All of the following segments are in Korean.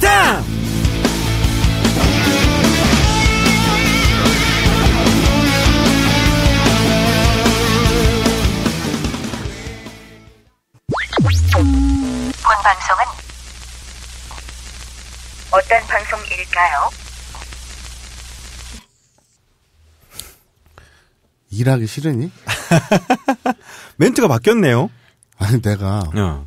타임! 본 방송은 어떤 방송일까요? 일하기 싫으니? 멘트가 바뀌었네요. 아니 내가 어.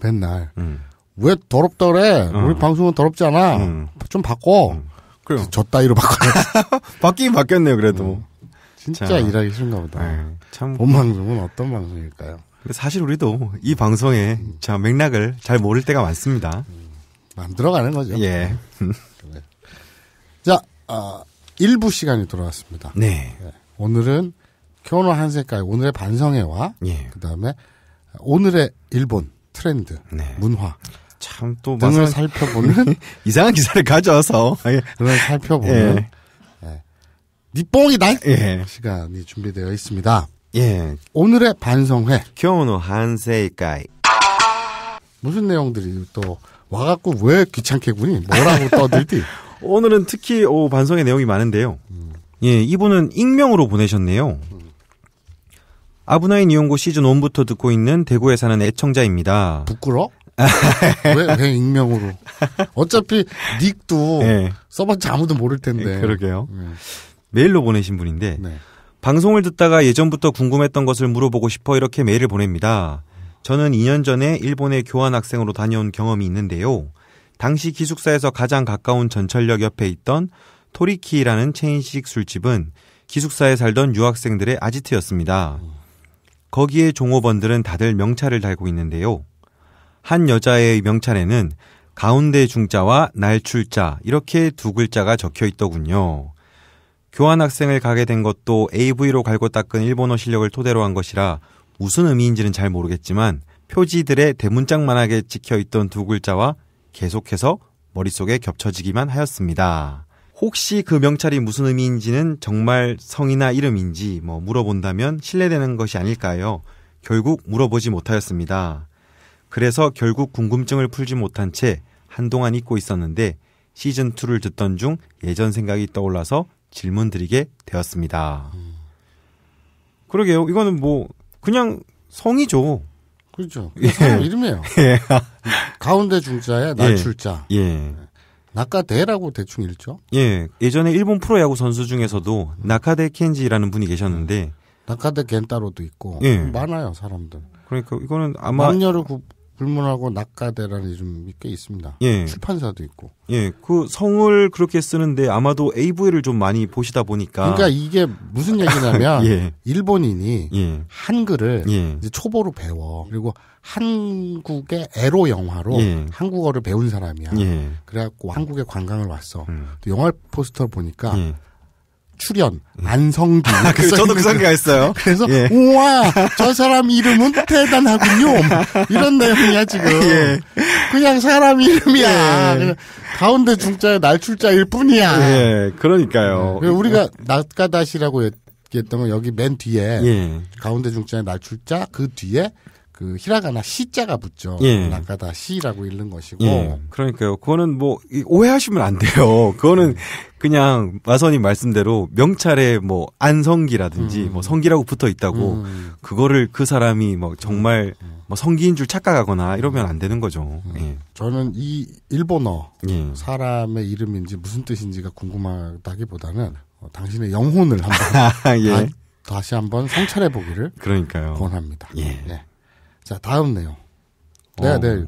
맨날 음. 왜 더럽다 그래? 어. 우리 방송은 더럽지 않아. 음. 좀 바꿔. 음. 그래저 따위로 바꿔. 바뀌긴 바뀌었네요, 그래도. 뭐. 음. 진짜 자. 일하기 싫은가 보다. 에이, 네, 참. 본 방송은 어떤 방송일까요? 사실 우리도 이방송에 음. 자, 맥락을 잘 모를 때가 많습니다. 음. 만 들어가는 거죠. 예. 자, 어, 아, 1부 시간이 돌아왔습니다. 네. 네. 오늘은 켜노 한색깔, 오늘의 반성회와, 예. 그 다음에 오늘의 일본 트렌드, 네. 문화, 참또 등을 살펴보는 이상한 기사를 가져와서 등을 예, 살펴보는 니뽕이 예. 예. 날? 예. 시간이 준비되어 있습니다. 예. 오늘의 반성회. 겨우노 한세이까이. 무슨 내용들이 또 와갖고 왜 귀찮게 군이 뭐라고 떠들디? 오늘은 특히 오, 반성의 내용이 많은데요. 음. 예, 이분은 익명으로 보내셨네요. 음. 아브나인 이용고 시즌 1부터 듣고 있는 대구에 사는 애청자입니다. 부끄러? 왜, 왜 익명으로? 어차피 닉도 네. 써봤자 아무도 모를 텐데. 예, 그러게요. 네. 메일로 보내신 분인데 네. 방송을 듣다가 예전부터 궁금했던 것을 물어보고 싶어 이렇게 메일을 보냅니다. 저는 2년 전에 일본에 교환 학생으로 다녀온 경험이 있는데요. 당시 기숙사에서 가장 가까운 전철역 옆에 있던 토리키라는 체인식 술집은 기숙사에 살던 유학생들의 아지트였습니다. 거기에 종업원들은 다들 명찰을 달고 있는데요. 한 여자의 명찰에는 가운데 중자와 날출자 이렇게 두 글자가 적혀 있더군요. 교환 학생을 가게 된 것도 AV로 갈고 닦은 일본어 실력을 토대로 한 것이라 무슨 의미인지는 잘 모르겠지만 표지들의 대문짝만하게 찍혀 있던 두 글자와 계속해서 머릿속에 겹쳐지기만 하였습니다. 혹시 그 명찰이 무슨 의미인지는 정말 성이나 이름인지 뭐 물어본다면 신뢰되는 것이 아닐까요? 결국 물어보지 못하였습니다. 그래서 결국 궁금증을 풀지 못한 채 한동안 잊고 있었는데 시즌2를 듣던 중 예전 생각이 떠올라서 질문 드리게 되었습니다. 음. 그러게요. 이거는 뭐, 그냥 성이죠. 그렇죠. 예. 사 이름이에요. 예. 가운데 중자에 나출자. 예. 나카데라고 예. 네. 대충 읽죠. 예. 예전에 일본 프로야구 선수 중에서도 나카데 켄지라는 분이 계셨는데. 나카데 네. 겐타로도 있고. 예. 많아요, 사람들. 그러니까 이거는 아마. 남녀를 구, 불문하고 낙가대라는 이름이 꽤 있습니다. 예. 출판사도 있고. 예. 그 성을 그렇게 쓰는데 아마도 AV를 좀 많이 보시다 보니까. 그러니까 이게 무슨 얘기냐면 예. 일본인이 예. 한글을 예. 초보로 배워. 그리고 한국의 에로 영화로 예. 한국어를 배운 사람이야. 예. 그래갖고 한국에 관광을 왔어. 음. 영화 포스터 보니까 예. 출연 안성기. 아, 그, 저도 그 상대가 어요 그래서 예. 우와 저 사람 이름은 대단하군요. 이런 내용이야 지금. 예. 그냥 사람 이름이야. 예. 그냥 가운데 중자에 날출자일 뿐이야. 예, 그러니까요. 그 우리가 낫가다시라고 했던 건 여기 맨 뒤에 예. 가운데 중자에 날출자 그 뒤에 그 히라가나 시자가 붙죠. 예. 나가다 시라고 읽는 것이고. 예. 그러니까요. 그거는 뭐 오해하시면 안 돼요. 그거는 음. 그냥 마선이 말씀대로 명찰에 뭐 안성기라든지 음. 뭐 성기라고 붙어 있다고 음. 그거를 그 사람이 뭐 정말 음. 음. 뭐 성기인 줄 착각하거나 이러면 안 되는 거죠. 음. 예. 저는 이 일본어 예. 사람의 이름인지 무슨 뜻인지가 궁금하다기보다는 어, 당신의 영혼을 한번 예. 다시 한번 성찰해 보기를 그러니까요. 권합니다. 예. 예. 자, 다음 내용. 내가 어. 내일.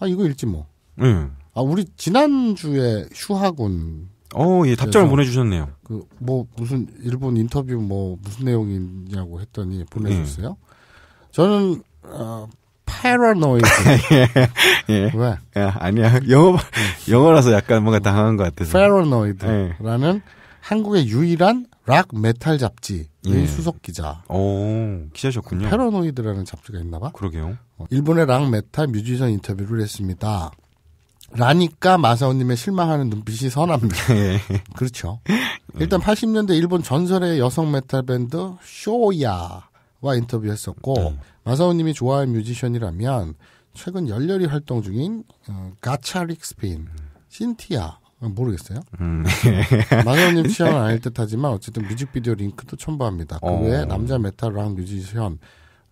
아, 이거 읽지 뭐. 응. 예. 아, 우리 지난주에 슈하군. 어, 예, 답장을 보내주셨네요. 그, 뭐, 무슨, 일본 인터뷰 뭐, 무슨 내용이냐고 했더니 보내주셨어요. 예. 저는, 어, 패러노이드. 예, 예. 왜? 야, 예, 아니야. 영어, 음. 영어라서 약간 뭔가 당한 것 같아서. 패러노이드라는 예. 한국의 유일한 락 메탈 잡지의 예. 수석 기자. 오, 기자셨군요. 패러노이드라는 잡지가 있나 봐. 그러게요. 어, 일본의 락 메탈 뮤지션 인터뷰를 했습니다. 라니까 마사오님의 실망하는 눈빛이 선합니다. 예. 그렇죠. 예. 일단 80년대 일본 전설의 여성 메탈 밴드 쇼야와 인터뷰했었고 음. 마사오님이 좋아하는 뮤지션이라면 최근 열렬히 활동 중인 어, 가차릭 스핀, 음. 신티아, 아, 모르겠어요. 음. 마녀님 취향은 아닐 듯하지만 어쨌든 뮤직비디오 링크도 첨부합니다. 그 외에 어. 남자 메탈 락 뮤지션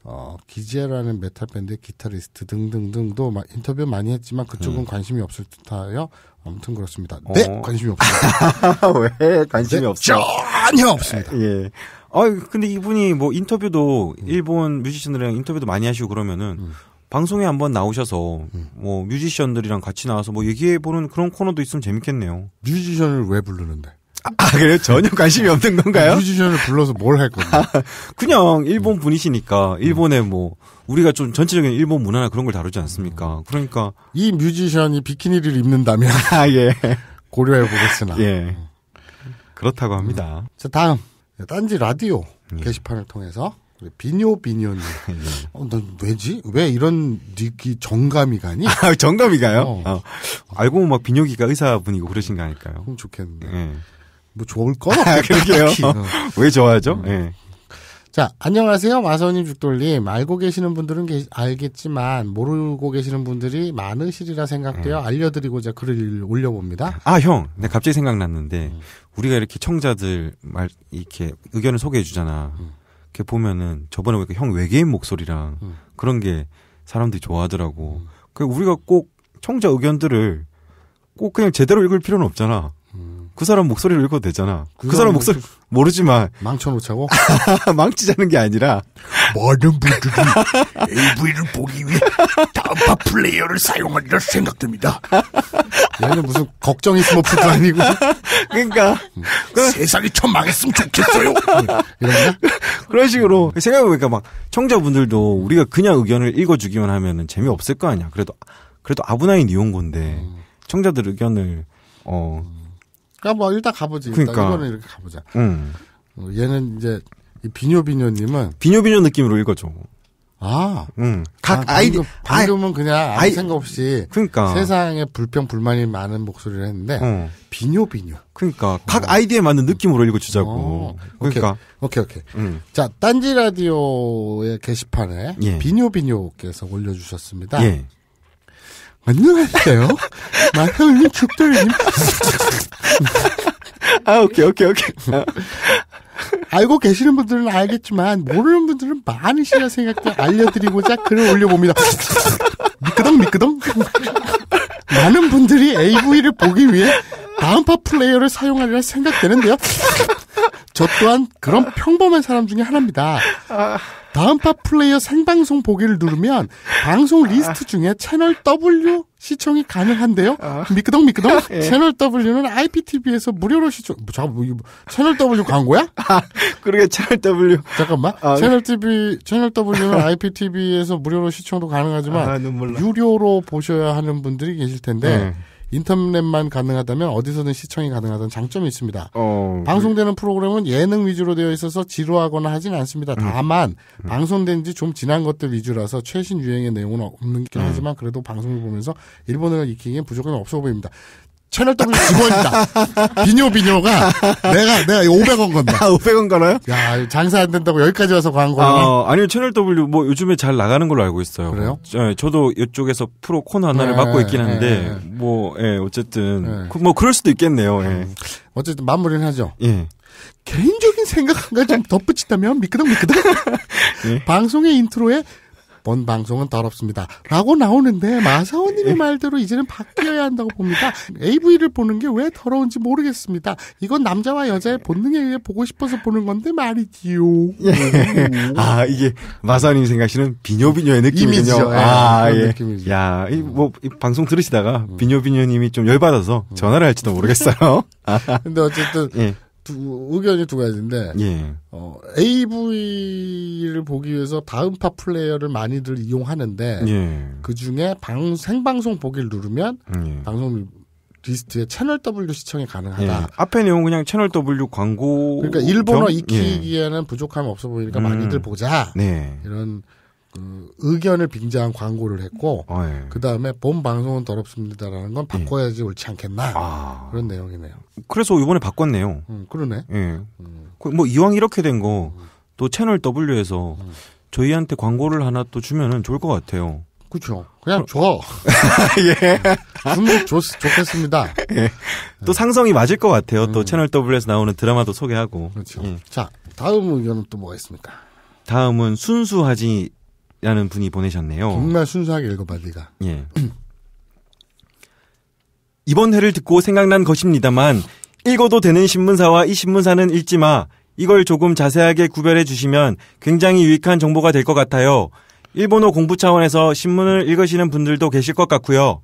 어, 기재라는 메탈 밴드 기타리스트 등등등도 마, 인터뷰 많이 했지만 그쪽은 음. 관심이 없을 듯하여 아무튼 그렇습니다. 어. 네, 관심이 없습니왜 관심이 네, 없어? 전혀 없습니다. 예. 아 근데 이분이 뭐 인터뷰도 음. 일본 뮤지션들이랑 인터뷰도 많이 하시고 그러면은. 음. 방송에 한번 나오셔서 음. 뭐 뮤지션들이랑 같이 나와서 뭐 얘기해 보는 그런 코너도 있으면 재밌겠네요. 뮤지션을 왜 부르는데? 아, 아 그래 전혀 관심이 아, 없는 건가요? 뮤지션을 불러서 뭘 할 건데? 아, 그냥 일본 분이시니까 일본의 뭐 우리가 좀 전체적인 일본 문화나 그런 걸 다루지 않습니까? 음. 그러니까 이 뮤지션이 비키니를 입는다면 아, 예. 고려해 보겠으나 예. 그렇다고 합니다. 음. 자 다음 딴지 라디오 예. 게시판을 통해서 비뇨 비뇨님. 네. 어, 난 왜지? 왜 이런 니기 정감이 가니? 아, 정감이 가요? 어. 어. 알고 보면 막 비뇨기가 의사분이고 그러신 거 아닐까요? 그럼 좋겠네. 네. 예. 뭐 좋을 거? 아, 그러게요. 어. 왜 좋아하죠? 음. 네. 자, 안녕하세요. 마선님 죽돌님. 알고 계시는 분들은 게, 알겠지만, 모르고 계시는 분들이 많으시리라 생각되어 음. 예. 알려드리고자 글을 올려봅니다. 아, 형. 내 네, 갑자기 생각났는데, 음. 우리가 이렇게 청자들 말, 이렇게 의견을 소개해주잖아. 음. 이렇게 보면은 저번에 보니까 형 외계인 목소리랑 음. 그런 게 사람들이 좋아하더라고. 음. 그 우리가 꼭 청자 의견들을 꼭 그냥 제대로 읽을 필요는 없잖아. 그 사람 목소리를 읽어도 되잖아. 그, 그 사람 뭐 목소리 모르지만 망쳐놓자고 망치자는 게 아니라 많은 분들이 AV를 보기 위해 다음파 플레이어를 사용하리라 생각됩니다. 얘는 무슨 걱정이 스머프도 아니고 그러니까 음, 세상이 참 망했으면 좋겠어요. 음, 그런 식으로 생각해보니까 막 청자분들도 우리가 그냥 의견을 읽어주기만 하면은 재미 없을 거 아니야. 그래도 그래도 아브나인 이용건데 음. 청자들 의견을 어 그뭐 그러니까 일단 가보지. 그러니까 일단 이거는 이렇게 가보자. 음. 어, 얘는 이제 비뇨비뇨님은 비뇨비뇨 느낌으로 읽어줘. 아, 음. 각 아, 이디 방금, 은 그냥 아무 아이, 생각 없이 그러니까 세상에 불평 불만이 많은 목소리를 했는데 어. 비뇨 비뇨. 그러니까 어. 각 아이디에 맞는 느낌으로 읽어주자고. 어. 그러니까 오케이 오케이. 오자 딴지 라디오의 게시판에 예. 비뇨 비뇨께서 올려주셨습니다. 예. 안녕하세요. 마사오님, 죽돌님. 아, 오케이, 오케이, 오케이. 아. 알고 계시는 분들은 알겠지만, 모르는 분들은 많으시라 생각도 알려드리고자 글을 올려봅니다. 미끄덩, 미끄덩. 많은 분들이 AV를 보기 위해 다음파 플레이어를 사용하리라 생각되는데요. 저 또한 그런 평범한 사람 중에 하나입니다. 다음팝 플레이어 생방송 보기를 누르면 방송 리스트 중에 채널 W 시청이 가능한데요. 아. 미끄덩 미끄덩 예. 채널 W는 IPTV에서 무료로 시청. 잠깐 뭐, 뭐, 채널 W 광고야? 아, 그러게 채널 W. 잠깐만. 아, 채널 TV 채널 W는 IPTV에서 무료로 시청도 가능하지만 아, 유료로 보셔야 하는 분들이 계실 텐데. 음. 인터넷만 가능하다면 어디서든 시청이 가능하다는 장점이 있습니다. 어, 방송되는 그... 프로그램은 예능 위주로 되어 있어서 지루하거나 하진 않습니다. 음. 다만 음. 방송된 지 좀 지난 것들 위주라서 최신 유행의 내용은 없는 긴 음. 하지만 그래도 방송을 보면서 일본어를 익히기엔 부족함이 없어 보입니다. 채널 W 직원이다. 비뇨 비뇨가 내가 내가 500원 건다. 아, 500원 걸어요? 야 장사 안 된다고 여기까지 와서 광고. 아, 아니요 채널 W 뭐 요즘에 잘 나가는 걸로 알고 있어요. 그래요? 저, 저도 이쪽에서 프로 코너 하나를 네, 맡고 있긴 네, 한데 네, 뭐 예, 어쨌든 네. 그 뭐 그럴 수도 있겠네요. 예. 음, 어쨌든 마무리는 하죠. 예. 개인적인 생각 한 가지 좀 덧붙인다면 미끄덩 미끄덩. 예. 방송의 인트로에 본 방송은 더럽습니다. 라고 나오는데 마사오님의 예. 말대로 이제는 바뀌어야 한다고 봅니다. AV를 보는 게 왜 더러운지 모르겠습니다. 이건 남자와 여자의 본능에 의해 보고 싶어서 보는 건데 말이지요. 예. 아 이게 마사오님 생각하시는 비뇨비뇨의 느낌이군요. 예, 아 예. 느낌이죠. 야, 이 뭐 방송 들으시다가 비뇨비뇨님이 좀 열받아서 전화를 할지도 모르겠어요. 근데 어쨌든 예. 두, 의견이 두 가지인데, 예. 어, AV를 보기 위해서 다음파 플레이어를 많이들 이용하는데, 예. 그 중에 방, 생방송 보기를 누르면, 예. 방송 리스트에 채널 W 시청이 가능하다. 예. 앞에 내용 은 그냥 채널 W 광고. 그러니까 일본어 병? 예. 익히기에는 부족함이 없어 보이니까 음. 많이들 보자. 네. 이런 그 의견을 빙자한 광고를 했고 어, 예. 그 다음에 본 방송은 더럽습니다라는 건 예. 바꿔야지 옳지 않겠나 아. 그런 내용이네요. 그래서 이번에 바꿨네요. 음, 그러네. 예. 음. 그 뭐 이왕 이렇게 된 거또 음. 채널 W에서 음. 저희한테 광고를 하나 또 주면은 좋을 것 같아요. 그렇죠. 그냥 줘. 예. 주면 좋, 좋겠습니다. 예. 또 음. 상성이 맞을 것 같아요. 음. 또 채널 W에서 나오는 드라마도 소개하고. 그렇죠. 음. 자, 다음 의견은 또 뭐가 있습니까? 다음은 순수하지 라는 분이 보내셨네요. 정말 순수하게 읽어봐, 네가. 예. 이번 해를 듣고 생각난 것입니다만 읽어도 되는 신문사와 이 신문사는 읽지 마. 이걸 조금 자세하게 구별해 주시면 굉장히 유익한 정보가 될 것 같아요. 일본어 공부 차원에서 신문을 읽으시는 분들도 계실 것 같고요.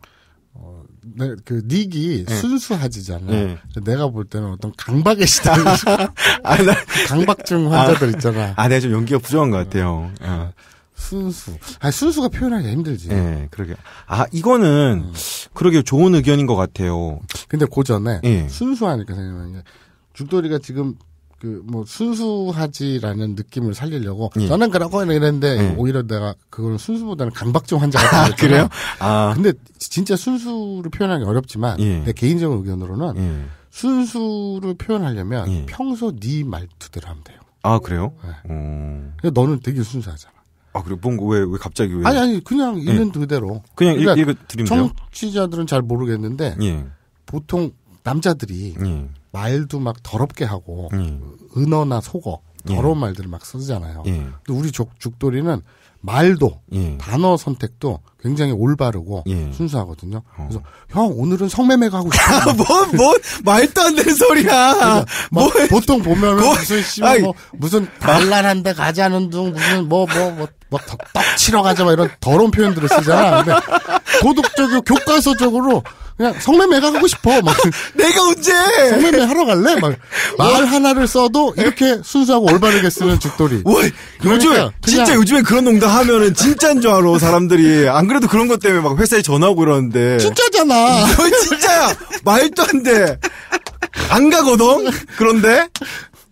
어, 네, 그 닉이 네. 순수하지잖아. 네. 내가 볼 때는 어떤 강박에 시달리는 아, 강박증 환자들 아, 있잖아. 아, 내가 좀 연기가 부족한 것 같아요. 어. 순수. 아 순수가 표현하기 힘들지. 네, 그러게. 아 이거는 음. 그러게 좋은 의견인 것 같아요. 근데 그 전에 네. 순수하니까 생각나는 게 죽돌이가 지금 그 뭐 순수하지라는 느낌을 살리려고 네. 저는 그러고 이랬는데 네. 오히려 내가 그거는 순수보다는 강박증 환자 같 아, 그래요? 아 근데 진짜 순수를 표현하기 어렵지만 내 개인적인 의견으로는 순수를 표현하려면 평소 네 말투대로 하면 돼요. 아 그래요? 네. 음... 너는 되게 순수하잖아. 아 그리고 뭔가 왜, 왜 갑자기 왜? 아니 아니 그냥 예. 있는 예. 그대로. 그냥 그러니까 읽어 예, 예, 그 드리면 청취자들은 잘 모르겠는데 예. 보통 남자들이 예. 말도 막 더럽게 하고 은어나 속어 더러운 예. 말들을 막 쓰잖아요. 예. 근데 우리 족, 죽돌이는 말도 예. 단어 선택도 굉장히 올바르고 예. 순수하거든요. 어. 그래서 어. 형 오늘은 성매매가 고싶다 뭐뭐 말도 안 되는 소리야. 그러니까 뭐, 보통 보면 뭐, 무슨 씨발 뭐 무슨 발란한데 가지 않은 둥 무슨 뭐 뭐뭐 막떡 치러 가자 막 이런 더러운 표현들을 쓰잖아. 근데 고독적이고 교과서적으로 그냥 성매매가 하고 싶어. 막 내가 언제 성매매 하러 갈래? 막말 뭐? 하나를 써도 이렇게 순수하고 올바르게 쓰는 죽돌이. 월 뭐, 요즘 그러 그러니까 진짜 요즘에 그런 농담 하면은 진짜인 줄 알아 사람들이. 안 그래도 그런 것 때문에 막 회사에 전화 하고그러는데 진짜잖아. 진짜야. 말도 안 돼. 안 가거든. 그런데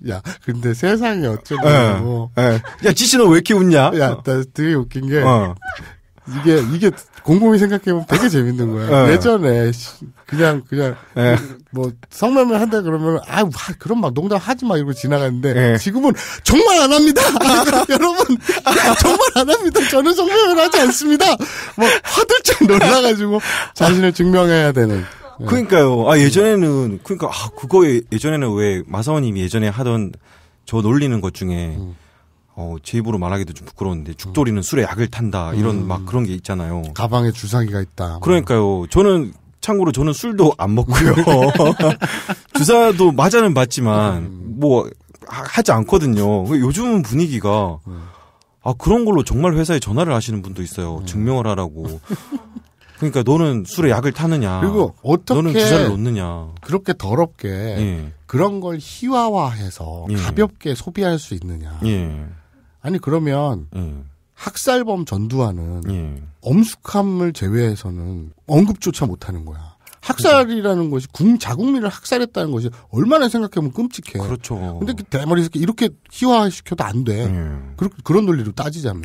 야, 근데 세상에 어쩌고. 예, 예. 야, 지씨 너왜 이렇게 웃냐? 야, 나 되게 웃긴 게. 어. 이게 이게 곰곰이 생각해보면 되게 재밌는 거야. 네. 예전에 그냥 그냥 네. 뭐 성매매 한다 그러면 아유그런막 농담 하지 마 이러고 지나가는데 네. 지금은 정말 안 합니다. 여러분 정말 안 합니다. 저는 성매매를 하지 않습니다. 뭐 화들짝 놀라가지고 자신을 증명해야 되는. 네. 그러니까요. 아 예전에는 그러니까 아 그거 예전에는 왜마사원님이 예전에 하던 저 놀리는 것 중에. 음. 어, 제 입으로 말하기도 좀 부끄러운데 죽돌이는 술에 약을 탄다 이런 음. 막 그런 게 있잖아요. 가방에 주사기가 있다. 뭐. 그러니까요. 저는 참고로 저는 술도 안 먹고요. 주사도 맞아는 맞지만 음. 뭐 하지 않거든요. 그 요즘 분위기가 음. 아 그런 걸로 정말 회사에 전화를 하시는 분도 있어요. 음. 증명을 하라고. 그러니까 너는 술에 약을 타느냐. 그리고 어떻게 너는 주사를 놓느냐. 그렇게 더럽게 예. 그런 걸 희화화해서 예. 가볍게 소비할 수 있느냐. 예. 아니 그러면 음. 학살범 전두환은 음. 엄숙함을 제외해서는 언급조차 못하는 거야. 학살이라는 것이 국, 자국민을 학살했다는 것이 얼마나 생각해보면 끔찍해. 그렇죠. 근데 그 대머리 새끼 이렇게 희화시켜도 안 돼. 음. 예. 그런, 그런 논리로 따지자면.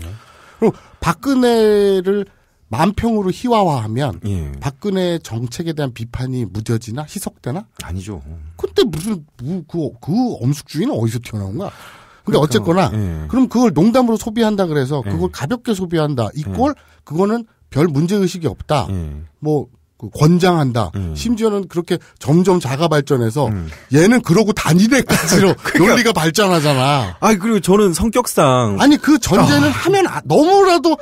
그리고 박근혜를 만평으로 희화화하면 예. 박근혜 정책에 대한 비판이 무뎌지나 희석되나? 아니죠. 근데 무슨 그, 그 엄숙주의는 어디서 튀어나온 거야? 그러니까, 어쨌거나 예. 그럼 그걸 농담으로 소비한다 그래서 예. 그걸 예. 가볍게 소비한다. 이꼴 예. 그거는 별 문제 의식이 없다. 예. 뭐 그 권장한다. 음. 심지어는 그렇게 점점 자가 발전해서 음. 얘는 그러고 다니네까지로 그러니까. 논리가 발전하잖아. 아니 그리고 저는 성격상 아니 그 전제는 아. 하면 아, 너무라도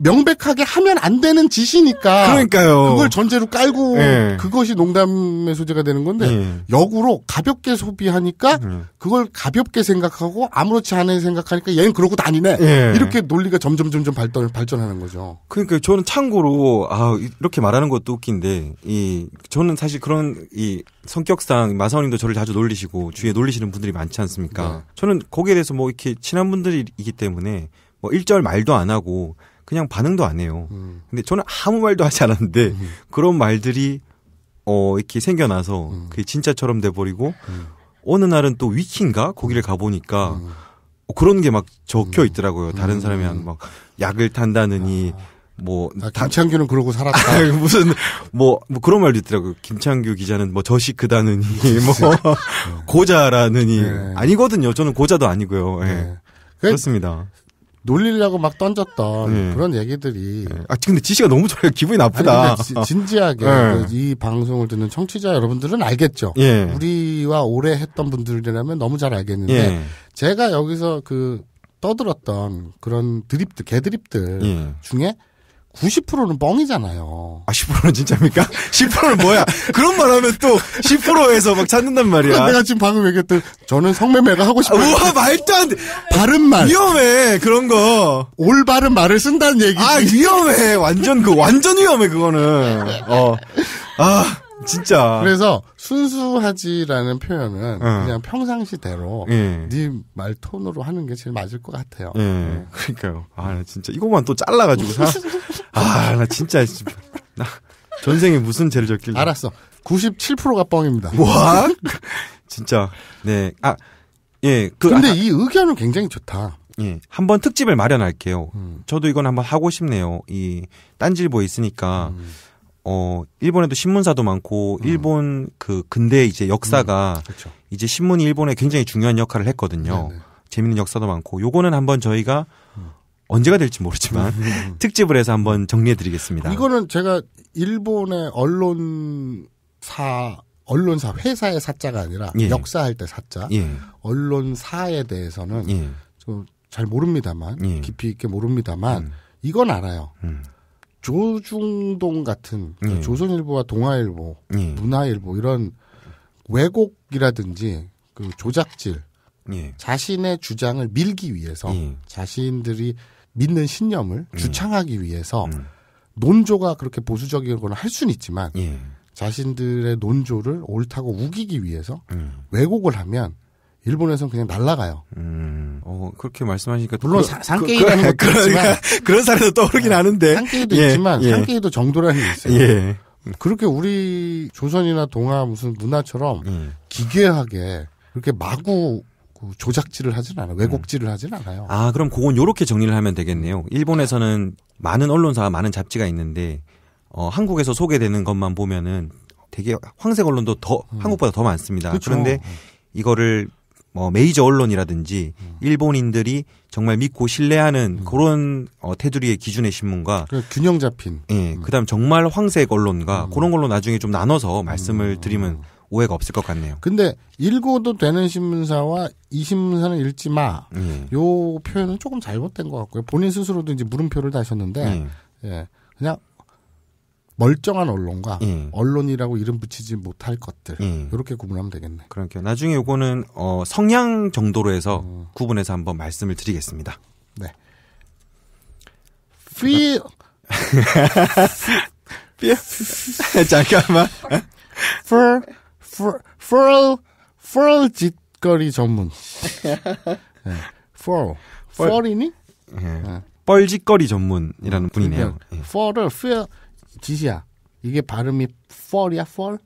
명백하게 하면 안 되는 짓이니까. 그러니까요. 그걸 전제로 깔고 네. 그것이 농담의 소재가 되는 건데 네. 역으로 가볍게 소비하니까 네. 그걸 가볍게 생각하고 아무렇지 않은 생각하니까 얘는 그러고 다니네. 이렇게 논리가 점점 점점 발전 발전하는 거죠. 그러니까 저는 참고로 아 이렇게 말하는 것도 웃긴데 이 저는 사실 그런 이 성격상 마사오님도 저를 자주 놀리시고 주위에 놀리시는 분들이 많지 않습니까? 네. 저는 거기에 대해서 뭐 이렇게 친한 분들이기 때문에 뭐 일절 말도 안 하고 그냥 반응도 안 해요. 음. 근데 저는 아무 말도 하지 않았는데 음. 그런 말들이 어 이렇게 생겨나서 음. 그게 진짜처럼 돼 버리고 음. 어느 날은 또 위키인가 거기를 가 보니까 음. 어, 그런 게 막 적혀 음. 있더라고요. 다른 사람이 한막 약을 탄다느니 아. 뭐 아, 김창규는 그러고 살았다. 무슨 뭐, 뭐 그런 말도 있더라고요. 김창규 기자는 뭐저시 그다느니 뭐 고자라느니 네. 아니거든요. 저는 고자도 아니고요. 예. 네. 네. 그렇습니다. 놀리려고 막 던졌던 네. 그런 얘기들이. 네. 아, 근데 지시가 너무 좋아요. 기분이 나쁘다. 아니, 지, 아. 진지하게 네. 그 이 방송을 듣는 청취자 여러분들은 알겠죠. 예. 우리와 오래 했던 분들이라면 너무 잘 알겠는데 예. 제가 여기서 그 떠들었던 그런 드립들, 개드립들 예. 중에 90%는 뻥이잖아요. 아, 10%는 진짜입니까? 10%는 뭐야? 그런 말 하면 또 10%에서 막 찾는단 말이야. 내가 지금 방금 얘기했던 저는 성매매가 하고 싶어요. 우와, 말도 안 돼. 바른 말. 위험해, 그런 거. 올바른 말을 쓴다는 얘기. 아, 위험해. 완전 그, 완전 위험해, 그거는. 어. 아. 진짜. 그래서 순수하지라는 표현은 어. 그냥 평상시대로 예. 네말 톤으로 하는 게 제일 맞을 것 같아요. 예. 예. 그러니까요. 아, 나 진짜 이것만 또 잘라가지고 사. 아, 나 진짜 나 전생에 무슨 죄를 졌길래. 알았어. 97%가 뻥입니다. 와, 뭐? 진짜. 네. 아, 예. 그, 근데 아, 아, 이 의견은 굉장히 좋다. 예. 한번 특집을 마련할게요. 음. 저도 이건 한번 하고 싶네요. 이 딴질보에 있으니까. 음. 어 일본에도 신문사도 많고 음. 일본 음. 그 근대 이제 역사가 음. 그렇죠. 이제 신문이 일본에 굉장히 중요한 역할을 했거든요. 네네. 네. 재밌는 역사도 많고 요거는 한번 저희가 음. 언제가 될지 모르지만 음. 특집을 해서 한번 정리해드리겠습니다. 이거는 제가 일본의 언론사 언론사 회사의 사자가 아니라 예. 역사할 때 사자 예. 언론사에 대해서는 예. 좀잘 모릅니다만 예. 깊이 있게 모릅니다만 이건 알아요. 조중동 같은 그 예. 조선일보와 동아일보, 예. 문화일보 이런 왜곡이라든지 그 조작질 예. 자신의 주장을 밀기 위해서 예. 자신들이 믿는 신념을 예. 주창하기 위해서 음. 논조가 그렇게 보수적이거나 할 수는 있지만 예. 자신들의 논조를 옳다고 우기기 위해서 왜곡을 하면 일본에서는 그냥 날라가요. 음, 어, 그렇게 말씀하시니까. 물론 그, 산케이라는 그, 그, 그러니까, 그런 사례도 떠오르긴 예. 하는데. 산게이도 예, 있지만, 예. 산게이도 정도라는 게 있어요. 예. 그렇게 우리 조선이나 동아 무슨 문화처럼 음. 기괴하게 그렇게 마구 그 조작질을 하진 않아요. 왜곡질을 하진 않아요. 아, 그럼 그건 요렇게 정리를 하면 되겠네요. 일본에서는 많은 언론사와 많은 잡지가 있는데, 어, 한국에서 소개되는 것만 보면은 되게 황색 언론도 더, 음. 한국보다 더 많습니다. 그쵸. 그렇죠. 그런데 음. 이거를 뭐 메이저 언론이라든지 일본인들이 정말 믿고 신뢰하는 음. 그런 어, 테두리의 기준의 신문과 그 균형 잡힌. 예. 음. 그다음 정말 황색 언론과 음. 그런 걸로 나중에 좀 나눠서 말씀을 음. 드리면 오해가 없을 것 같네요. 근데 읽어도 되는 신문사와 이 신문사는 읽지 마. 예. 요 표현은 조금 잘못된 것 같고요. 본인 스스로도 이제 물음표를 다셨는데 예. 예. 그냥 멀쩡한 언론과 음. 언론이라고 이름 붙이지 못할 것들 음. 이렇게 구분하면 되겠네. 그러니까 나중에 요거는 어, 성향 정도로 해서 음. 구분해서 한번 말씀을 드리겠습니다. 네. 피피 잠깐만. 풀, 풀, 풀, 풀 짓거리 전문. 네. 풀, 풀이니? 네. 네. 뻘짓거리 전문이라는 음. 분이네요. 펄을 네. 풀 지시야. 이게 발음이 펄이야 펄?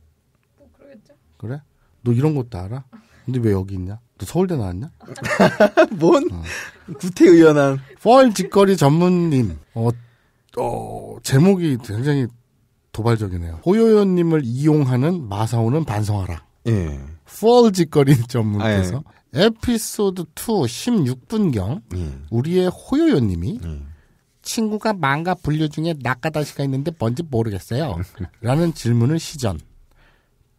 뭐 그러겠죠. 그래? 너 이런 것도 알아? 근데 왜 여기 있냐? 너 서울대 나왔냐? 뭔 어. 구태의연한 펄 직거리 전문님. 어, 어 제목이 굉장히 도발적이네요. 호요연님을 이용하는 마사오는 반성하라. 예. 펄 직거리 전문께서 아, 예. 에피소드 2 16분경 예. 우리의 호요연님이 예. 친구가 망가 분류 중에 낙가다시가 있는데 뭔지 모르겠어요. 라는 질문을 시전.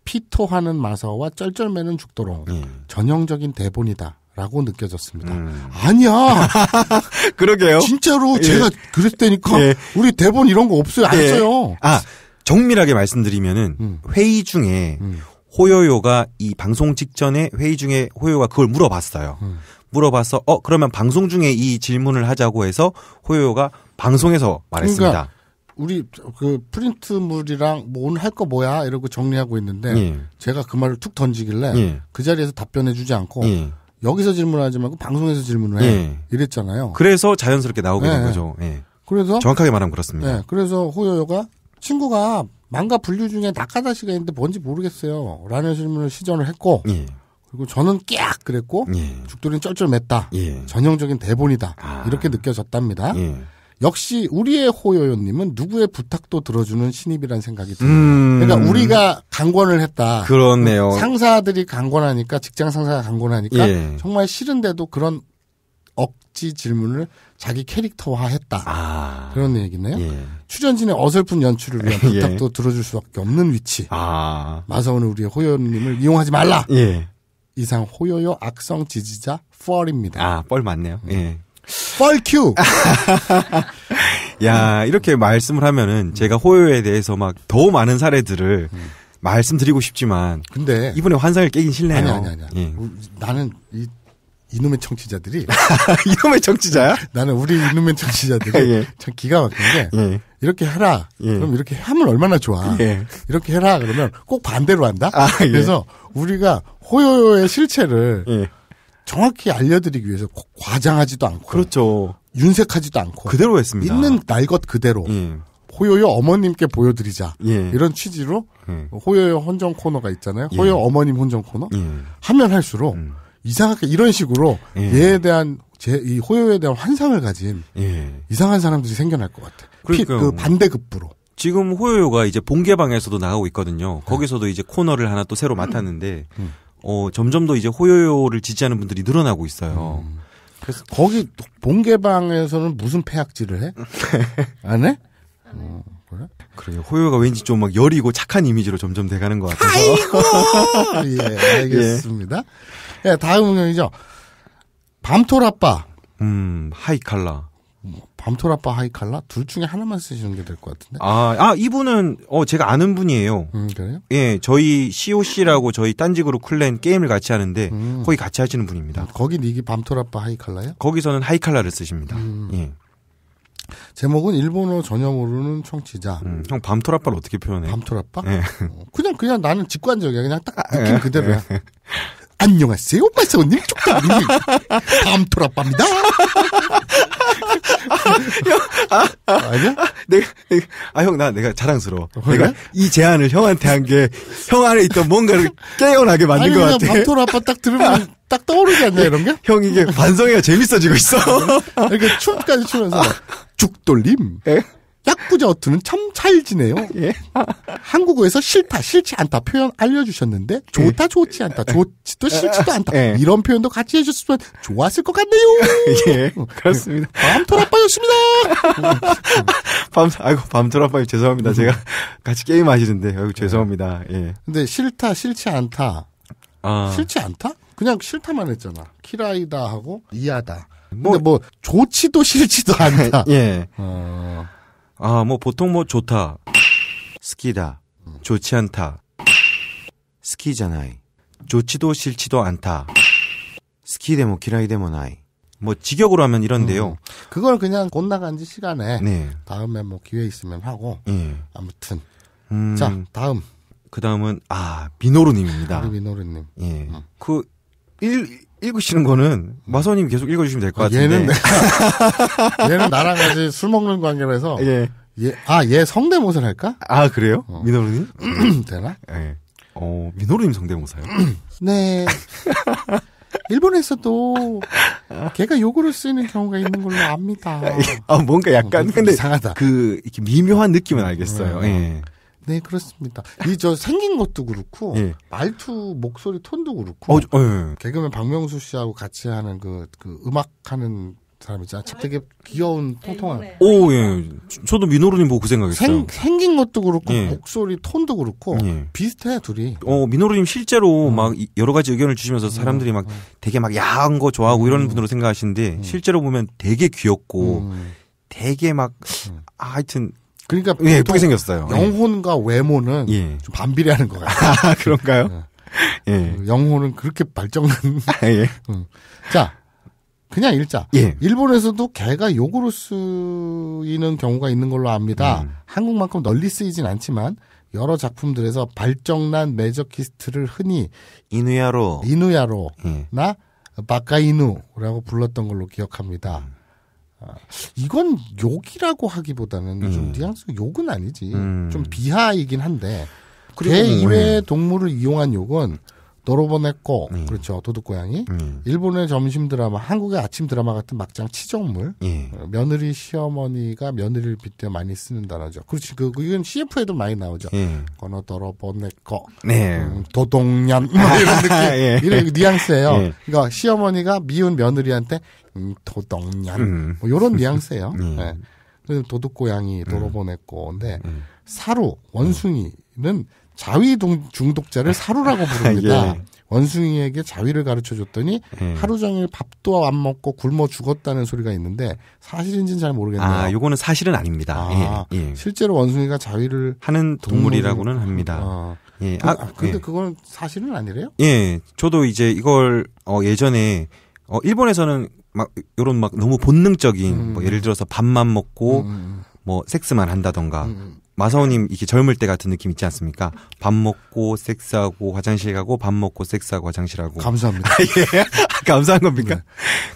피토하는 마서와 쩔쩔매는 죽도록 음. 전형적인 대본이다. 라고 느껴졌습니다. 음. 아니야. 그러게요. 진짜로 예. 제가 그랬다니까 예. 우리 대본 이런 거 없어요. 안 예. 써요. 아 정밀하게 말씀드리면은 음. 회의 중에 음. 호요요가 이 방송 직전에 회의 중에 호요요가 그걸 물어봤어요. 음. 물어봐서 어 그러면 방송 중에 이 질문을 하자고 해서 호요가 방송에서 말했습니다. 그러니까 우리 그 프린트물이랑 뭐 오늘 할 거 뭐야 이러고 정리하고 있는데 예. 제가 그 말을 툭 던지길래 예. 그 자리에서 답변해주지 않고 예. 여기서 질문하지 말고 방송에서 질문을 해 예. 이랬잖아요. 그래서 자연스럽게 나오게 된 예. 거죠. 예. 그래서 정확하게 말하면 그렇습니다. 그래서 호요가 친구가 망가 분류 중에 낙하다시가 있는데 뭔지 모르겠어요. 라는 질문을 시전을 했고 그리고 저는 깍 그랬고 예. 죽돌이는 쩔쩔맸다. 예. 전형적인 대본이다. 아. 이렇게 느껴졌답니다. 예. 역시 우리의 호요요님은 누구의 부탁도 들어주는 신입이란 생각이 듭니다. 음... 그러니까 우리가 강권을 했다. 그렇네요. 상사들이 강권하니까 직장 상사가 강권하니까 예. 정말 싫은데도 그런 억지 질문을 자기 캐릭터화했다. 아. 그런 얘기네요. 예. 출연진의 어설픈 연출을 위한 예. 부탁도 예. 들어줄 수밖에 없는 위치. 아. 마사오는 우리의 호연님을 이용하지 말라. 예. 이상 호요요 악성 지지자 펄입니다. 아, 펄 맞네요. 네. 예. 펄큐. 야, 이렇게 말씀을 하면은 제가 호요에 대해서 막 더 많은 사례들을 음. 말씀드리고 싶지만 근데 이번에 환상을 깨긴 싫네요. 아니 아니 아니. 예. 나는 이 이놈의 청취자들이 이놈의 청취자야? 나는 우리 이놈의 청취자들이 예. 참 기가 막힌 게 예. 이렇게 해라. 예. 그럼 이렇게 하면 얼마나 좋아. 예. 이렇게 해라 그러면 꼭 반대로 한다. 아, 예. 그래서 우리가 호요요의 실체를 예. 정확히 알려드리기 위해서 과장하지도 않고 그렇죠. 윤색하지도 않고 그대로 했습니다. 있는 날 것 그대로 예. 호요요 어머님께 보여드리자 예. 이런 취지로 예. 호요요 혼정 코너가 있잖아요. 예. 호요 어머님 혼정 코너 예. 하면 할수록 음. 이상하게 이런 식으로 얘에 대한 제 이 호요에 대한 환상을 가진 이상한 사람들이 생겨날 것 같아. 그러니까 그 반대급부로. 지금 호요요가 이제 본개방에서도 나가고 있거든요. 거기서도 이제 코너를 하나 또 새로 맡았는데 음. 어 점점 더 이제 호요요를 지지하는 분들이 늘어나고 있어요. 음. 그래서 거기 본개방에서는 무슨 폐악질을 해? 안 해? 어, 그래? 그래요. 호요가 왠지 좀 막 열이고 착한 이미지로 점점 돼가는 것 같아서. 아이고! 예, 알겠습니다. 예. 예, 다음 응영이죠 밤톨아빠. 음, 하이칼라. 밤토라빠 하이칼라 둘 중에 하나만 쓰시는 게 될 것 같은데. 아, 아 이분은 어 제가 아는 분이에요. 음, 그래요? 예, 저희 COC라고 저희 딴지그룹 쿨렌 게임을 같이 하는데 음. 거의 같이 하시는 분입니다. 음, 거기 닉이 밤토라빠 하이칼라요? 거기서는 하이칼라를 쓰십니다. 음. 예. 제목은 일본어 전혀 모르는 청취자. 음, 형 밤토라빠를 어떻게 표현해? 밤토라빠? 예. 어, 그냥 그냥 나는 직관적이야. 그냥 딱 아, 느낌 예. 그대로야. 예. 안녕하세요, 마사오님, 쪽다 밤토라빠입니다. 형, 아, 아, 아니야? 내가, 네, 내가 네. 아, 형, 나, 내가 자랑스러워. 그 내가 이 제안을 형한테 한 게, 형 안에 있던 뭔가를 깨어나게 만든 아니, 것 같아. 밤토라빠 딱 들으면 딱 떠오르지 않냐, 이런 게? 형, 이게 반성회가 재밌어지고 있어. 이렇게 그 춤까지 추면서. 아. 죽돌림. 에? 약부자 어투는 참찰지네요 예. 한국어에서 싫다, 싫지 않다 표현 알려주셨는데 좋다, 예. 좋지 않다, 좋지도 싫지도 않다 예. 이런 표현도 같이 해주셨으면 좋았을 것 같네요. 예, 그렇습니다. 예. 밤토라빠였습니다. 밤, 아이고 밤토라빠님 죄송합니다. 음. 제가 같이 게임 하시는데 아이고, 죄송합니다. 예. 근데 싫다, 싫지 않다, 아. 싫지 않다? 그냥 싫다만 했잖아. 키라이다 하고 이하다. 뭐 근데 뭐, 뭐 좋지도 싫지도 않다. 예. 어... 아, 뭐 보통 뭐 좋다. 스키다. 좋지 않다. 스키잖아이. 좋지도 싫지도 않다. 스키데모 기라이데모 나이. 뭐 직역으로 하면 이런데요. 음, 그걸 그냥 곧 나간 지 시간에 네. 다음에 뭐 기회 있으면 하고 네. 아무튼 음, 자 다음 그 다음은 아 미노루님입니다. 미노루님. 예. 음. 그 일, 읽으시는 거는 마선님 계속 읽어주시면 될 것 같은데. 얘는 얘는 나랑 같이 술 먹는 관계라서 예. 얘, 아, 얘 성대모사를 할까? 아, 그래요? 어. 민호루님? 되나? 예. 네. 어, 민호루님 성대모사요? 네. 일본에서도 걔가 욕구를 쓰는 경우가 있는 걸로 압니다. 아, 뭔가 약간, 어, 근데 이상하다. 그, 이렇게 미묘한 느낌은 알겠어요. 네. 예. 네. 네. 네, 그렇습니다. 이 저 생긴 것도 그렇고 예. 말투, 목소리 톤도 그렇고 어, 저, 예. 개그맨 박명수 씨하고 같이 하는 그, 그 음악 하는 사람 있잖아. 되게 귀여운 네, 통통한. 네. 오, 예. 저도 민호루님 보고 그 생각했어요. 생, 생긴 것도 그렇고 예. 목소리 톤도 그렇고 예. 비슷해 둘이. 어, 민호루님 실제로 음. 막 여러 가지 의견을 주시면서 어. 사람들이 막 음. 되게 막 야한 거 좋아하고 음. 이런 분으로 생각하시는데 음. 실제로 보면 되게 귀엽고 음. 되게 막 음. 아, 하여튼 그러니까 예, 예쁘게 생겼어요. 예. 영혼과 외모는 예. 좀 반비례하는 것 같아요. 아, 그런가요? 예. 예. 그 영혼은 그렇게 발전한. 아, 예. 음. 자, 그냥 읽자 예. 일본에서도 개가 욕으로 쓰이는 경우가 있는 걸로 압니다. 음. 한국만큼 널리 쓰이진 않지만 여러 작품들에서 발정난 매저키스트를 흔히 이누야로 이누야로나 예. 바카이누라고 불렀던 걸로 기억합니다. 음. 이건 욕이라고 하기보다는 음. 좀 뉘앙스 욕은 아니지. 음. 좀 비하이긴 한데 개 음. 이외의 네. 동물을 이용한 욕은 노로보냈고 예. 그렇죠 도둑고양이 예. 일본의 점심 드라마 한국의 아침 드라마 같은 막장 치정물 예. 며느리 시어머니가 며느리를 빗대 많이 쓰는 단어죠 그렇지 그, 그 이건 CF에도 많이 나오죠 예. 건어 도로보냈고 네. 음, 도동년 뭐 이런 느낌 예. 이런 뉘앙스예요 예. 그러니까 시어머니가 미운 며느리한테 음, 도동년 음. 뭐 이런 뉘앙스예요 네. 도둑고양이 도로보냈고 근데 음. 음. 사루 원숭이는 자위 중독자를 사루라고 부릅니다. 예. 원숭이에게 자위를 가르쳐 줬더니 예. 하루 종일 밥도 안 먹고 굶어 죽었다는 소리가 있는데 사실인지는 잘 모르겠네요. 아, 요거는 사실은 아닙니다. 아, 예. 예. 실제로 원숭이가 자위를 하는 동물이라고는 아. 합니다. 아. 예. 그, 아, 근데 예. 그건 사실은 아니래요? 예. 저도 이제 이걸 어 예전에 어 일본에서는 막 요런 막 너무 본능적인 음. 뭐 예를 들어서 밥만 먹고 음. 음, 음. 뭐 섹스만 한다던가 음. 음. 마사오님 이렇게 젊을 때 같은 느낌 있지 않습니까? 밥 먹고 섹스하고 화장실 가고 밥 먹고 섹스하고 화장실 하고. 감사합니다. 예. 아, 감사한 겁니까? 네.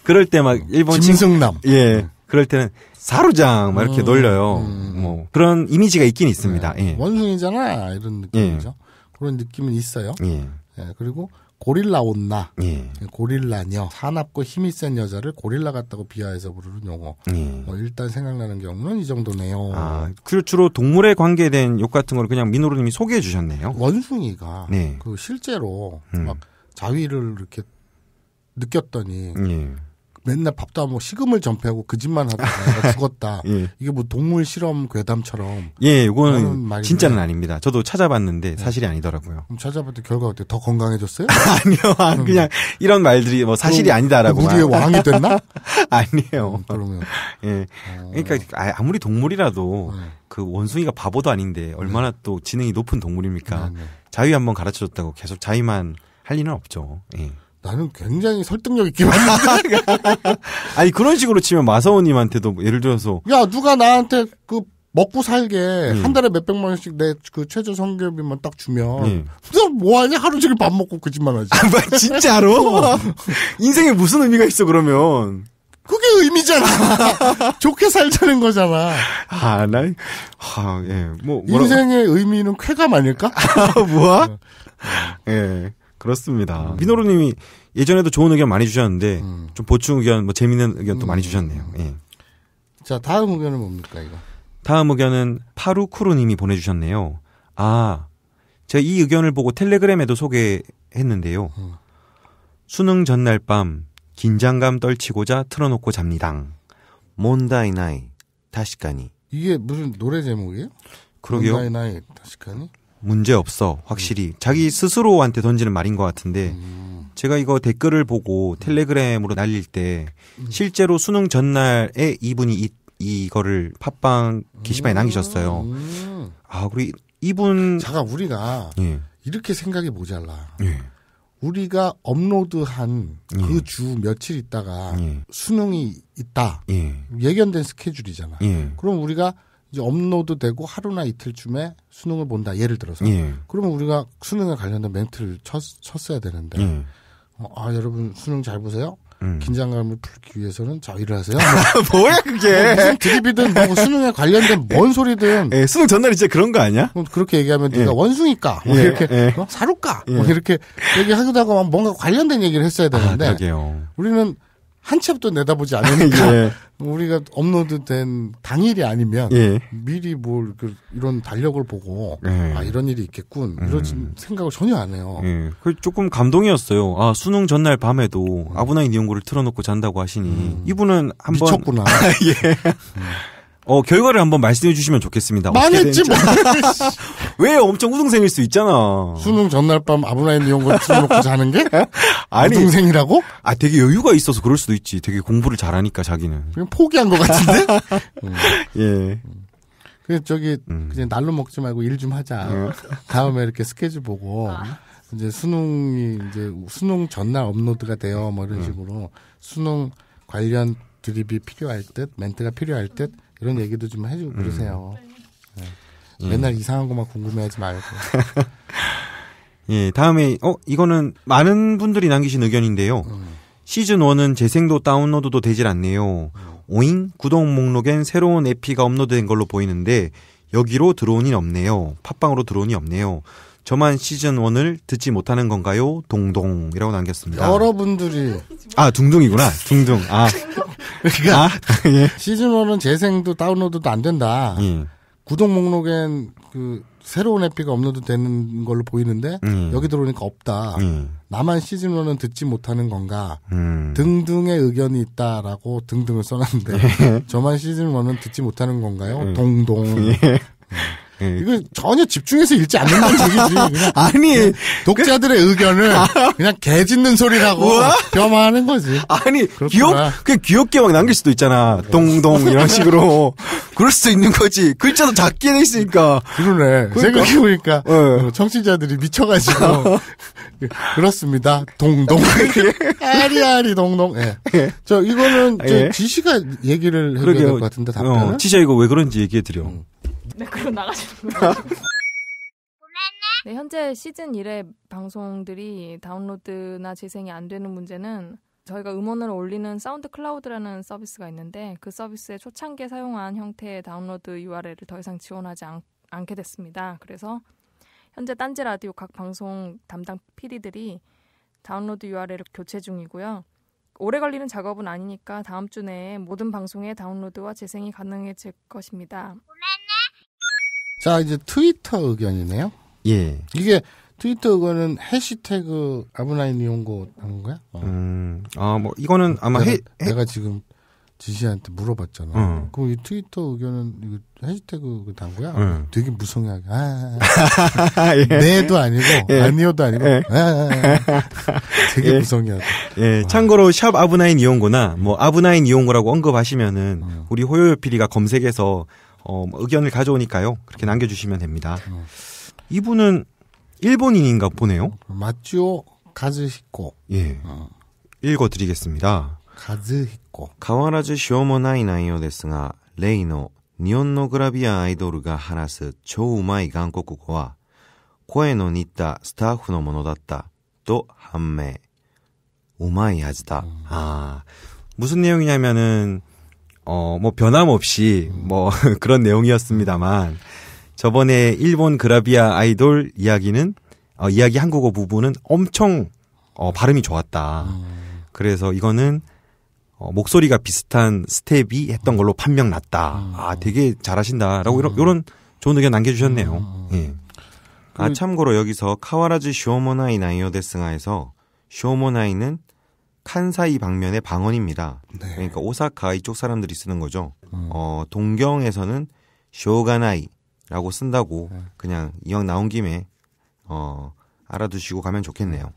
그럴 때막 음. 일본 짐승남. 친구, 예. 네. 그럴 때는 사루장 막 이렇게 음, 놀려요. 음. 뭐 그런 이미지가 있긴 있습니다. 네. 예. 원숭이잖아 이런 예. 느낌이죠. 그런 느낌은 있어요. 예. 예. 그리고 고릴라 온나, 예. 고릴라녀, 사납고 힘이 센 여자를 고릴라 같다고 비하해서 부르는 용어. 예. 어, 일단 생각나는 경우는 이 정도네요. 아, 그 주로 동물에 관계된 욕 같은 걸 그냥 민호로님이 소개해 주셨네요. 원숭이가 네. 그 실제로 음. 막 자위를 이렇게 느꼈더니 예. 맨날 밥도 안 먹고 식음을 전폐하고 그 짓만 하다가 죽었다. 예. 이게 뭐 동물 실험 괴담처럼. 예, 이거는 진짜는 아닙니다. 저도 찾아봤는데 네. 사실이 아니더라고요. 그럼 찾아봤더니 결과 어때요? 더 건강해졌어요? 아니요, 아, 음. 그냥 이런 말들이 뭐 사실이 아니다라고. 우리의 왕이 됐나? 아니에요. 음, 그러면. 예. 어... 그러니까 아, 아무리 동물이라도 네. 그 원숭이가 바보도 아닌데 네. 얼마나 네. 또 지능이 높은 동물입니까? 네, 네. 자유 한번 가르쳐줬다고 계속 자유만 할 리는 없죠. 예. 나는 굉장히 설득력 있게 봤는데. 아니 그런 식으로 치면 마사오님한테도 예를 들어서 야 누가 나한테 그 먹고 살게 음. 한 달에 몇 백만 원씩 내 그 최저 성교비만 딱 주면 음. 뭐 하냐 하루 종일 밥 먹고 그 짓만 하지. 아, 뭐, 진짜로? 인생에 무슨 의미가 있어 그러면? 그게 의미잖아. 좋게 살자는 거잖아. 아, 나, 아, 예, 뭐. 뭐라... 인생의 의미는 쾌감 아닐까? 아, 뭐야? 어. 예, 그렇습니다. 미노루님이 예전에도 좋은 의견 많이 주셨는데 음. 좀 보충 의견, 뭐 재밌는 의견 또 음. 많이 주셨네요. 예. 자 다음 의견은 뭡니까 이거? 다음 의견은 파루쿠루님이 보내주셨네요. 아 제가 이 의견을 보고 텔레그램에도 소개했는데요. 음. 수능 전날 밤 긴장감 떨치고자 틀어놓고 잡니다. 몬다이 나이 다시까니 이게 무슨 노래 제목이에요? 그러게요. 몬다이 나이 다시까니 문제 없어 확실히 음. 자기 스스로한테 던지는 말인 것 같은데 음. 제가 이거 댓글을 보고 음. 텔레그램으로 날릴 때 실제로 수능 전날에 이분이 이, 이거를 팟빵 게시판에 남기셨어요. 아우리 이분 잠깐 우리가 예. 이렇게 생각이 모자라. 예. 우리가 업로드한 예. 그주 며칠 있다가 예. 수능이 있다 예. 예견된 스케줄이잖아. 예. 그럼 우리가 이제 업로드 되고 하루나 이틀쯤에 수능을 본다. 예를 들어서. 예. 그러면 우리가 수능에 관련된 멘트를 쳤, 쳤어야 되는데. 예. 어, 아, 여러분 수능 잘 보세요. 음. 긴장감을 풀기 위해서는 자위를 하세요. 뭐. 뭐야 그게? 뭐 무슨 드립이든 뭐 수능에 관련된 뭔 소리든. 예, 수능 전날 이제 그런 거 아니야? 뭐 그렇게 얘기하면 예. 네가 원숭이까, 뭐 예, 이렇게 예. 어? 사루까, 뭐 예. 이렇게 얘기하다가 뭔가 관련된 얘기를 했어야 아, 되는데 아, 우리는 한치 앞도 내다보지 않으니까 예. 우리가 업로드된 당일이 아니면 예. 미리 뭘그 이런 달력을 보고 예. 아 이런 일이 있겠군 이런 음. 생각을 전혀 안 해요. 예. 그 조금 감동이었어요. 아 수능 전날 밤에도 아브나인 이용고를 틀어놓고 잔다고 하시니 음. 이분은 한번 미쳤구나. 예. 음. 어, 결과를 한번 말씀해 주시면 좋겠습니다. 망했지 뭐. 왜 엄청 우등생일 수 있잖아. 수능 전날 밤 아브라인 이용거 틀어놓고 자는 게? 아니, 우등생이라고? 아, 되게 여유가 있어서 그럴 수도 있지. 되게 공부를 잘하니까 자기는. 그냥 포기한 것 같은데? 음. 예. 그냥 저기 음. 그냥 날로 먹지 말고 일 좀 하자. 음. 다음에 이렇게 스케줄 보고 아. 이제 수능이 이제 수능 전날 업로드가 돼요. 뭐 이런 음. 식으로 수능 관련 드립이 필요할 듯 멘트가 필요할 듯 이런 얘기도 좀 해주고 음. 그러세요. 음. 네. 예. 맨날 이상한 것만 궁금해하지 말고. 예, 다음에 어 이거는 많은 분들이 남기신 의견인데요. 음. 시즌 1은 재생도 다운로드도 되질 않네요. 음. 오잉 구독 목록엔 새로운 에피가 업로드된 걸로 보이는데 여기로 드론이 없네요. 팟빵으로 드론이 없네요. 저만 시즌 1을 듣지 못하는 건가요? 동동이라고 남겼습니다. 여러분들이 아 둥둥이구나 둥둥 아 그러니까 아? 예. 시즌 1은 재생도 다운로드도 안 된다. 예. 구독 목록엔 그 새로운 에피가 업로드 되는 걸로 보이는데 음. 여기 들어오니까 없다. 음. 나만 시즌 1은 듣지 못하는 건가 음. 등등의 의견이 있다라고 등등을 써놨는데 예. 저만 시즌 1은 듣지 못하는 건가요? 동동. 예. 예. 이건 전혀 집중해서 읽지 않는다는 얘지 아니 예. 독자들의 그- 의견을 그냥 개 짖는 소리라고 겸하는 거지. 아니 귀엽 그 귀엽게 막 남길 수도 있잖아. 예. 동동 이런 식으로 그럴 수도 있는 거지. 글자도 작게 돼 있으니까. 그러네. 그러니까. 생각해 보니까 예. 어. 청취자들이 미쳐가지고 그렇습니다. 동동 아리아리 동동. 예. 예. 저 이거는 저 지시가 얘기를 해야 될 것 같은데 답변 어, 지시야 이거 왜 그런지 얘기해 드려. 음. 네, 그럼 나가시는 거예요. 네, 현재 시즌 1의 방송들이 다운로드나 재생이 안 되는 문제는 저희가 음원을 올리는 사운드 클라우드라는 서비스가 있는데 그 서비스의 초창기에 사용한 형태의 다운로드 URL을 더 이상 지원하지 않, 게 됐습니다. 그래서 현재 딴지 라디오 각 방송 담당 PD들이 다운로드 URL을 교체 중이고요. 오래 걸리는 작업은 아니니까 다음 주 내에 모든 방송의 다운로드와 재생이 가능해질 것입니다. 자, 이제 트위터 의견이네요. 예. 이게 트위터 의견은 해시태그 아브나인 이용고 한 거야? 어. 음, 아, 뭐, 이거는 아마 내가, 해, 해, 내가 지금 지시한테 물어봤잖아. 어. 그럼 이 트위터 의견은 이거 해시태그 단 거야? 어. 되게 무성하게. 아, 예. 네도 아니고 예. 아니어도 아니고. 예. 아, 되게 예. 무성하게. 예. 아. 참고로 샵 아브나인 이용고나 뭐 아브나인 이용고라고 언급하시면은 어. 우리 호요요 PD가 검색해서 어, 뭐 의견을 가져오니까요. 그렇게 남겨주시면 됩니다. 네. 이분은 일본인인가 보네요. 맞죠. 가즈히코. 예. 어. 읽어드리겠습니다. 가즈히코. 가와라즈 쇼모나이 나이요 ですが, 레이노, 니혼노 그라비아 아이돌가 하나스 초우마이 한국어코에の 니다 스타프の 모노다っ또 한매. 우마이 하즈다 아. 무슨 내용이냐면은 어, 뭐 변함없이 뭐 그런 내용이었습니다만 저번에 일본 그라비아 아이돌 이야기는 어, 이야기 한국어 부분은 엄청 어, 발음이 좋았다. 그래서 이거는 어, 목소리가 비슷한 스텝이 했던 걸로 판명 났다. 아, 되게 잘하신다라고 이런 이런 좋은 의견 남겨주셨네요. 예. 아 참고로 여기서 카와라즈 쇼모나이 나이오 데스가에서 쇼모나이는 칸사이 방면의 방언입니다. 네. 그러니까 오사카 이쪽 사람들이 쓰는 거죠. 음. 어, 동경에서는 쇼가나이라고 쓴다고 네. 그냥 이왕 나온 김에 어, 알아두시고 가면 좋겠네요. 네.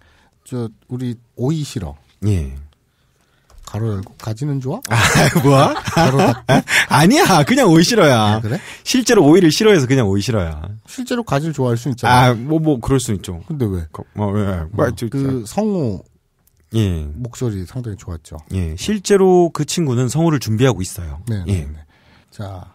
저 우리 오이 싫어. 예. 가로 열고 가지는 좋아? 아, 뭐야? 가로 아니야, 그냥 오이 싫어야. 아, 그래? 실제로 오이를 싫어해서 그냥 오이 싫어야. 실제로 가지를 좋아할 수 있잖아. 아, 뭐뭐 뭐, 그럴 수 있죠. 근데 왜? 뭐 왜? 예. 어, 뭐, 그 성우 예. 목소리 상당히 좋았죠. 예. 실제로 그 친구는 성우를 준비하고 있어요. 네. 네 예. 네, 네. 자,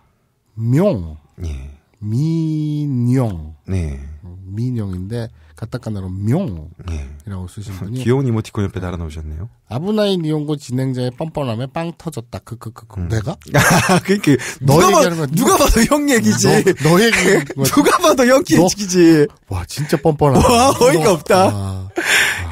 명. 예. 민영. 네. 민영인데 가타카나로 명이라고 예. 쓰신 분이 귀여운 이모티콘 옆에 달아 놓으셨네요. 아브나이 니온고 진행자의 뻔뻔함에 빵 터졌다. 크크크크. 그, 그, 그, 음. 내가? 그러니까 누가 봐 누가 봐도 형 얘기지. 너, 너 얘기. 누가 봐도 형 얘기지. 와 진짜 뻔뻔하다. 와 어이가 없다.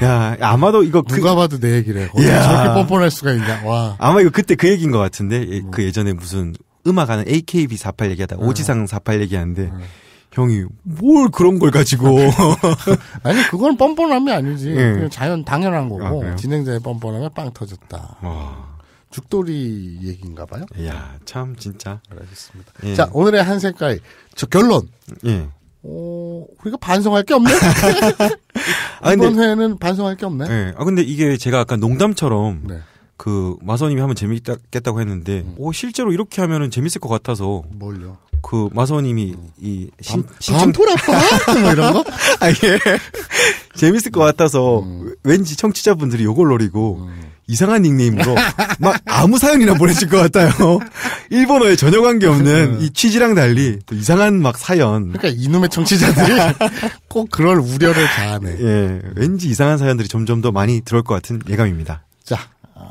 야 아마도 이거 누가 그, 봐도 내 얘기래. 저렇게 뻔뻔할 수가 있냐. 와. 아마 이거 그때 그 얘기인 것 같은데 예, 뭐. 그 예전에 무슨 음악하는 AKB 48 얘기하다 네. 오지상 48 얘기하는데. 네. 형이 뭘 그런 걸 가지고 아니 그건 뻔뻔함이 아니지 네. 그냥 자연 당연한 거고 아, 진행자의 뻔뻔함에 빵 터졌다. 와. 죽돌이 얘기인가 봐요. 이야 참 진짜. 알겠습니다. 예. 자 오늘의 한 색깔 저 결론. 예. 어, 우리가 반성할 게 없네. 아, 이번 근데, 회는 반성할 게 없네. 네. 아 근데 이게 제가 아까 농담처럼 네. 그 마선님이 하면 재밌겠다고 했는데, 음. 오 어, 실제로 이렇게 하면은 재밌을 것 같아서. 뭘요? 그 마서님이 음. 이 신, 반토라빠 뭐 이런 거? 아 예. 재밌을 것 같아서 음. 왠지 청취자분들이 요걸 노리고 음. 이상한 닉네임으로 막 아무 사연이나 보내실 것 같아요. 일본어에 전혀 관계 없는 음. 이 취지랑 달리 또 이상한 막 사연. 그러니까 이놈의 청취자들이 꼭 그럴 우려를 다하네. 예, 왠지 이상한 사연들이 점점 더 많이 들어올 것 같은 예감입니다. 자,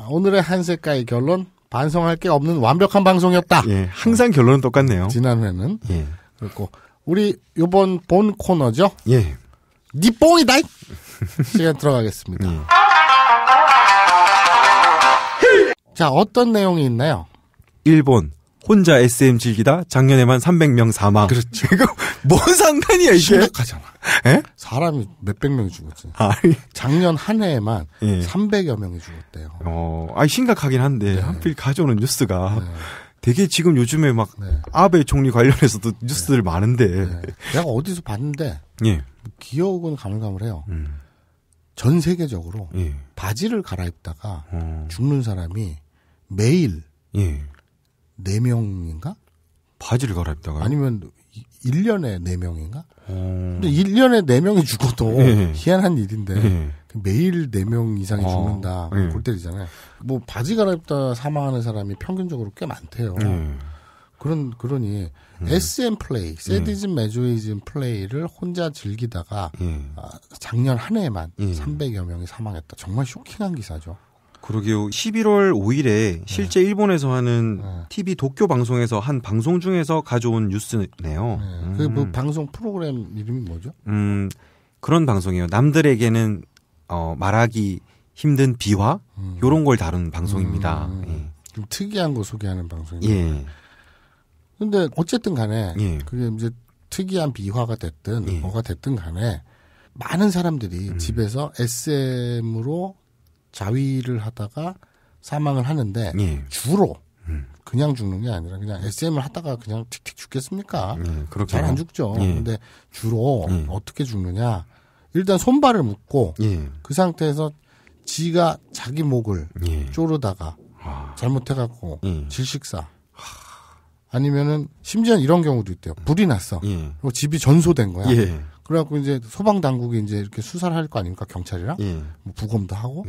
오늘의 한색깔의 결론 반성할 게 없는 완벽한 방송이었다. 예, 항상 결론은 똑같네요. 지난해는 예. 그렇고 우리 요번 본 코너죠? 예. 니 뽕이다! 시간 들어가겠습니다. 예. 자, 어떤 내용이 있나요? 일본 혼자 SM 즐기다 작년에만 300명 사망. 그렇죠. 이거 뭔 상관이야 이게? 심각하잖아. 에? 예? 사람이 몇백 명이 죽었지. 아, 작년 한 해에만 예. 300여 명이 죽었대요. 어, 아 심각하긴 한데 네. 하필 가져오는 뉴스가 네. 되게 지금 요즘에 막 네. 아베 총리 관련해서도 뉴스들 네. 많은데 네. 내가 어디서 봤는데 예. 기억은 가물가물해요. 음. 전 세계적으로 예. 바지를 갈아입다가 어. 죽는 사람이 매일 예. 4명인가? 바지를 갈아입다가 아니면 1년에 4명인가? 음... 어. 근데 1년에 4명이 죽어도 예. 희한한 일인데 예. 매일 4명 이상이 아, 죽는다. 예. 골때리잖아요. 뭐 바지 갈아입다 사망하는 사람이 평균적으로 꽤 많대요. 예. 그런 그러니 음. 예. SM 플레이, 세디즘 메조이즘 플레이를 혼자 즐기다가 예. 아, 작년 한 해에만 300여 명이 사망했다. 정말 쇼킹한 기사죠. 그러게요. 11월 5일에 실제 네. 일본에서 하는 네. TV 도쿄 방송에서 한 방송 중에서 가져온 뉴스네요. 네. 음. 그뭐 방송 프로그램 이름이 뭐죠? 음, 그런 방송이에요. 남들에게는 어, 말하기 힘든 비화 음. 요런 걸 다룬 방송입니다. 음. 예. 좀 특이한 거 소개하는 방송입니다. 예. 근데 어쨌든 간에 예. 그게 이제 특이한 비화가 됐든 예. 뭐가 됐든 간에 많은 사람들이 음. 집에서 SM으로 자위를 하다가 사망을 하는데 예. 주로 음. 그냥 죽는 게 아니라 그냥 SM을 하다가 그냥 틱틱 죽겠습니까? 예, 그렇죠. 잘안 죽죠. 예. 근데 주로 예. 어떻게 죽느냐? 일단 손발을 묶고 예. 그 상태에서 지가 자기 목을 예. 쪼르다가 아. 잘못해갖고 질식사. 하. 아니면은 심지어 이런 경우도 있대요. 불이 났어. 그리고 집이 전소된 거야. 그래갖고 이제 소방 당국이 이제 이렇게 수사를 할 거 아닙니까 경찰이랑 뭐 부검도 하고.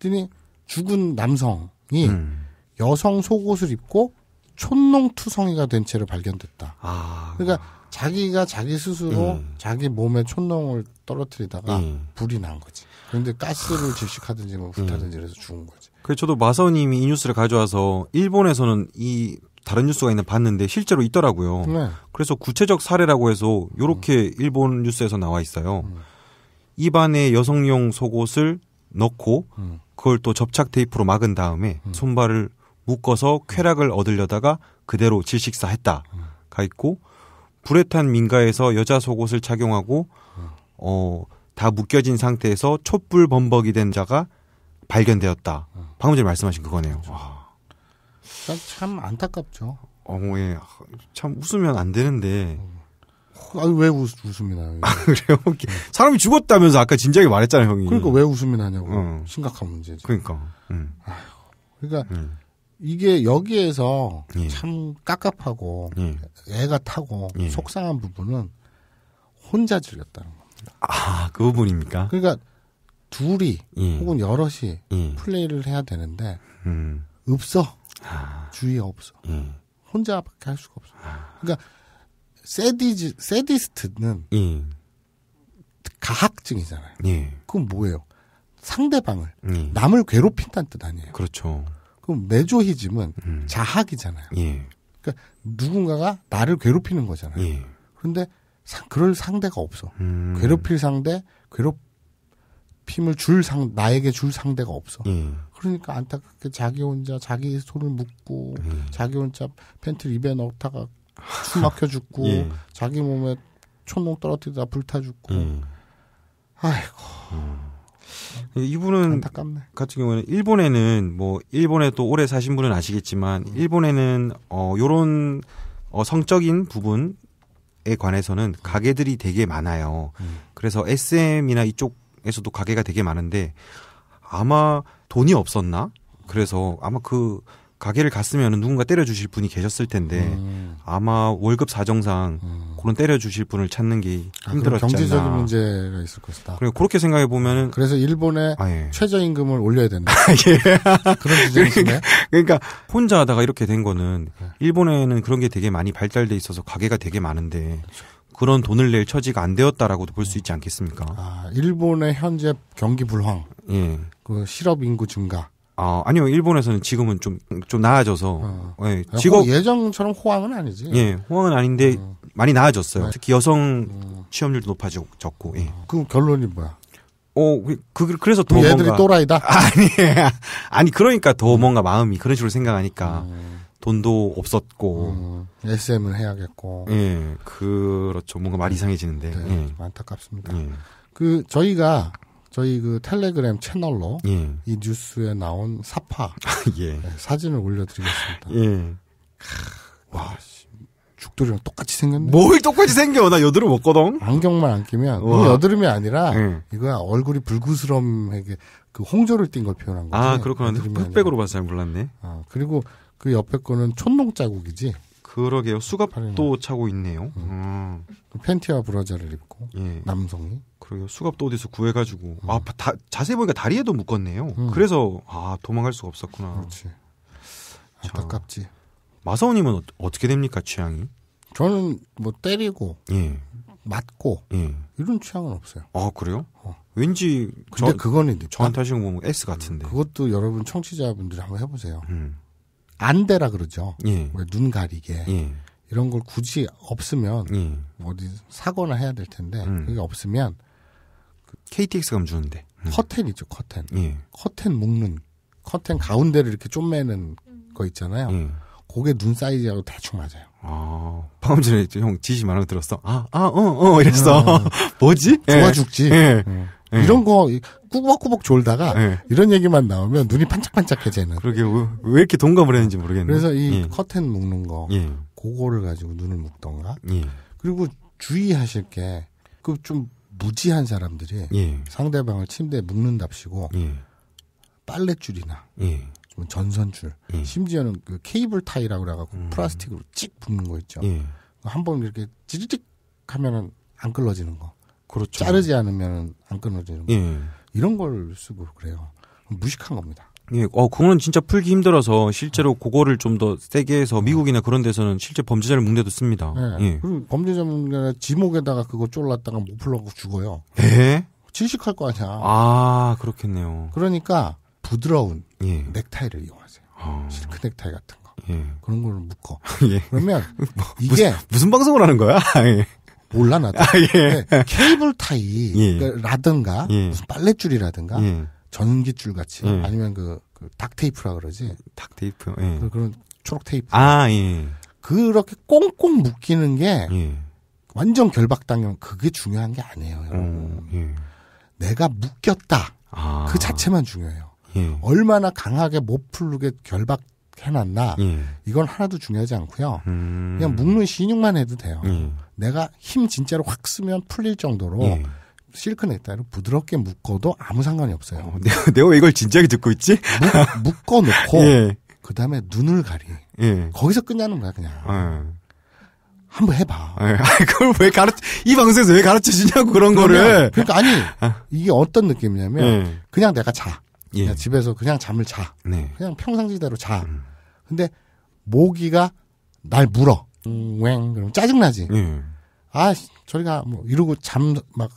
그랬더니 죽은 남성이 음. 여성 속옷을 입고 촌농투성이가 된 채로 발견됐다. 아. 그러니까 자기가 자기 스스로 음. 자기 몸에 촌농을 떨어뜨리다가 음. 불이 난 거지. 그런데 가스를 질식하든지 뭐 불타든지 그래서 음. 죽은 거지. 그래서 저도 마사오님이 이 뉴스를 가져와서 일본에서는 이 다른 뉴스가 있는 봤는데 실제로 있더라고요. 네. 그래서 구체적 사례라고 해서 요렇게 음. 일본 뉴스에서 나와 있어요. 음. 입안에 여성용 속옷을 넣고 음. 그걸 또 접착 테이프로 막은 다음에 음. 손발을 묶어서 음. 쾌락을 얻으려다가 그대로 질식사했다가 음. 있고 불에 탄 민가에서 여자 속옷을 착용하고 음. 어, 다 묶여진 상태에서 촛불 범벅이 된 자가 발견되었다. 방금 전에 말씀하신 그거네요. 그렇죠. 와. 참 안타깝죠. 어머, 예. 참 웃으면 안 되는데. 아니 왜 웃, 웃음이 나요? 아, 그래요? 사람이 죽었다면서 아까 진작에 말했잖아요, 형이. 그러니까 왜 웃음이 나냐고. 어. 심각한 문제죠 그러니까. 음. 그러니까 음. 이게 여기에서 예. 참 깝깝하고 예. 애가 타고 예. 속상한 부분은 혼자 즐겼다는 겁니다. 아, 그 부분입니까? 그러니까 둘이 예. 혹은 여럿이 예. 플레이를 해야 되는데 음. 없어. 아. 주위에 없어. 예. 혼자밖에 할 수가 없어. 아. 그러니까 세디즈 세디스트는 음. 가학증이잖아요. 예. 그건 뭐예요? 상대방을 음. 남을 괴롭힌다는 뜻 아니에요. 그렇죠. 그럼 메조히즘은 음. 자학이잖아요. 예. 그러니까 누군가가 나를 괴롭히는 거잖아요. 예. 그런데 상, 그럴 상대가 없어. 음. 괴롭힐 상대, 괴롭힘을 줄 상, 나에게 줄 상대가 없어. 예. 그러니까 안타깝게 자기 혼자 자기 손을 묶고 자기 혼자 팬티를 입에 넣다가 숨 막혀 죽고 예. 자기 몸에 촌농 떨어뜨리다 불타 죽고 음. 아이고 음. 이분은 안타깝네. 같은 경우에는 일본에는 뭐 일본에 또 오래 사신 분은 아시겠지만 음. 일본에는 어 요런 어 성적인 부분에 관해서는 음. 가게들이 되게 많아요. 음. 그래서 SM이나 이쪽에서도 가게가 되게 많은데 아마 돈이 없었나? 그래서 아마 그 가게를 갔으면 누군가 때려주실 분이 계셨을 텐데 음. 아마 월급 사정상 음. 그런 때려주실 분을 찾는 게 아, 힘들었지 경제적인 문제가 있을 것이다. 그리고 그렇게 생각해 보면은 그래서 일본의 아, 예. 최저임금을 올려야 된다. 예. 그런 주제네 그러니까, 그러니까 혼자 하다가 이렇게 된 거는 네. 일본에는 그런 게 되게 많이 발달돼 있어서 가게가 되게 많은데 그 그런 돈을 낼 처지가 안 되었다라고도 볼 수 있지 않겠습니까? 아, 일본의 현재 경기 불황, 예. 그 실업 인구 증가, 아, 아니요. 일본에서는 지금은 좀, 좀 나아져서. 어. 예, 직업. 예전처럼 호황은 아니지. 예, 호황은 아닌데 어. 많이 나아졌어요. 네. 특히 여성 어. 취업률도 높아졌고, 예. 어. 그럼 결론이 뭐야? 어, 그, 그래서 더 얘들이 뭔가. 또라이다? 아니, 아니, 그러니까 더 음. 뭔가 마음이 그런 식으로 생각하니까. 음. 돈도 없었고. 음. SM을 해야겠고. 예, 그렇죠. 뭔가 말이 네. 이상해지는데. 네, 예. 안타깝습니다. 예. 그, 저희가 저희 그 텔레그램 채널로 예. 이 뉴스에 나온 사파 아, 예. 네, 사진을 올려드리겠습니다. 예. 와 죽돌이랑 똑같이 생겼네. 뭘 똑같이 생겨? 나 여드름 없거든. 안경만 안 끼면 그 와. 여드름이 아니라 응. 예. 이거야 얼굴이 불구스럼하게 그 홍조를 띤 걸 표현한 거지. 아 그렇구나. 흑백으로 봤서잘 몰랐네. 아 그리고 그 옆에 거는 촛농 자국이지. 그러게요. 수갑도 차고 있네요. 응. 음. 아. 음. 팬티와 브라자를 입고 예. 남성이. 그러게요. 수갑 도 어디서 구해가지고 응. 음. 아 다, 자세히 보니까 다리에도 묶었네요. 응. 그래서 아 도망갈 수가 없었구나. 그렇지. 안타깝지. 마사오님은 어, 떻게 됩니까 취향이? 저는 뭐 때리고 예. 맞고 예. 이런 취향은 없어요. 아 그래요? 어. 왠지 근데 저, 그거 저한테 하시는 거 보면 S 같은데. 그것도 여러분 청취자분들이 한번 해보세요. 음. 안대라 그러죠. 예. 눈가리게 예. 이런 걸 굳이 없으면 예. 어디 사거나 해야 될 텐데 음. 그게 없으면 그 KTX 가면 주는데 음. 커튼이죠 커튼 예. 커튼 묶는 커튼 가운데를 이렇게 쪼매는 거 있잖아요. 예. 그게 눈 사이즈하고 대충 맞아요. 아, 방금 전에 형 지시 말하고 들었어. 아, 아, 어, 어, 이랬어. 아, 뭐지? 좋아 예. 죽지. 예. 예. 네. 이런 거 꾸벅꾸벅 졸다가 네. 이런 얘기만 나오면 눈이 반짝반짝해지는. 그러게 왜, 왜, 이렇게 동감을 했는지 모르겠네. 그래서 이 예. 커튼 묶는 거, 예. 그거를 가지고 눈을 묶던가. 예. 그리고 주의하실 게 그 좀 무지한 사람들이 예. 상대방을 침대에 묶는답시고 예. 빨랫줄이나 좀 뭐 전선줄, 심지어는 그 케이블 타이라고 그래갖고 음. 플라스틱으로 찍 묶는 거 있죠. 한번 이렇게 찌릿 하면은 안끌러지는 거. 그렇죠. 자르지 않으면 안 끊어지는 예. 이런 걸 쓰고 그래요. 무식한 겁니다. 예, 어, 그거는 진짜 풀기 힘들어서 실제로 그거를 좀 더 세게 해서 네. 미국이나 그런 데서는 실제 범죄자를 뭉대도 씁니다. 예. 예. 그리고 범죄자 뭉대나 지목에다가 그거 쫄랐다가 못 뭐 풀려고 죽어요. 예? 질식할 거 아니야. 아, 그렇겠네요. 그러니까 부드러운 예. 넥타이를 이용하세요. 아... 실크 넥타이 같은 거. 예. 그런 걸 묶어. 예. 그러면 뭐, 이게 무슨, 무슨, 방송을 하는 거야? 예. 몰라 나도. 아, 예. 네. 케이블 타이 예. 그러니까 라든가 예. 무슨 빨랫줄이라든가 예. 전기줄 같이 예. 아니면 그, 그 닥테이프라 그러지. 닥테이프. 예. 그, 런 초록 테이프. 아 예. 그렇게 꽁꽁 묶이는 게 완전 결박당연 그게 중요한 게 아니에요, 음, 여러분. 음, 내가 묶였다. 아. 그 자체만 중요해요. 얼마나 강하게 못 풀게 결박 해놨나 이건 하나도 중요하지 않고요. 음. 그냥 묶는 신용만 해도 돼요. 음. 내가 힘 진짜로 확 쓰면 풀릴 정도로 예. 실크 넥타이로 부드럽게 묶어도 아무 상관이 없어요. 어, 내가, 내가 왜 이걸 진지하게 듣고 있지? 묶, 어놓고 예. 그 다음에 눈을 가리. 예. 거기서 끝나는 거야 그냥. 어. 한번 해봐. 예. 아, 그걸 왜 가르 치이 방송에서 왜 가르쳐 주냐고 그런 그러면, 거를. 그러니까 아니 아. 이게 어떤 느낌이냐면 예. 그냥 내가 자. 예. 그냥 집에서 그냥 잠을 자. 네. 그냥 평상시대로 자. 음. 근데 모기가 날 물어. 음, 왱 그럼 짜증나지. 음. 아 저희가 뭐 이러고 잠 막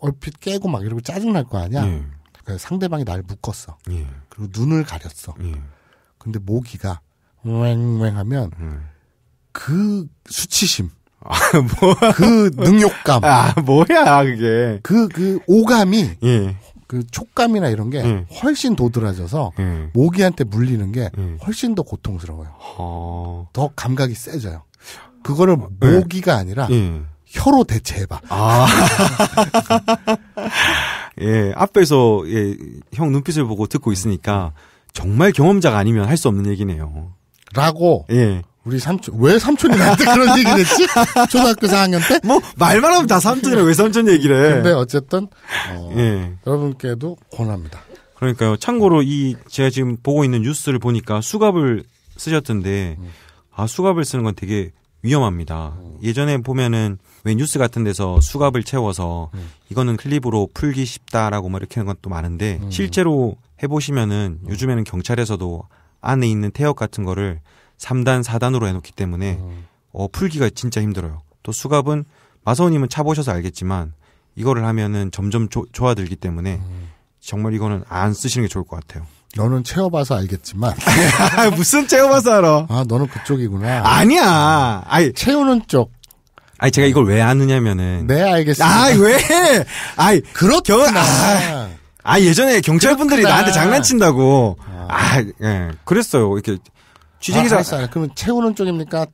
얼핏 깨고 막 이러고 짜증 날 거 아니야. 예. 그러니 상대방이 날 묶었어. 예. 그리고 눈을 가렸어. 예. 근데 모기가 웽웽하면 예. 그 수치심. 아, 뭐그 능욕감. 아, 뭐야, 그게. 그, 그 오감이. 예. 그 촉감이나 이런 게 음. 훨씬 도드라져서 음. 모기한테 물리는 게 음. 훨씬 더 고통스러워요. 어... 더 감각이 세져요. 그거를 네. 모기가 네. 아니라 네. 혀로 대체해봐. 아. 예, 앞에서 예, 형 눈빛을 보고 듣고 있으니까 정말 경험자가 아니면 할 수 없는 얘기네요. 라고. 예. 우리 삼촌 왜 삼촌이 나한테 그런 얘기를 했지? 초등학교 4학년 때? 뭐 말만 하면 다 삼촌이라 왜 삼촌 얘기를 해? 근데 어쨌든 어, 예. 여러분께도 권합니다. 그러니까요. 참고로 이 제가 지금 보고 있는 뉴스를 보니까 수갑을 쓰셨던데 음. 아 수갑을 쓰는 건 되게 위험합니다. 어. 예전에 보면은 왜 뉴스 같은 데서 수갑을 채워서 네. 이거는 클립으로 풀기 쉽다라고 막 뭐 이렇게 하는 것도 많은데 음. 실제로 해보시면은 어. 요즘에는 경찰에서도 안에 있는 태엽 같은 거를 3단, 4단으로 해놓기 때문에 어. 어, 풀기가 진짜 힘들어요. 또 수갑은 마서우님은 차보셔서 알겠지만 이거를 하면은 점점 조, 좋아들기 때문에 음. 정말 이거는 안 쓰시는 게 좋을 것 같아요. 너는 채워봐서 알겠지만 무슨 채워봐서 알아? 아 너는 그쪽이구나. 아니야. 아니 채우는 쪽. 아니 제가 이걸 왜 아느냐면은 네 알겠습니다. 아 왜? 아이 그렇구나아 아, 예전에 경찰분들이 나한테 장난친다고. 아, 아 예. 그랬어요. 이렇게 아, 취재기사. 아, 알았어, 알았어. 그러면 채우는 쪽입니까?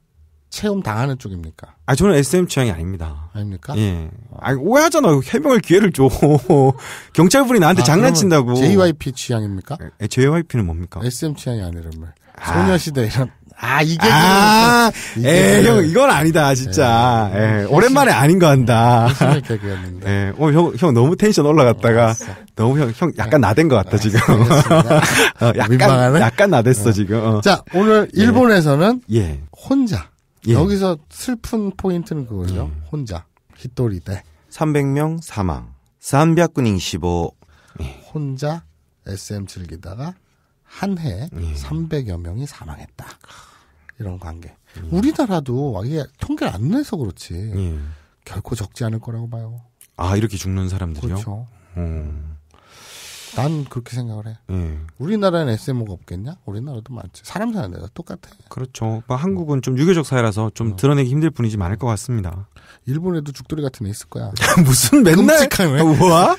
체험 당하는 쪽입니까? 아 저는 SM 취향이 아닙니다. 아닙니까? 예. 아 오해하잖아요. 해명할 기회를 줘. 경찰분이 나한테 아, 장난친다고. JYP 취향입니까? 에, JYP는 뭡니까? SM 취향이 아니란 말. 뭐 아. 소녀시대 이런. 아 이게 아, 에형 이건 아니다 진짜. 에, 네. 에, 오랜만에 아닌 거 한다. 개그였는데. 어형형 형 너무 텐션 올라갔다가 어, 너무 형 형 약간 네. 나댄 것 같다 네, 지금. 어, 약간 민망하네? 약간 나댔어 지금. 어. 자 오늘 예. 일본에서는 예. 혼자. 예. 여기서 슬픈 포인트는 그거죠. 음. 혼자 히토리 대 300명 사망. 산비아군인 15. 예. 혼자 SM 예. 즐기다가 한 해 300여 예. 명이 사망했다. 이런 관계. 음. 우리나라도 이게 통계를 안 내서 그렇지. 예. 결코 적지 않을 거라고 봐요. 아 이렇게 죽는 사람들이요? 그렇죠. 음. 난 그렇게 생각을 해. 음. 예. 우리나라는 SMO가 없겠냐? 우리나라도 많지. 사람 사는 데가 똑같아. 그렇죠. 뭐 한국은 좀 유교적 사회라서 좀 어. 드러내기 힘들 뿐이지 많을 것 같습니다. 일본에도 죽돌이 같은 애 있을 거야. 무슨 맨날 와? 뭐?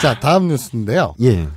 자 다음 뉴스인데요. 예.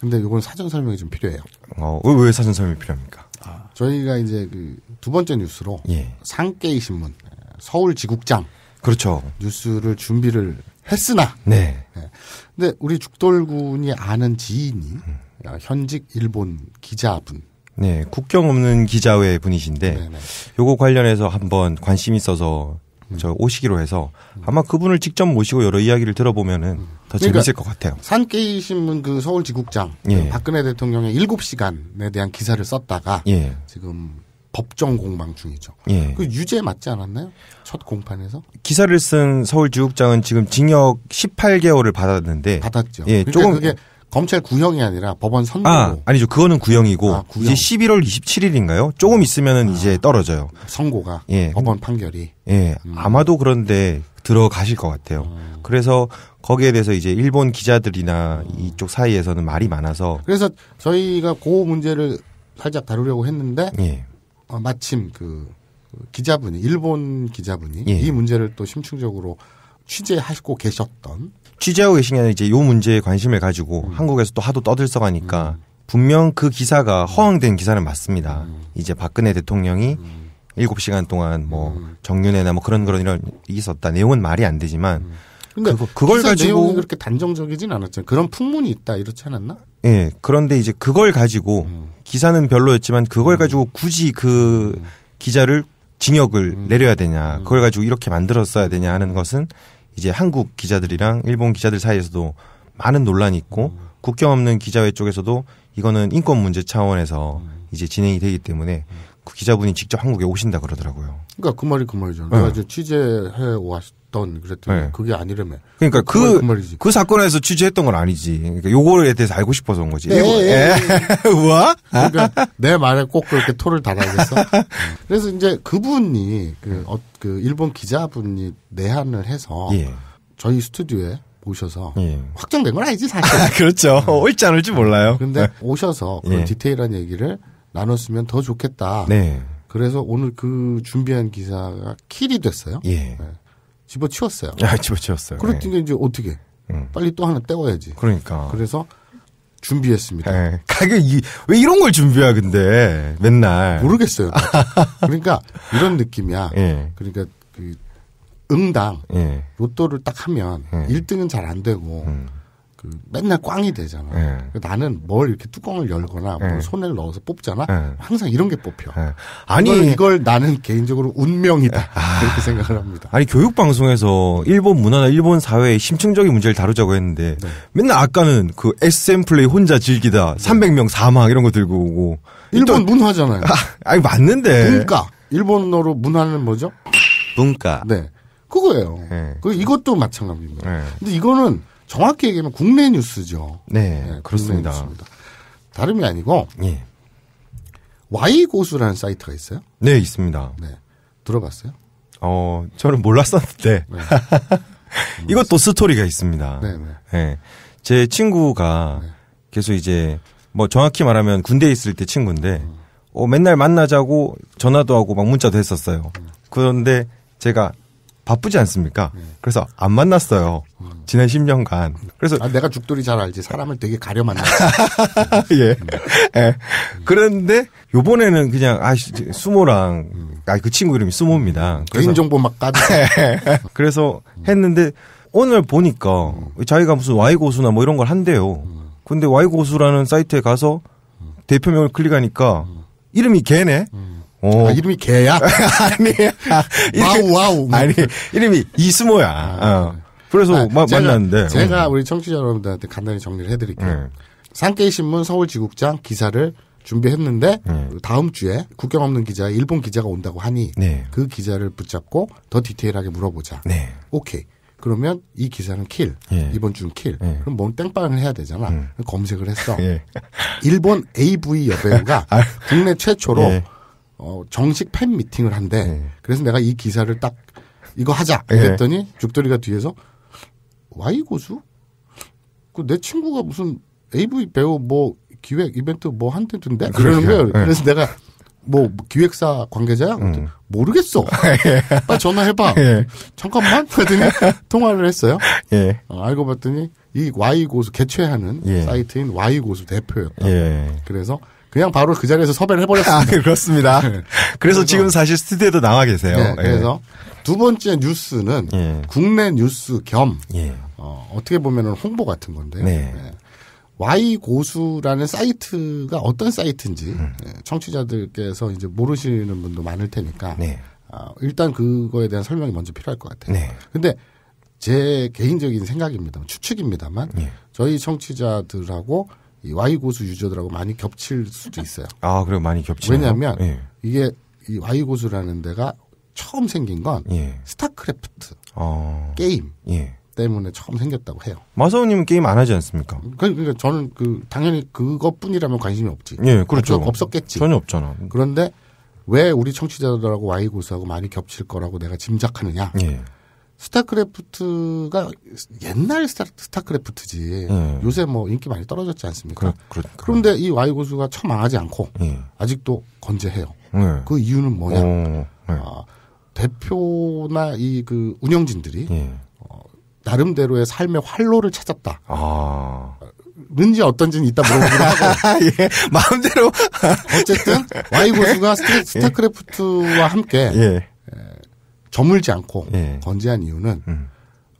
근데 이건 사전 설명이 좀 필요해요. 어, 왜 사전 설명이 필요합니까? 아. 저희가 이제 그 두 번째 뉴스로 예. 상계이 신문 서울 지국장 그렇죠. 뉴스를 준비를 했으나. 네. 네. 근데 우리 죽돌군이 아는 지인이 음. 현직 일본 기자분. 네, 국경 없는 기자회 분이신데 네, 네. 요거 관련해서 한번 관심 있어서 음. 저 오시기로 해서 아마 그분을 직접 모시고 여러 이야기를 들어보면은 음. 더 그러니까 을것 같아요. 산케이 신문 그 서울 지국장 예. 박근혜 대통령의 7시간에 대한 기사를 썼다가 예. 지금 법정 공방 중이죠. 예. 그 유죄 맞지 않았나요? 첫 공판에서? 기사를 쓴 서울지국장은 지금 징역 18개월을 받았는데 받았죠. 예, 그러니까 조금 그게 검찰 구형이 아니라 법원 선고. 아, 아니죠. 그거는 구형이고 아, 구형. 이제 11월 27일인가요? 조금 아. 있으면은 아, 이제 떨어져요. 선고가 예. 법원 판결이. 예. 음. 아마도 그런데 들어가실 것 같아요. 음. 그래서 거기에 대해서 이제 일본 기자들이나 음. 이쪽 사이에서는 말이 많아서 그래서 저희가 그 문제를 살짝 다루려고 했는데 예. 어, 마침 그, 그 기자분이 일본 기자분이 예. 이 문제를 또 심층적으로 취재하고 계셨던 취재하고 계신 게 아니라 이제 요 문제에 관심을 가지고 음. 한국에서 또 하도 떠들썩하니까 음. 분명 그 기사가 허황된 기사는 맞습니다. 음. 이제 박근혜 대통령이 음. 7시간 동안 뭐 음. 정윤회나 뭐 그런 그런 이런 있었다. 내용은 말이 안 되지만 음. 근데 그거, 그걸 가지고 내용이 그렇게 단정적이진 않았죠 그런 풍문이 있다 이렇지 않았나? 예. 그런데 이제 그걸 가지고 음. 기사는 별로였지만 그걸 음. 가지고 굳이 그 음. 기자를 징역을 음. 내려야 되냐, 그걸 가지고 이렇게 만들었어야 되냐 하는 것은 이제 한국 기자들이랑 일본 기자들 사이에서도 많은 논란이 있고 국경 없는 기자회 쪽에서도 이거는 인권 문제 차원에서 이제 진행이 되기 때문에 그 기자분이 직접 한국에 오신다 그러더라고요. 그러니까 그 말이 그 말이죠. 내가 네. 이제 취재해 왔을 했던 그랬더니 네. 그게 아니라며. 그러니까 그, 그, 그, 그, 사건에서 취재했던 건 아니지. 그러니까 요거에 대해서 알고 싶어서 온 거지. 네. 네. 우와? 아? 그러니까 내 말에 꼭 그렇게 토를 달아야겠어. 그래서 이제 그분이 그, 어, 그 일본 기자분이 내한을 해서 예. 저희 스튜디오에 오셔서 예. 확정된 건 아니지 사실. 아, 그렇죠. 네. 올지 안 올지 몰라요. 근데 네. 오셔서 그런 예. 디테일한 얘기를 나눴으면 더 좋겠다. 네. 그래서 오늘 그 준비한 기사가 킬이 됐어요. 예. 네. 집어치웠어요. 아, 집어치웠어요. 그랬더니 네. 이제 어떻게? 음. 빨리 또 하나 떼워야지. 그러니까. 그래서 준비했습니다. 네. 가격 이, 왜 이런 걸 준비야, 근데. 맨날. 모르겠어요. 그러니까 이런 느낌이야. 네. 그러니까 그 응당, 네. 로또를 딱 하면 네. 예. 1등은 잘 안 되고, 음. 그 맨날 꽝이 되잖아. 네. 나는 뭘 이렇게 뚜껑을 열거나 네. 손을 넣어서 뽑잖아. 네. 항상 이런 게 뽑혀. 아니 이걸 나는 개인적으로 운명이다 아... 그렇게 생각을 합니다. 아니 교육 방송에서 일본 문화나 일본 사회의 심층적인 문제를 다루자고 했는데 네. 맨날 아까는 그 SM 플레이 혼자 즐기다 300명 사망 이런 거 들고 오고 일본 또... 문화잖아요. 아, 니 맞는데 문과 일본어로 문화는 뭐죠? 문과. 네 그거예요. 그 이것도 마찬가지입니다. 근데 이거는 정확히 얘기하면 국내 뉴스죠. 네, 네 그렇습니다. 뉴스입니다. 다름이 아니고 예. Y 고수라는 사이트가 있어요. 네, 있습니다. 네, 들어봤어요? 어, 저는 몰랐었는데 네. 이것도 스토리가 있습니다. 네, 네. 예. 제 친구가 네. 계속 이제 뭐 정확히 말하면 군대에 있을 때 친구인데 음. 어, 맨날 만나자고 전화도 하고 막 문자도 했었어요. 음. 그런데 제가 바쁘지 않습니까? 네. 그래서 안 만났어요. 음. 지난 10년간. 그래서 아, 내가 죽돌이 잘 알지. 사람을 되게 가려 만났어. 예. 음. 예. 음. 그런데 요번에는 그냥 아 수모랑 아그 친구 이름이 수모입니다. 개인 정보 막 까지. 예. 그래서 했는데 오늘 보니까 자기가 무슨 와이 고수나 뭐 이런 걸 한대요. 근데 와이 고수라는 사이트에 가서 대표명을 클릭하니까 이름이 걔네. 오. 어. 아, 이름이 개야? 아니, 아, 와우, 와우. 아니, 이름이 이스모야. 어. 아, 그래서 아, 마, 제가, 만났는데. 제가 음. 우리 청취자 여러분들한테 간단히 정리를 해드릴게요. 음. 네. 상이신문 서울지국장 기사를 준비했는데 음. 다음 주에 국경 없는 기자 일본 기자가 온다고 하니 네. 그 기자를 붙잡고 더 디테일하게 물어보자. 네. 오케이. 그러면 이 기사는 킬. 예. 이번 주는 킬. 예. 그럼 뭔 땡빵을 해야 되잖아. 음. 검색을 했어. 예. 일본 AV 여배우가 아. 국내 최초로 예. 어, 정식 팬 미팅을 한대. 네. 그래서 내가 이 기사를 딱 이거 하자 그랬더니 예. 네. 죽돌이가 뒤에서 와이 고수? 그내 친구가 무슨 AV 배우 뭐 기획 이벤트 뭐 한대던데 그러는 거예요. 네. 그래서 내가 뭐 기획사 관계자야? 음. 모르겠어. 예. 빨리 전화해봐. 예. 잠깐만. 그랬더니 통화를 했어요. 예. 어, 알고 봤더니 이 Y 고수 개최하는 예. 사이트인 Y 고수 대표였다. 그래서 그냥 바로 그 자리에서 섭외를 해버렸습니다. 아, 네, 그렇습니다. 네. 그래서, 그래서, 지금 사실 스튜디오에도 나와 계세요. 네, 예. 그래서 예. 두 번째 뉴스는 예. 국내 뉴스 겸 예. 어, 어떻게 보면 홍보 같은 건데요. 네. 네. Y 고수라는 사이트가 어떤 사이트인지 음. 청취자들께서 이제 모르시는 분도 많을 테니까 네. 어, 일단 그거에 대한 설명이 먼저 필요할 것 같아요. 네. 근데 제 개인적인 생각입니다. 추측입니다만 예. 저희 청취자들하고 이 Y 고수 유저들하고 많이 겹칠 수도 있어요. 아, 그리고 많이 겹치 왜냐하면 예. 이게 이 Y 고수라는 데가 처음 생긴 건 예. 스타크래프트 어... 게임 예. 때문에 처음 생겼다고 해요. 마사오님은 게임 안 하지 않습니까? 음, 그, 그러니까 저는 그 당연히 그것뿐이라면 관심이 없지. 예, 그렇죠. 없었겠지. 전혀 없잖아. 음. 그런데 왜 우리 청취자들하고 Y 고수하고 많이 겹칠 거라고 내가 짐작하느냐? 예. 스타크래프트가 옛날 스타, 스타크래프트지 네. 요새 뭐 인기 많이 떨어졌지 않습니까? 그렇, 그렇죠. 그런데이 와이 고수가 처망하지 않고 네. 아직도 건재해요. 네. 그 이유는 뭐냐? 어, 어 대표나 이 그 운영진들이 어, 나름대로의 삶의 활로를 찾았다. 아. 는지 어떤지는 이따 물어보기로 하고 아, 예, 마음대로 어쨌든 와이 고수가 스타, 크래프트와 함께 예. 저물지 않고 예. 건재한 이유는 음.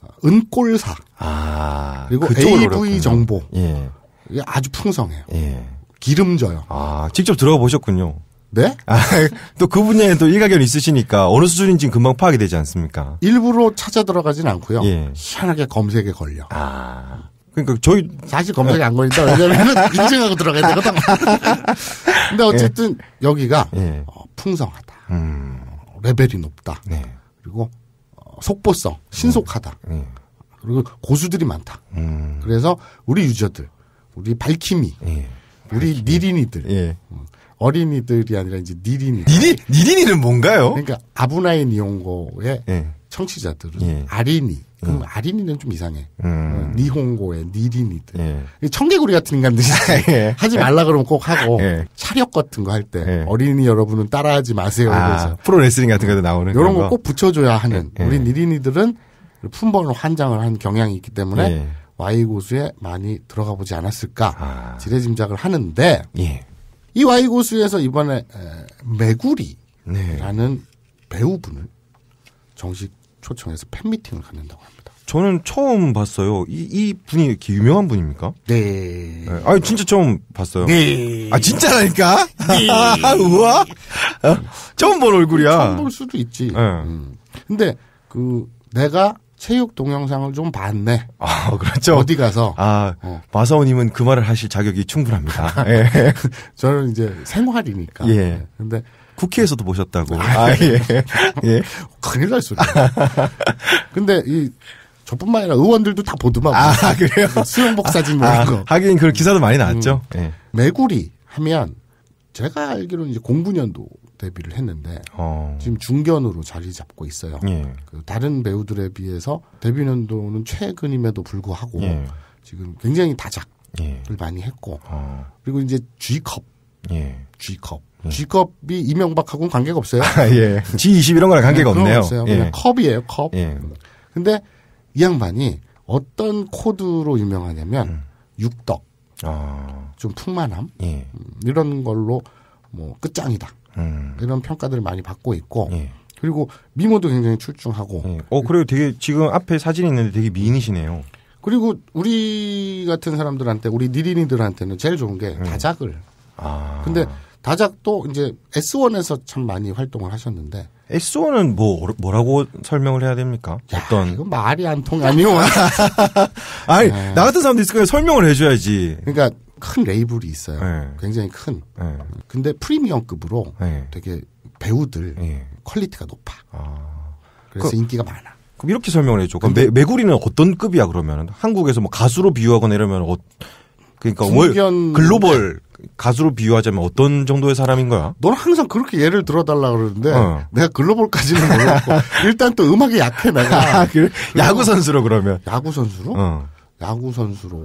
어, 은꼴사 아, 그리고 AV 그렇군요. 정보 예. 이게 아주 풍성해요. 예. 기름져요. 아 직접 들어가 보셨군요. 네? 아, 또그 분야에 또 일가견 있으시니까 어느 수준인지 금방 파악이 되지 않습니까? 일부러 찾아 들어가진 않고요. 예. 희한하게 검색에 걸려. 아. 그러니까 저희 사실 검색이 안 걸린다 왜냐면은 인증하고 들어가야 되거든. 근데 예. 어쨌든 여기가 예. 어, 풍성하다. 음. 레벨이 높다. 네. 그리고 어, 속보성, 신속하다. 음, 음. 그리고 고수들이 많다. 음. 그래서 우리 유저들, 우리 발키미, 예. 우리 니린이들, 예. 음, 어린이들이 아니라 이제 니린이. 니린 니린이는 뭔가요? 그러니까 아브나인 이용고의 예. 청취자들은 예. 아린이, 그럼 음. 아린이는 좀 이상해. 음. 어, 니홍고에 니린이들. 예. 청개구리 같은 인간들이 아, 예. 하지 말라 그러면 꼭 하고 예. 샤력 같은 거 할때 예. 어린이 여러분은 따라하지 마세요. 아, 프로 레슬링 같은 거도 나오는 이런 거 꼭 붙여줘야 하는 예. 우리 니린이들은 품번호 환장을 한 경향이 있기 때문에 예. 와이 고수에 많이 들어가 보지 않았을까 아. 지레짐작을 하는데 이 와이 고수에서 이번에 메구리라는 네. 배우분을 정식 초청해서 팬미팅을 갖는다고 합니다. 저는 처음 봤어요. 이, 이 분이 이렇게 유명한 분입니까? 네. 네. 아 진짜 처음 봤어요. 네. 아, 진짜라니까? 네. 우와? 어? 처음 본 얼굴이야. 처음 볼 수도 있지. 네. 음. 근데 그 내가 체육 동영상을 좀 봤네. 아, 그렇죠. 어디 가서. 아, 어. 마사오님은 그 말을 하실 자격이 충분합니다. 예. 저는 이제 생활이니까. 예. 근데 국회에서도 보셨다고. 아, 예. 예. 큰일 날 소리. 근데 이 저뿐만 아니라 의원들도 다 보더만. 아, 그래요? 뭐 수영복 사진 뭐 아, 거. 하긴 그런 기사도 많이 음. 나왔죠. 음. 예. 매구리 하면 제가 알기로는 이제 09년도 데뷔를 했는데 어. 지금 중견으로 자리 잡고 있어요. 예. 그 다른 배우들에 비해서 데뷔 년도는 최근임에도 불구하고 예. 지금 굉장히 다작을 예. 많이 했고 어. 그리고 이제 G컵, 예. G컵 네. G컵이 이명박하고는 관계가 없어요. 아, 예. G20 이런 거랑 관계가 네, 없네요. 없어요. 그냥 예. 컵이에요, 컵. 예. 근데 이 양반이 어떤 코드로 유명하냐면 음. 육덕, 아. 좀 풍만함 예. 음, 이런 걸로 뭐 끝장이다 음. 이런 평가들을 많이 받고 있고 예. 그리고 미모도 굉장히 출중하고. 예. 어그리고 되게 지금 앞에 사진 이 있는데 되게 미인이시네요. 그리고 우리 같은 사람들한테 우리 니린이들한테는 제일 좋은 게 예. 다작을. 아. 근데 다작도 이제 S1에서 참 많이 활동을 하셨는데 S1은 뭐 뭐라고 설명을 해야 됩니까? 야, 어떤 이건 말이 안 통해 아니요. 아니 네. 나 같은 사람도 있을 거예요. 설명을 해줘야지. 그러니까 큰 레이블이 있어요. 네. 굉장히 큰. 네. 근데 프리미엄급으로 네. 되게 배우들 네. 퀄리티가 높아. 아. 그래서 그, 인기가 많아. 그럼 이렇게 설명을 해줘. 그럼 매, 매구리는 어떤 급이야 그러면? 한국에서 뭐 가수로 비유하거나 이러면 어, 그러니까 월, 글로벌 가수로 비유하자면 어떤 정도의 사람인 거야? 넌 항상 그렇게 예를 들어달라 그러는데 어. 내가 글로벌까지는 몰랐고 일단 또 음악이 약해 내가. 아, 그래? 야구 선수로 그러면? 야구 선수로? 어. 야구 선수로.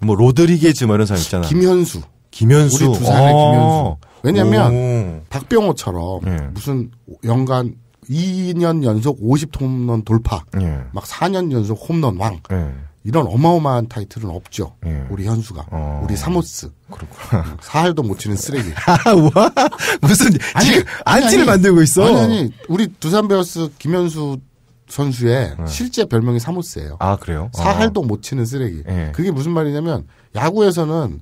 뭐 로드리게즈 뭐 이런 사람 있잖아. 김현수. 김현수. 우리 두산의 어. 김현수. 왜냐면 오. 박병호처럼 예. 무슨 연간 2년 연속 50홈런 돌파, 예. 막 4년 연속 홈런 왕. 예. 이런 어마어마한 타이틀은 없죠. 예. 우리 현수가. 어... 우리 사모스. 그렇구나. 음, 사흘도 못 치는 쓰레기. 아, 와! 무슨, 아니, 지금 안티를 만들고 있어. 아니, 아니, 우리 두산베어스 김현수 선수의 네. 실제 별명이 사모스예요. 아, 그래요? 어. 사할도 아. 못 치는 쓰레기. 네. 그게 무슨 말이냐면 야구에서는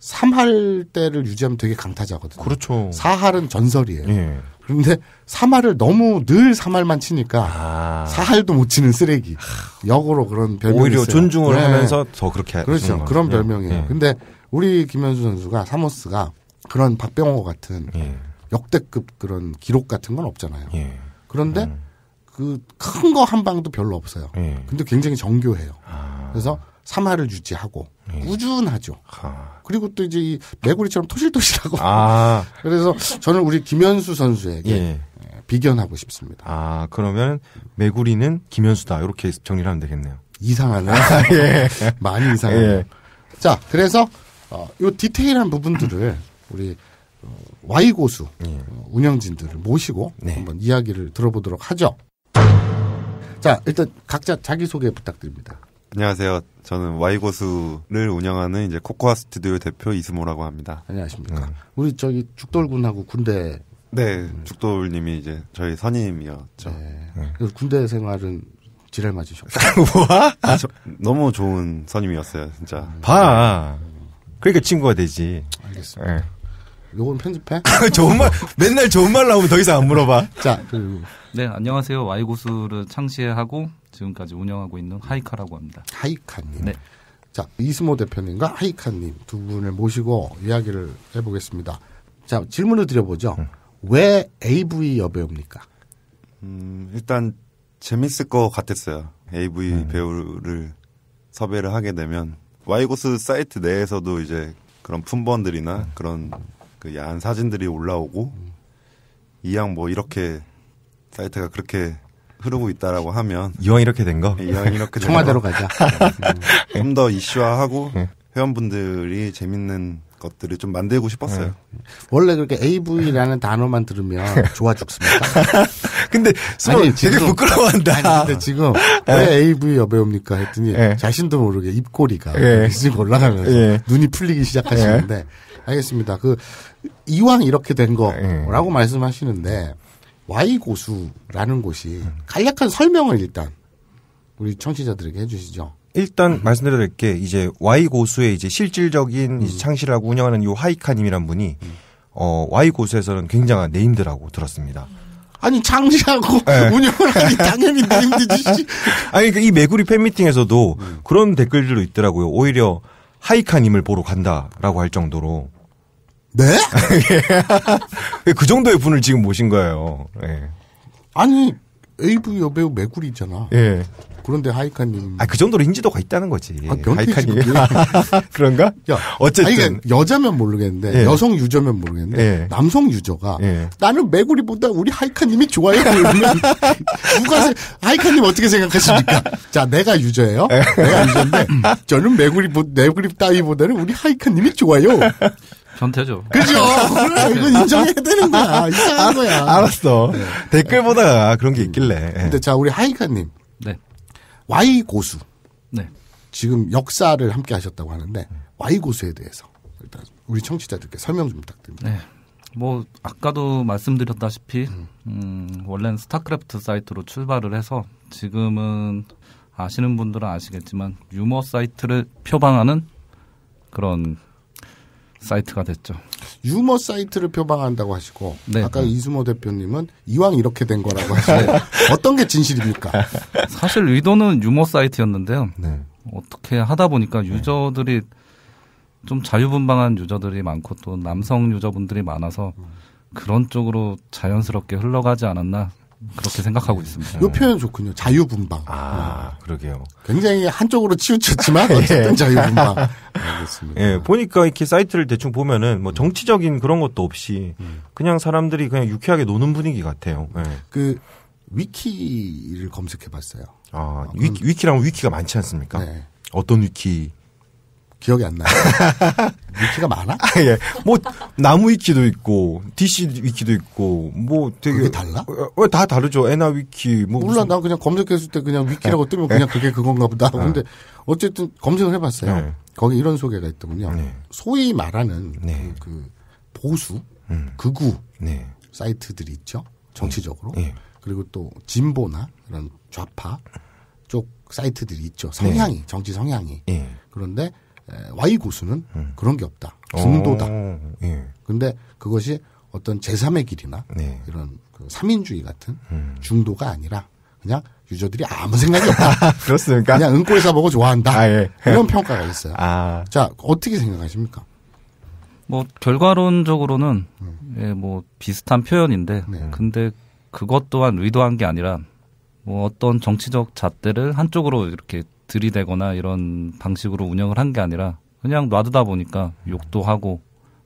3할 때를 유지하면 되게 강타자거든요. 그렇죠. 4할은 전설이에요. 네. 그런데 3할을 너무 늘 3할만 치니까 아. 4할도 못 치는 쓰레기. 역으로 그런 별명이 오히려 있어요. 존중을 네. 하면서 더 그렇게 그렇죠. 그런 네. 별명이에요. 네. 근데 우리 김현수 선수가 사모스가 그런 박병호 같은 예. 역대급 그런 기록 같은 건 없잖아요. 예. 그런데 음. 그큰 거 한 방도 별로 없어요. 예. 근데 굉장히 정교해요. 아. 그래서 3할을 유지하고 예. 꾸준하죠. 아. 그리고 또 이제 이 메구리처럼 토실토실하고. 아. 그래서 저는 우리 김현수 선수에게 예. 예 비견하고 싶습니다. 아, 그러면 메구리는 김현수다. 이렇게 정리를 하면 되겠네요. 이상하네. 아, 예. 많이 이상하네. 예. 자, 그래서 어, 요 디테일한 부분들을 우리 와이 어, 고수 예. 어, 운영진들을 모시고 네. 한번 이야기를 들어보도록 하죠. 자, 일단 각자 자기소개 부탁드립니다. 안녕하세요. 저는 와이고수를 운영하는 이제 코코아 스튜디오 대표 이수모라고 합니다. 안녕하십니까. 네. 우리 저기 죽돌군하고 군대. 네, 죽돌님이 이제 저희 선임이었죠. 네. 네. 그 군대 생활은 지랄 맞으셨고. 뭐? 아, 저, 너무 좋은 선임이었어요, 진짜. 봐. 그러니까 친구가 되지. 알겠습니다. 네. 요건 편집해? 좋은 말, 맨날 좋은 말 나오면 더 이상 안 물어봐. 자, 그리고. 네, 안녕하세요. 와이고수를 창시하고 지금까지 운영하고 있는 하이카라고 합니다. 하이카님. 네. 자, 이스모 대표님과 하이카님 두 분을 모시고 이야기를 해보겠습니다. 자, 질문을 드려보죠. 응. 음. 왜 AV 여배우입니까? 음, 일단 재밌을 것 같았어요. AV 음. 배우를 섭외를 하게 되면 와이고스 사이트 내에서도 이제 그런 품번들이나 음. 그런 그 야한 사진들이 올라오고 이왕 뭐 이렇게 사이트가 그렇게 흐르고 있다라고 하면 이왕 이렇게 된 거? 이왕 이렇게 청와대로 가자. 좀 더 이슈화하고 네. 회원분들이 재밌는 것들을 좀 만들고 싶었어요. 네. 원래 그렇게 AV라는 단어만 들으면 좋아 죽습니다. 근데 수호 되게 지금, 부끄러워한다. 아니, 근데 지금 네. 왜 AV 여배우입니까 했더니 네. 자신도 모르게 입꼬리가 네. 지 올라가면서 네. 눈이 풀리기 시작하시는데 네. 알겠습니다. 그 이왕 이렇게 된 거라고 네. 말씀하시는데 Y 고수라는 곳이 간략한 설명을 일단 우리 청취자들에게 해주시죠. 일단 말씀드려야될게 이제 Y 고수의 이제 실질적인 음. 이제 창시라고 운영하는 요 하이카님이란 분이 음. 어 Y 고수에서는 굉장한 네임드라고 들었습니다. 아니 창시하고 네. 운영을 하니 당연히 네임드지. 아니 그이 그러니까 매구리 팬미팅에서도 음. 그런 댓글들도 있더라고요. 오히려 하이카님을 보러 간다라고 할 정도로 네? 예. 그 정도의 분을 지금 모신 거예요. 예. 아니 AV 여배우 매구리잖아 예. 그런데 하이카님. 아, 그 정도로 인지도가 있다는 거지. 아, 하이카님. 그런가? 야, 어쨌든. 아니, 그러니 여자면 모르겠는데, 예. 여성 유저면 모르겠는데, 예. 남성 유저가, 예. 나는 매구리보다 우리 하이카님이 좋아요. 그러면, 누가, 하이카님 어떻게 생각하십니까? 자, 내가 유저예요. 예. 내가 유저인데, 저는 매구리 메구리 따위보다는 우리 하이카님이 좋아요. 전태죠. 그죠? 이건 인정해야 되는 거야. 이상한 거야. 아, 알았어. 네. 댓글 보다가 그런 게 있길래. 네. 근데 자, 우리 하이카님. 네. Y 고수. 네. 지금 역사를 함께 하셨다고 하는데, Y 고수에 대해서 일단 우리 청취자들께 설명 좀 부탁드립니다. 네. 뭐, 아까도 말씀드렸다시피, 음, 음 원래는 스타크래프트 사이트로 출발을 해서 지금은 아시는 분들은 아시겠지만 유머 사이트를 표방하는 그런 사이트가 됐죠. 유머 사이트를 표방한다고 하시고 네. 아까 이수모 대표님은 이왕 이렇게 된 거라고 하시는데 어떤 게 진실입니까? 사실 의도는 유머 사이트였는데요. 네. 어떻게 하다 보니까 유저들이 좀 자유분방한 유저들이 많고 또 남성 유저분들이 많아서 그런 쪽으로 자연스럽게 흘러가지 않았나 그렇게 생각하고 있습니다. 이 표현 좋군요. 자유분방. 아, 네. 그러게요. 굉장히 한쪽으로 치우쳤지만 예. 어쨌든 예. 자유분방. 알겠습니다. 예, 보니까 이렇게 사이트를 대충 보면은 뭐 음. 정치적인 그런 것도 없이 음. 그냥 사람들이 그냥 유쾌하게 노는 분위기 같아요. 예. 그 위키를 검색해 봤어요. 아, 어, 위키, 위키랑 위키가 많지 않습니까? 네. 어떤 위키? 기억이 안 나요. 위키가 많아? 아, 예. 뭐 나무 위키도 있고 DC 위키도 있고 뭐 되게 달라? 어, 어, 다 다르죠. 에나 위키 뭐 몰라 무슨... 나 그냥 검색했을 때 그냥 위키라고 예. 뜨면 그냥 예. 그게 그건가 보다. 아. 근데 어쨌든 검색을 해 봤어요. 거기 이런 소개가 있더군요. 네. 소위 말하는 네. 그, 그 보수 음. 극우 네. 사이트들이 있죠. 정치적으로. 그리고 또 진보나 그런 좌파 쪽 사이트들이 있죠. 네. 성향이 정치 성향이. 그런데 Y 고수는 음. 그런 게 없다. 중도다. 예. 근데 그것이 어떤 제3의 길이나 네. 이런 그 3인주의 같은 음. 중도가 아니라 그냥 유저들이 아무 생각이 없다. 그렇습니까? 그냥 은골 사보고 좋아한다. 아, 예. 이런 평가가 있어요. 아. 자, 어떻게 생각하십니까? 뭐 결과론적으로는 음. 예, 뭐 비슷한 표현인데 네. 근데 그것 또한 의도한 게 아니라 뭐 어떤 정치적 잣대를 한쪽으로 이렇게 들이대거나 이런 방식으로 운영을 한 게 아니라 그냥 놔두다 보니까 욕도 하고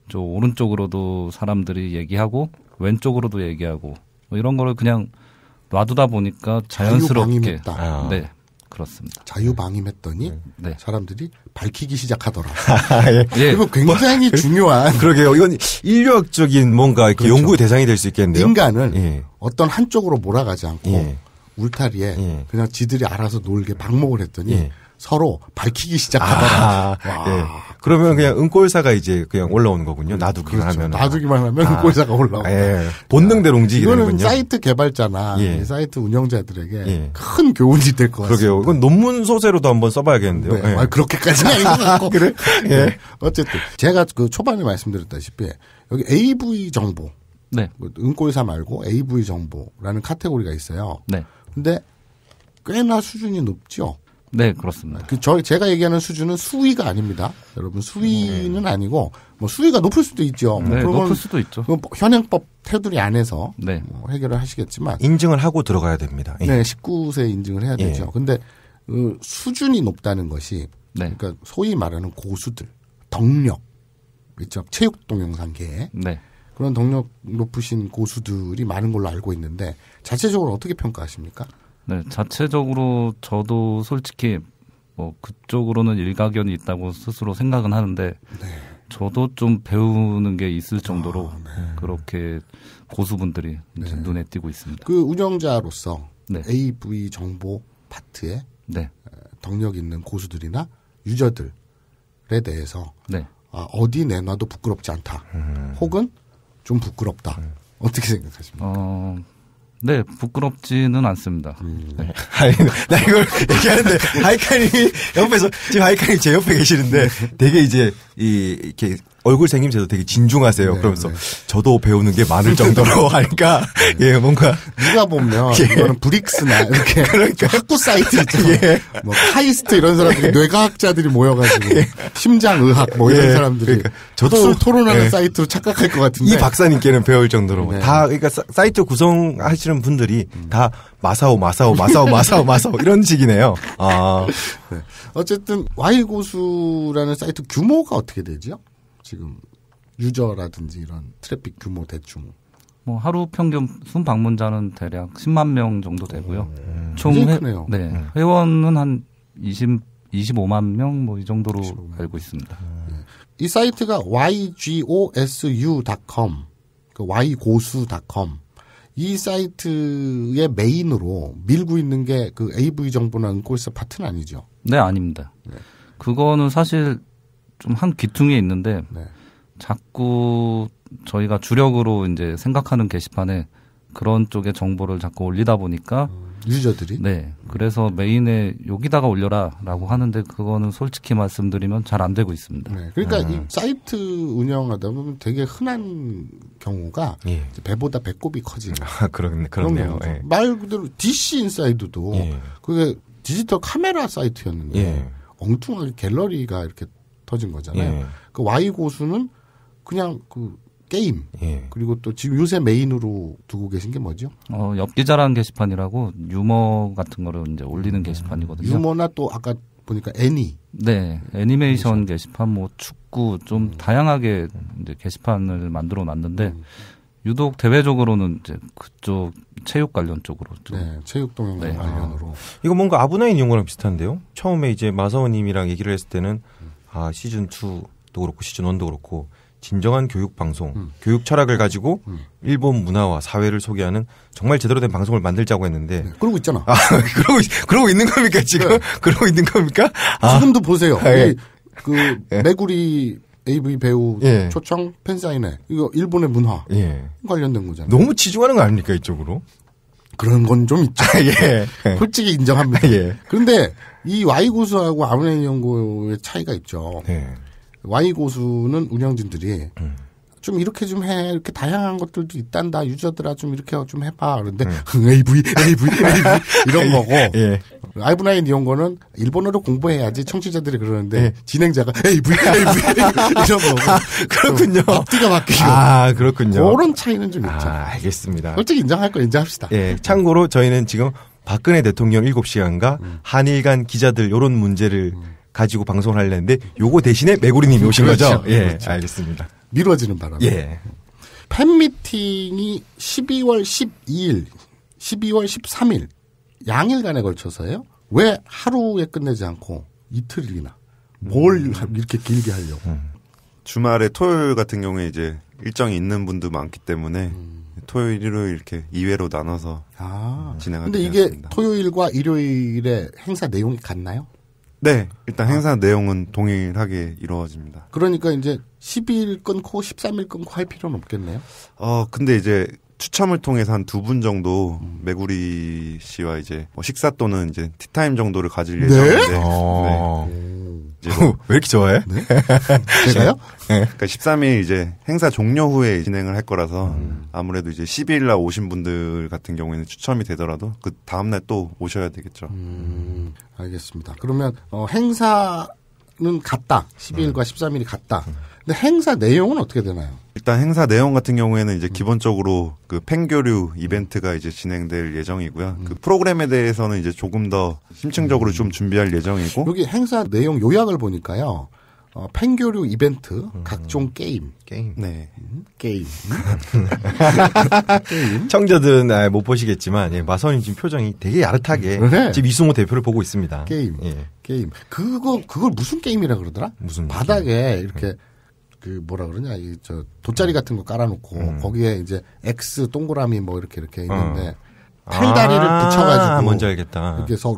저 오른쪽으로도 사람들이 얘기하고 왼쪽으로도 얘기하고 뭐 이런 거를 그냥 놔두다 보니까 자연스럽게 아. 네 그렇습니다. 자유방임했더니 네. 사람들이 밝히기 시작하더라. 예. 예. 이거 굉장히 뭐, 중요한. 그러게요. 이건 인류학적인 뭔가 이렇게 그렇죠. 연구의 대상이 될 수 있겠는데요. 인간을 예. 어떤 한쪽으로 몰아가지 않고 예. 울타리에 예. 그냥 지들이 알아서 놀게 방목을 했더니 예. 서로 밝히기 시작하더라. 아, 예. 그러면 그냥 은꼴사가 이제 그냥 올라오는 거군요. 놔두기만 그렇죠. 하면. 놔두기만 하면 아, 은꼴사가 올라오고. 예. 본능대로 움직이는군요. 이거는 사이트 개발자나 예. 사이트 운영자들에게 예. 큰 교훈이 될 것 같아요. 그러게요. 이건 논문 소재로도 한번 써봐야겠는데요. 네. 예. 아, 그렇게까지는 아닌 고 그래? 네. 어쨌든 제가 그 초반에 말씀드렸다시피 여기 AV 정보. 네. 은꼴사 뭐, 말고 AV 정보라는 카테고리가 있어요. 네. 근데 꽤나 수준이 높죠. 네, 그렇습니다. 그, 저, 제가 얘기하는 수준은 수위가 아닙니다. 여러분, 수위는 네. 아니고, 뭐, 수위가 높을 수도 있죠. 뭐 네, 높을 수도 있죠. 뭐 현행법 테두리 안에서 네. 뭐 해결을 하시겠지만. 인증을 하고 들어가야 됩니다. 예. 네, 19세 인증을 해야 되죠. 예. 근데, 그 수준이 높다는 것이, 네. 그러니까 소위 말하는 고수들, 덕력, 그 있죠. 체육 동영상계. 네. 그런 동력 높으신 고수들이 많은 걸로 알고 있는데 자체적으로 어떻게 평가하십니까? 네, 자체적으로 저도 솔직히 뭐 그쪽으로는 일가견이 있다고 스스로 생각은 하는데 네. 저도 좀 배우는 게 있을 정도로 아, 네. 그렇게 고수분들이 네. 눈에 띄고 있습니다. 그 운영자로서 네. AV 정보 파트에 네. 덕력 있는 고수들이나 유저들에 대해서 네. 아, 어디 내놔도 부끄럽지 않다. 음. 혹은 좀 부끄럽다. 네. 어떻게 생각하십니까? 어... 네, 부끄럽지는 않습니다. 음. 네. 아니, 나 이걸 얘기하는데, 하이카님이 옆에서, 지금 하이카님 제 옆에 계시는데, 네. 되게 이제, 이, 이렇게 얼굴 생김새도 되게 진중하세요. 네, 그러면서 네. 저도 배우는 게 많을 정도로 하니까 예, 뭔가 누가 보면 예. 이거는 브릭스나 이렇게 그러니까. 학구 사이트 있죠. 예. 뭐 카이스트 이런 사람들이 예. 뇌과학자들이 모여가지고 예. 심장 의학 뭐 이런 예. 사람들이 그러니까 저도 토론하는 예. 사이트로 착각할 것 같은데 이 박사님께는 배울 정도로 네. 다 그러니까 사이트 구성하시는 분들이 음. 다 마사오 마사오 마사오 마사오 마사오 이런 식이네요. 아 네. 어쨌든 와이 고수라는 사이트 규모가 어떻게 되죠? 지금 유저라든지 이런 트래픽 규모 대충 뭐 하루 평균 순 방문자는 대략 10만 명 정도 되고요. 음. 네. 총 회, 크네요. 네, 음. 회원은 한 20, 25만 명 뭐 이 정도로 25만. 알고 있습니다. 음. 이 사이트가 ygosu.com, 그 ygosu.com 이 사이트의 메인으로 밀고 있는 게 그 AV 정보나 은콜스 파트는 아니죠. 네, 아닙니다. 네. 그거는 사실 좀한 귀퉁이에 있는데 네. 자꾸 저희가 주력으로 이제 생각하는 게시판에 그런 쪽에 정보를 자꾸 올리다 보니까 음, 유저들이 네 그래서 메인에 여기다가 올려라라고 하는데 그거는 솔직히 말씀드리면 잘 안 되고 있습니다. 네, 그러니까 음. 이 사이트 운영하다 보면 되게 흔한 경우가 예. 배보다 배꼽이 커지는 아, 그런 그렇네요. 예. 말 그대로 DC 인사이드도 예. 그게 디지털 카메라 사이트였는데 예. 엉뚱하게 갤러리가 이렇게 터진 거잖아요. 예. 그 Y 고수는 그냥 그 게임 예. 그리고 또 지금 요새 메인으로 두고 계신 게 뭐죠? 어, 엽기자라는 게시판이라고 유머 같은 거를 이제 올리는 네. 게시판이거든요. 유머나 또 아까 보니까 애니. 네, 애니메이션 게시판, 뭐 축구 좀 음. 다양하게 이제 게시판을 만들어 놨는데 음. 유독 대외적으로는 이제 그쪽 체육 관련 쪽으로 좀 네, 체육 동영 네. 관련으로. 아, 이거 뭔가 아브나인 용어랑 비슷한데요? 처음에 이제 마사오님이랑 얘기를 했을 때는 아 시즌 2도 그렇고 시즌 1도 그렇고 진정한 교육 방송, 음. 교육 철학을 가지고 음. 일본 문화와 사회를 소개하는 정말 제대로 된 방송을 만들자고 했는데 네, 그러고 있잖아. 아, 그러고 그러고 있는 겁니까 지금? 네. 그러고 있는 겁니까? 아. 지금도 보세요. 아, 예. 그 예. 메구리 AV 배우 예. 초청 팬사인회 이거 일본의 문화 예. 관련된 거잖아요. 너무 치중하는 거 아닙니까 이쪽으로? 그런 건 좀 있죠. 예. 솔직히 인정합니다. 예. 그런데 이 Y 고수하고 아브네 연구의 차이가 있죠. 네. Y 고수는 운영진들이 음. 좀 이렇게 좀 해. 이렇게 다양한 것들도 있단다. 유저들아 좀 이렇게 좀 해봐. 그런데 음. AV, AV, AV 이런 거고. 예. 예. 아이브나인 이온 거는 일본어로 공부해야지 청취자들이 그러는데 예. 진행자가 AV, AV 이런 거고. 아, 그렇군요. 앞뒤가 바뀌고. 아 그렇군요. 그런 차이는 좀 있죠. 아, 알겠습니다. 솔직히 인정할 거 인정합시다. 예. 참고로 저희는 지금 박근혜 대통령 7시간과 음. 한일 간 기자들 요런 문제를 음. 가지고 방송을 하려는데 요거 대신에 메구리님이 오신 그렇죠. 거죠? 예, 그렇죠. 알겠습니다. 미뤄지는 바람에. 예. 팬미팅이 12월 12일, 12월 13일 양일간에 걸쳐서요. 왜 하루에 끝내지 않고 이틀이나 뭘 음. 이렇게 길게 하려고? 음. 주말에 토요일 같은 경우에 이제 일정이 있는 분도 많기 때문에 음. 토요일, 일요 이렇게 2회로 나눠서 아. 진행하는 근데 이게 되습니다 토요일과 일요일에 행사 내용이 같나요? 네. 네, 일단 행사 아. 내용은 동일하게 이루어집니다. 그러니까 이제 12일 끊고 13일 끊고 할 필요는 없겠네요. 어, 근데 이제 추첨을 통해서 한 두 분 정도 음. 메구리 씨와 이제 뭐 식사 또는 이제 티타임 정도를 가질 네? 예정인데 아. 네? 네. 어, 왜 이렇게 좋아해? 네? 제가요? 네. 그러니까 13일 이제 행사 종료 후에 진행을 할 거라서 음. 아무래도 이제 12일 날 오신 분들 같은 경우에는 추첨이 되더라도 그 다음 날 또 오셔야 되겠죠. 음. 알겠습니다. 그러면 어, 행사는 같다. 12일과 음. 13일이 같다. 음. 근데 행사 내용은 어떻게 되나요? 일단 행사 내용 같은 경우에는 이제 음. 기본적으로 그 팽교류 음. 이벤트가 이제 진행될 예정이고요. 음. 그 프로그램에 대해서는 이제 조금 더 심층적으로 음. 좀 준비할 예정이고. 여기 행사 내용 요약을 보니까요. 어, 팽교류 이벤트, 음. 각종 게임. 게임. 네. 음, 게임. 게임. 청자들은 아, 못 보시겠지만, 예, 마선이 지금 표정이 되게 야릇하게. 네. 지금 이승호 대표를 보고 있습니다. 게임. 예. 게임. 그거, 그걸 무슨 게임이라 그러더라? 무슨. 바닥에 게임. 이렇게. 예. 그 뭐라 그러냐 이 저 돗자리 음. 같은 거 깔아놓고 음. 거기에 이제 X 동그라미 뭐 이렇게 이렇게 어. 있는데 어. 팔다리를 아~ 붙여가지고 뭔지 알겠다. 이렇게 서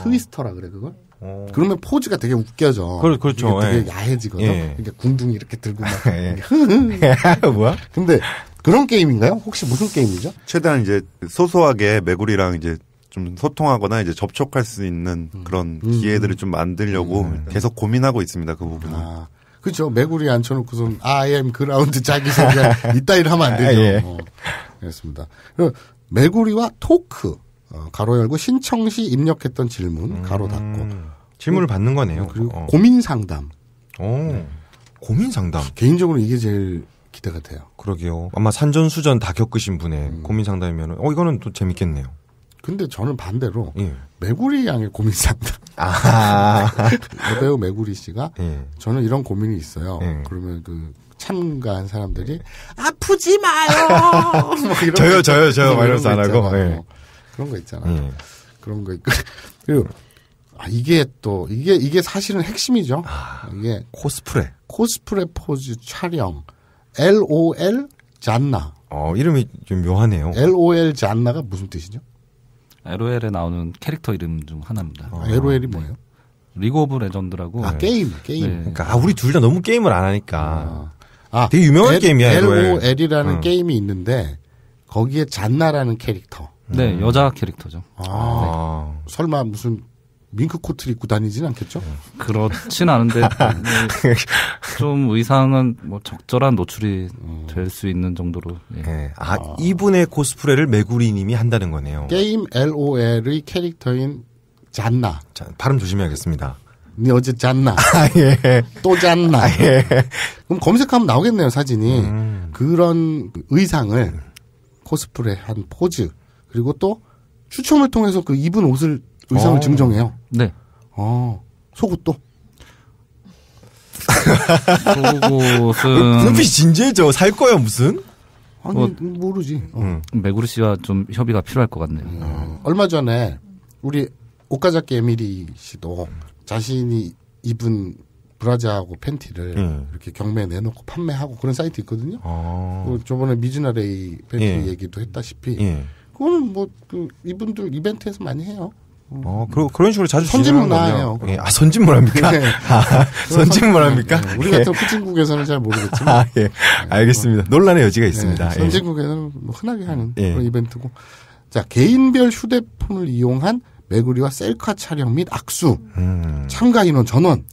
트위스터라 그래 그걸. 어. 그러면 포즈가 되게 웃겨져. 그, 그렇죠. 되게 예. 야해지거든. 예. 이렇게 궁둥이 이렇게 들고 막. 예. 뭐야? 근데 그런 게임인가요? 혹시 무슨 게임이죠? 최대한 이제 소소하게 메구리랑 이제 좀 소통하거나 이제 접촉할 수 있는 음. 그런 음. 기회들을 음. 좀 만들려고 음. 계속 고민하고 있습니다. 그 부분은. 아, 그렇죠. 매구리 앉혀놓고선 I am 그라운드 자기 생각 이따위를 하면 안 되죠. 아, 예. 어, 그렇습니다. 그 매구리와 토크 어, 가로 열고 신청 시 입력했던 질문 음, 가로 닫고 질문을 어, 받는 거네요. 그리고 어. 고민 상담. 오, 고민 상담. 아, 개인적으로 이게 제일 기대가 돼요. 그러게요. 아마 산전수전 다 겪으신 분의 음. 고민 상담이면 어 이거는 또 재밌겠네요. 근데 저는 반대로 예. 메구리 양의 고민이 삽니다. 아. 배우 메구리 씨가 예. 저는 이런 고민이 있어요. 예. 그러면 그 참가한 사람들이 예. 아프지 마요. 뭐 저요 저요 저요 말면안 하고 예. 뭐. 그런 거 있잖아요. 예. 그런 거 있고 그리고 아, 이게 또 이게 이게 사실은 핵심이죠. 아, 이게 코스프레 코스프레 포즈 촬영 LOL 잔나. 어 이름이 좀 묘하네요. LOL 잔나가 무슨 뜻이죠? LOL에 나오는 캐릭터 이름 중 하나입니다. 어, 아, LOL이 네. 뭐예요? 리그 오브 레전드라고. 아, 게임, 게임. 네. 그러니까, 아, 우리 둘 다 너무 게임을 안 하니까. 아, 아 되게 유명한 L, 게임이야, LOL이라는 응. 게임이 있는데, 거기에 잔나라는 캐릭터. 네, 음. 여자 캐릭터죠. 아, 네. 설마 무슨 밍크 코트를 입고 다니진 않겠죠? 네. 그렇진 않은데 좀 의상은 뭐 적절한 노출이 음. 될수 있는 정도로. 예. 네. 아, 아, 이분의 코스프레를 메구리님이 한다는 거네요. 게임 LOL의 캐릭터인 잔나. 자, 발음 조심해야겠습니다. 네 어제 잤나? 아, 예. 또 잤나? 아, 예. 그럼 검색하면 나오겠네요 사진이 음. 그런 의상을 음. 코스프레한 포즈 그리고 또 추첨을 통해서 그 입은 옷을 의상을 어. 증정해요. 네. 어 속옷도. 속옷은 눈빛이 진지해져. 살 거야 무슨? 아니 뭐, 모르지. 어. 음. 메구르 씨와 좀 협의가 필요할 것 같네요. 음. 얼마 전에 우리 옷가자키 에미리 씨도 자신이 입은 브라자하고 팬티를 음. 이렇게 경매에 내놓고 판매하고 그런 사이트 있거든요. 아. 그 저번에 미즈나레이 팬티 예. 얘기도 했다시피 예. 그거는 뭐 그 이분들 이벤트에서 많이 해요. 어, 그러, 그런 식으로 자주 선진문화예요. 예. 아, 선진문화입니까? 네. 아, 선진문화입니까? 네. 네. 우리 같은 예. 후진국에서는 그 잘 모르겠지만. 아, 예. 알겠습니다. 네. 논란의 여지가 있습니다. 네, 예. 선진국에서는 뭐 흔하게 하는 예. 그런 이벤트고. 자, 개인별 휴대폰을 이용한 매구리와 셀카 촬영 및 악수. 음. 참가 인원 전원.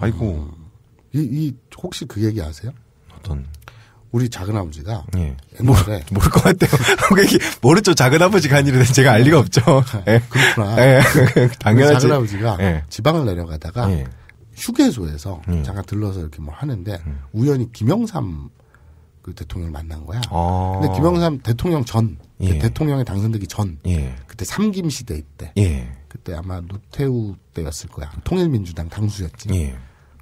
아이고. 이, 이, 혹시 그 얘기 아세요? 어떤. 우리 작은 아버지가 예. 모르, 모를 것 같아요. 모르죠. 작은 아버지가 아니라 제가 알 리가 없죠. 예. 그렇구나. 예. 당연하지. 작은 아버지가 예. 지방을 내려가다가 예. 휴게소에서 예. 잠깐 들러서 이렇게 뭐 하는데 음. 우연히 김영삼 그 대통령을 만난 거야. 아~ 근데 김영삼 대통령 전 그 예. 대통령에 당선되기 전 예. 그때 삼김 시대 때 예. 그때 아마 노태우 때였을 거야. 통일민주당 당수였지. 예.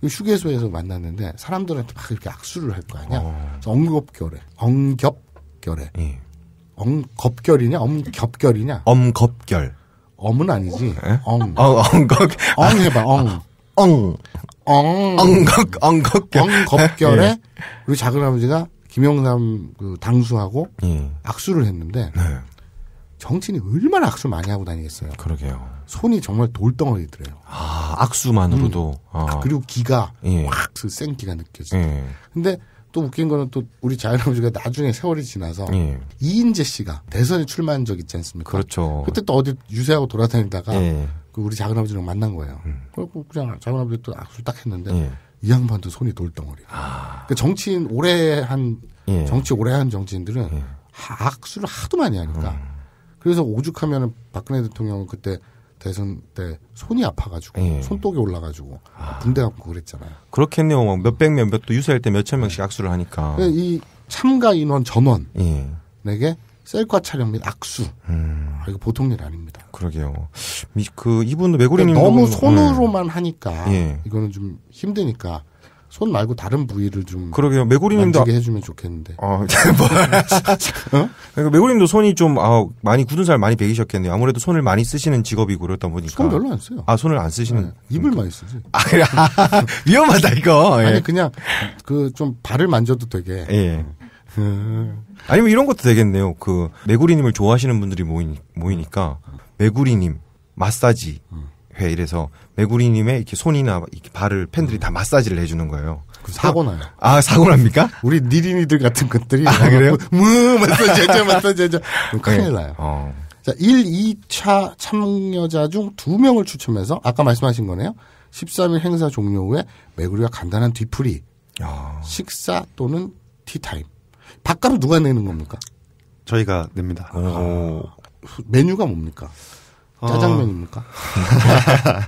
휴게소에서 만났는데 사람들한테 막 이렇게 악수를 할 거 아니야. 어. 엉겁결에, 엉겹결에, 예. 엉겁결이냐, 엄겹결이냐? 엄겁결. 엄은 아니지. 어? 예? 엉. 어, 엉겁. 엉 해봐. 엉. 엉. 엉. 엉겁. 엉겁결. 엉겁결에 예. 우리 작은 아버지가 김영삼 그 당수하고 예. 악수를 했는데 네. 정치인이 얼마나 악수 를 많이 하고 다니겠어요. 그러게요. 손이 정말 돌덩어리더래요. 아, 악수만으로도. 음. 아. 그리고 기가 예. 확센 그 기가 느껴지요 예. 근데 또 웃긴 거는 또 우리 자연아버지가 나중에 세월이 지나서 예. 이인재 씨가 대선에 출마한 적 있지 않습니까? 그렇죠. 그때 또 어디 유세하고 돌아다니다가 예. 그 우리 작은아버지랑 만난 거예요. 음. 그리고 그냥 작은아버지 또 악수를 딱 했는데 예. 이 양반도 손이 돌덩어리. 아. 그러니까 정치인 오래 한 예. 정치 오래 한 정치인들은 예. 악수를 하도 많이 하니까 음. 그래서 오죽하면 박근혜 대통령은 그때 대선 때 손이 아파가지고 예. 손독이 올라가지고 아. 군대 갖고 그랬잖아요. 그렇겠네요. 막 뭐 몇백 명, 몇 또 유세할 때 몇천 명씩 네. 악수를 하니까. 이 참가 인원 전원 에게 예. 셀과 촬영 및 악수. 음. 아, 이거 보통 일 아닙니다. 그러게요. 그 이분 외국인 너무 손으로만 네. 하니까 예. 이거는 좀 힘드니까 손 말고 다른 부위를 좀 그러게요. 매고리님도 만지게 해주면 좋겠는데. 어, 뭐. 네. 어? 그러니까 매고리님도 손이 좀 아, 많이 굳은 살 많이 베기셨겠네요 아무래도 손을 많이 쓰시는 직업이고 그렇다 보니까 손 별로 안 써요. 아 손을 안 쓰시는 네, 입을 많이 쓰지. 아, 그래. 아, 위험하다 이거. 예. 아니 그냥 그 좀 발을 만져도 되게. 예. 네. 아니면 이런 것도 되겠네요. 그 매구리님을 좋아하시는 분들이 모이니, 모이니까 매구리님 마사지. 음. 협회 이래서 메구리님의 이렇게 손이나 이렇게 발을 팬들이 음. 다 마사지를 해주는 거예요. 사고 나요. 아, 아 사고 납니까? 우리 니린이들 같은 것들이 아 그래요? 무 마사지 해줘 마사지 해줘 큰일 나요. 어. 자 1, 2차 참여자 중 두 명을 추첨해서 아까 말씀하신 거네요. 13일 행사 종료 후에 메구리와 간단한 뒤풀이, 야. 식사 또는 티타임. 밥값은 누가 내는 겁니까? 저희가 냅니다. 오. 아, 메뉴가 뭡니까? 어. 짜장면입니까?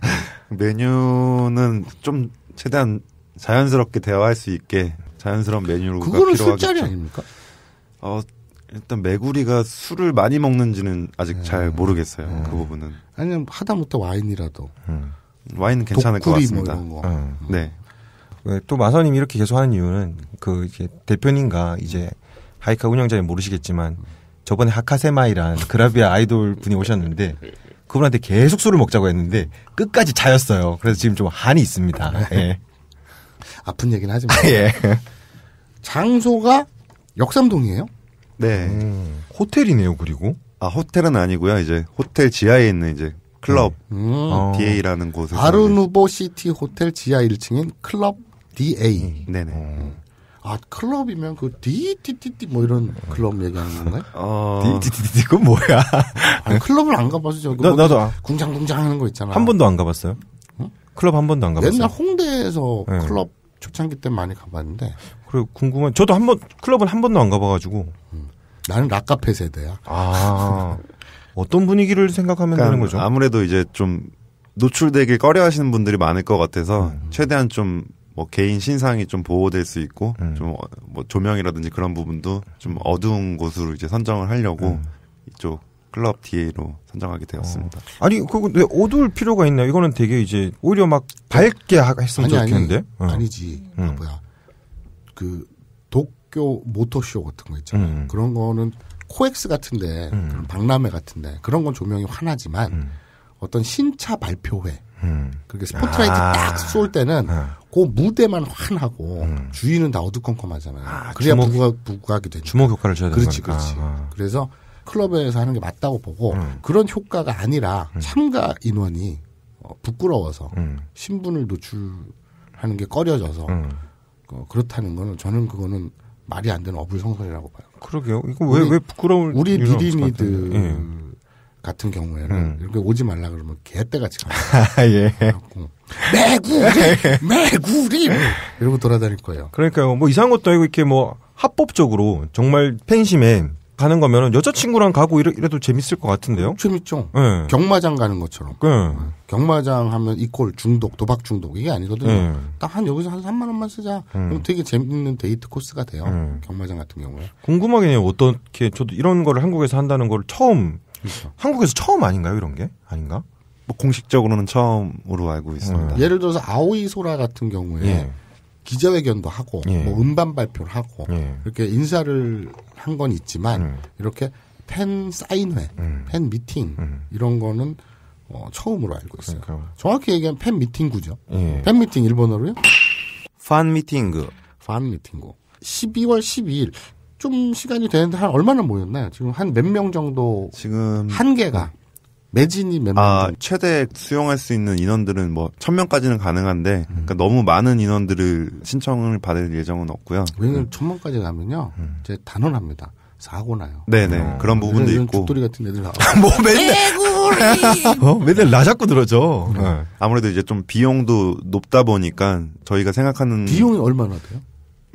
메뉴는 좀 최대한 자연스럽게 대화할 수 있게 자연스러운 메뉴로 그거는 술자리 아닙니까? 어 일단 메구리가 술을 많이 먹는지는 아직 네. 잘 모르겠어요. 네. 그 부분은 아니면 하다못해 와인이라도 음. 와인은 괜찮을 것 뭐 같습니다. 뭐 음. 네. 네 또마사님 이렇게 계속 하는 이유는 그 이제 대표님과 이제 하이카 운영자님 모르시겠지만 저번에 하카세마이란 그라비아 아이돌 분이 오셨는데 그분한테 계속 술을 먹자고 했는데 끝까지 자였어요 그래서 지금 좀 한이 있습니다. 아, 네. 예. 아픈 얘기는 하지 마. 아, 예. 장소가 역삼동이에요? 네. 음. 호텔이네요. 그리고 아 호텔은 아니고요. 이제 호텔 지하에 있는 이제 클럽 음. 음. 어. DA라는 곳에서 아르누보 시티 호텔 지하 1층인 클럽 DA. 음. 네네. 음. 아 클럽이면 그 디티티티 뭐 이런 클럽 얘기하는 건가요? 어... 디티티티 그건 뭐야? 아니, 클럽을 안 가봐서 저 나, 나도 아... 궁장궁장 하는 거 있잖아. 한 번도 안 가봤어요? 응? 클럽 한 번도 안 가봤어요. 옛날 홍대에서 네. 클럽 초창기 때 많이 가봤는데. 그리고 궁금한 저도 한 번클럽을한 번도 안 가봐가지고. 음. 나는 락카페 세대야. 아 어떤 분위기를 생각하면 그러니까 되는 거죠? 아무래도 이제 좀 노출되길 꺼려하시는 분들이 많을 것 같아서 음. 최대한 좀뭐 개인 신상이 좀 보호될 수 있고 음. 좀뭐 어, 조명이라든지 그런 부분도 좀 어두운 곳으로 이제 선정을 하려고 음. 이쪽 클럽 DA로 선정하게 되었습니다. 어. 아니 그거 왜 어두울 필요가 있나요? 이거는 되게 이제 오히려 막 밝게 하, 했으면 아니, 좋겠는데 아니, 어. 아니지 음. 아, 뭐야 그 도쿄 모터쇼 같은 거 있잖아요. 음. 그런 거는 코엑스 같은데 음. 그런 박람회 같은데 그런 건 조명이 환하지만 음. 어떤 신차 발표회 그게 스포트라이트 아. 딱쏠 때는 아. 그 무대만 환하고 음. 주인은다 어두컴컴하잖아요. 아, 그래야 주목, 부각, 부각이 되죠. 주목 효과를 줘야 되는 그렇지, 거니까. 그렇지. 아. 그래서 클럽에서 하는 게 맞다고 보고 음. 그런 효과가 아니라 음. 참가 인원이 어, 부끄러워서 음. 신분을 노출하는 게 꺼려져서 어, 그렇다는 거는 저는 그거는 말이 안 되는 어불성설이라고 봐요. 그러게요. 이거 왜왜 부끄러울 우리 비리니드 같은 경우에는 음. 이렇게 오지 말라 그러면 개떼같이 가. 아, 예. 매구리, 매구리 이러고 돌아다닐 거예요. 그러니까요. 뭐 이상한 것도 아니고 이렇게 뭐 합법적으로 정말 팬심에 가는 거면은 여자친구랑 가고 이래, 도 재밌을 것 같은데요? 재밌죠. 네. 경마장 가는 것처럼. 네. 경마장 하면 이꼴 중독, 도박 중독 이게 아니거든요. 네. 예. 딱한 여기서 한 3만 원만 쓰자. 음. 그럼 되게 재밌는 데이트 코스가 돼요. 음. 경마장 같은 경우에. 궁금하긴 해요. 어떻게 저도 이런 거를 한국에서 한다는 걸 처음 그렇죠. 한국에서 처음 아닌가요 이런 게 아닌가? 뭐 공식적으로는 처음으로 알고 있습니다. 음. 예를 들어서 아오이 소라 같은 경우에 예. 기자회견도 하고 예. 뭐 음반 발표를 하고 예. 이렇게 인사를 한 건 있지만 음. 이렇게 팬 사인회, 음. 팬 미팅 음. 이런 거는 어, 처음으로 알고 있어요. 그러니까. 정확히 얘기하면 팬 미팅구죠. 예. 팬 미팅 일본어로요? 팬미팅 그팬 미팅구. 12월 12일 좀 시간이 되는데 한 얼마나 모였나요? 지금 한 몇 명 정도 지금 한 개가 매진이 몇 명? 아, 정 최대 수용할 수 있는 인원들은 뭐 1000명까지는 가능한데 음. 그러니까 너무 많은 인원들을 신청을 받을 예정은 없고요. 왜냐면 음. 1000명까지 가면요. 음. 제 단언합니다. 사고 나요. 네네 어. 그런 부분도 있고 죽돌이 같은 애들 뭐 맨날 어? 맨날 나 자꾸 들어죠. 네. 네. 아무래도 이제 좀 비용도 높다 보니까 저희가 생각하는 비용이 얼마나 돼요?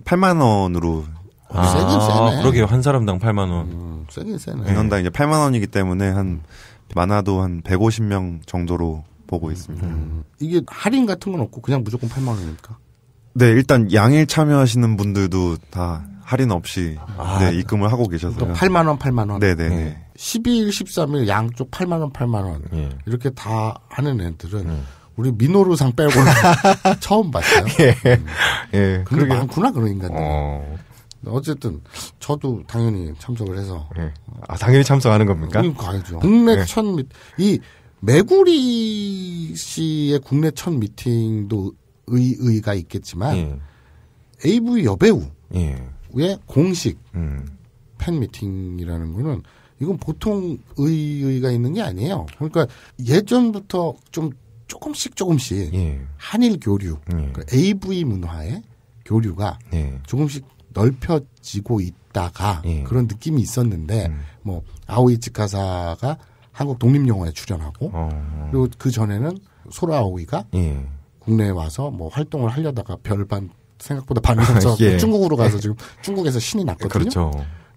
8만 원으로 아, 세긴 세네. 그러게요. 한 사람당 8만 원. 음, 세긴 세네. 네. 인원당 이제 8만 원이기 때문에 한 많아도 한 150명 정도로 보고 있습니다. 음. 이게 할인 같은 건 없고 그냥 무조건 8만 원입니까? 네, 일단 양일 참여하시는 분들도 다 할인 없이 아, 네, 입금을 하고 계셔서 8만 원, 8만 원. 네, 네, 네. 12일, 13일 양쪽 8만 원, 8만 원. 네. 이렇게 다 하는 애들은 네. 우리 미노루상 빼고는 처음 봤어요. 예. 음. 예. 근데 그러게. 많구나 그런 인간들. 어. 네, 어쨌든 저도 당연히 참석을 해서 네. 아 당연히 참석하는 겁니까? 음, 가야죠. 예. 국내 천 미, 이 메구리 씨의 국내 첫 미팅도 의의가 있겠지만 예. AV 여배우의 예. 공식 음. 팬 미팅이라는 거는 이건 보통 의의가 있는 게 아니에요. 그러니까 예전부터 좀 조금씩 조금씩 예. 한일 교류, 예. 그러니까 AV 문화의 교류가 예. 조금씩 넓혀지고 있다가 예. 그런 느낌이 있었는데 음. 뭐 아오이 츠카사가 한국 독립 영화에 출연하고 어, 어. 그리고 그 전에는 소라 아오이가 예. 국내에 와서 뭐 활동을 하려다가 별반 생각보다 반응해서 예. 중국으로 가서 예. 지금 중국에서 신이 났거든요. 그렇죠.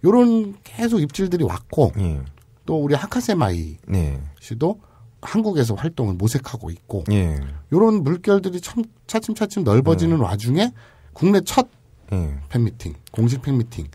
요런 계속 입질들이 왔고 예. 또 우리 하카세마이 네. 씨도 한국에서 활동을 모색하고 있고 예. 이런 물결들이 참 차츰차츰 넓어지는 음. 와중에 국내 첫 예. 팬미팅, 공식 팬미팅.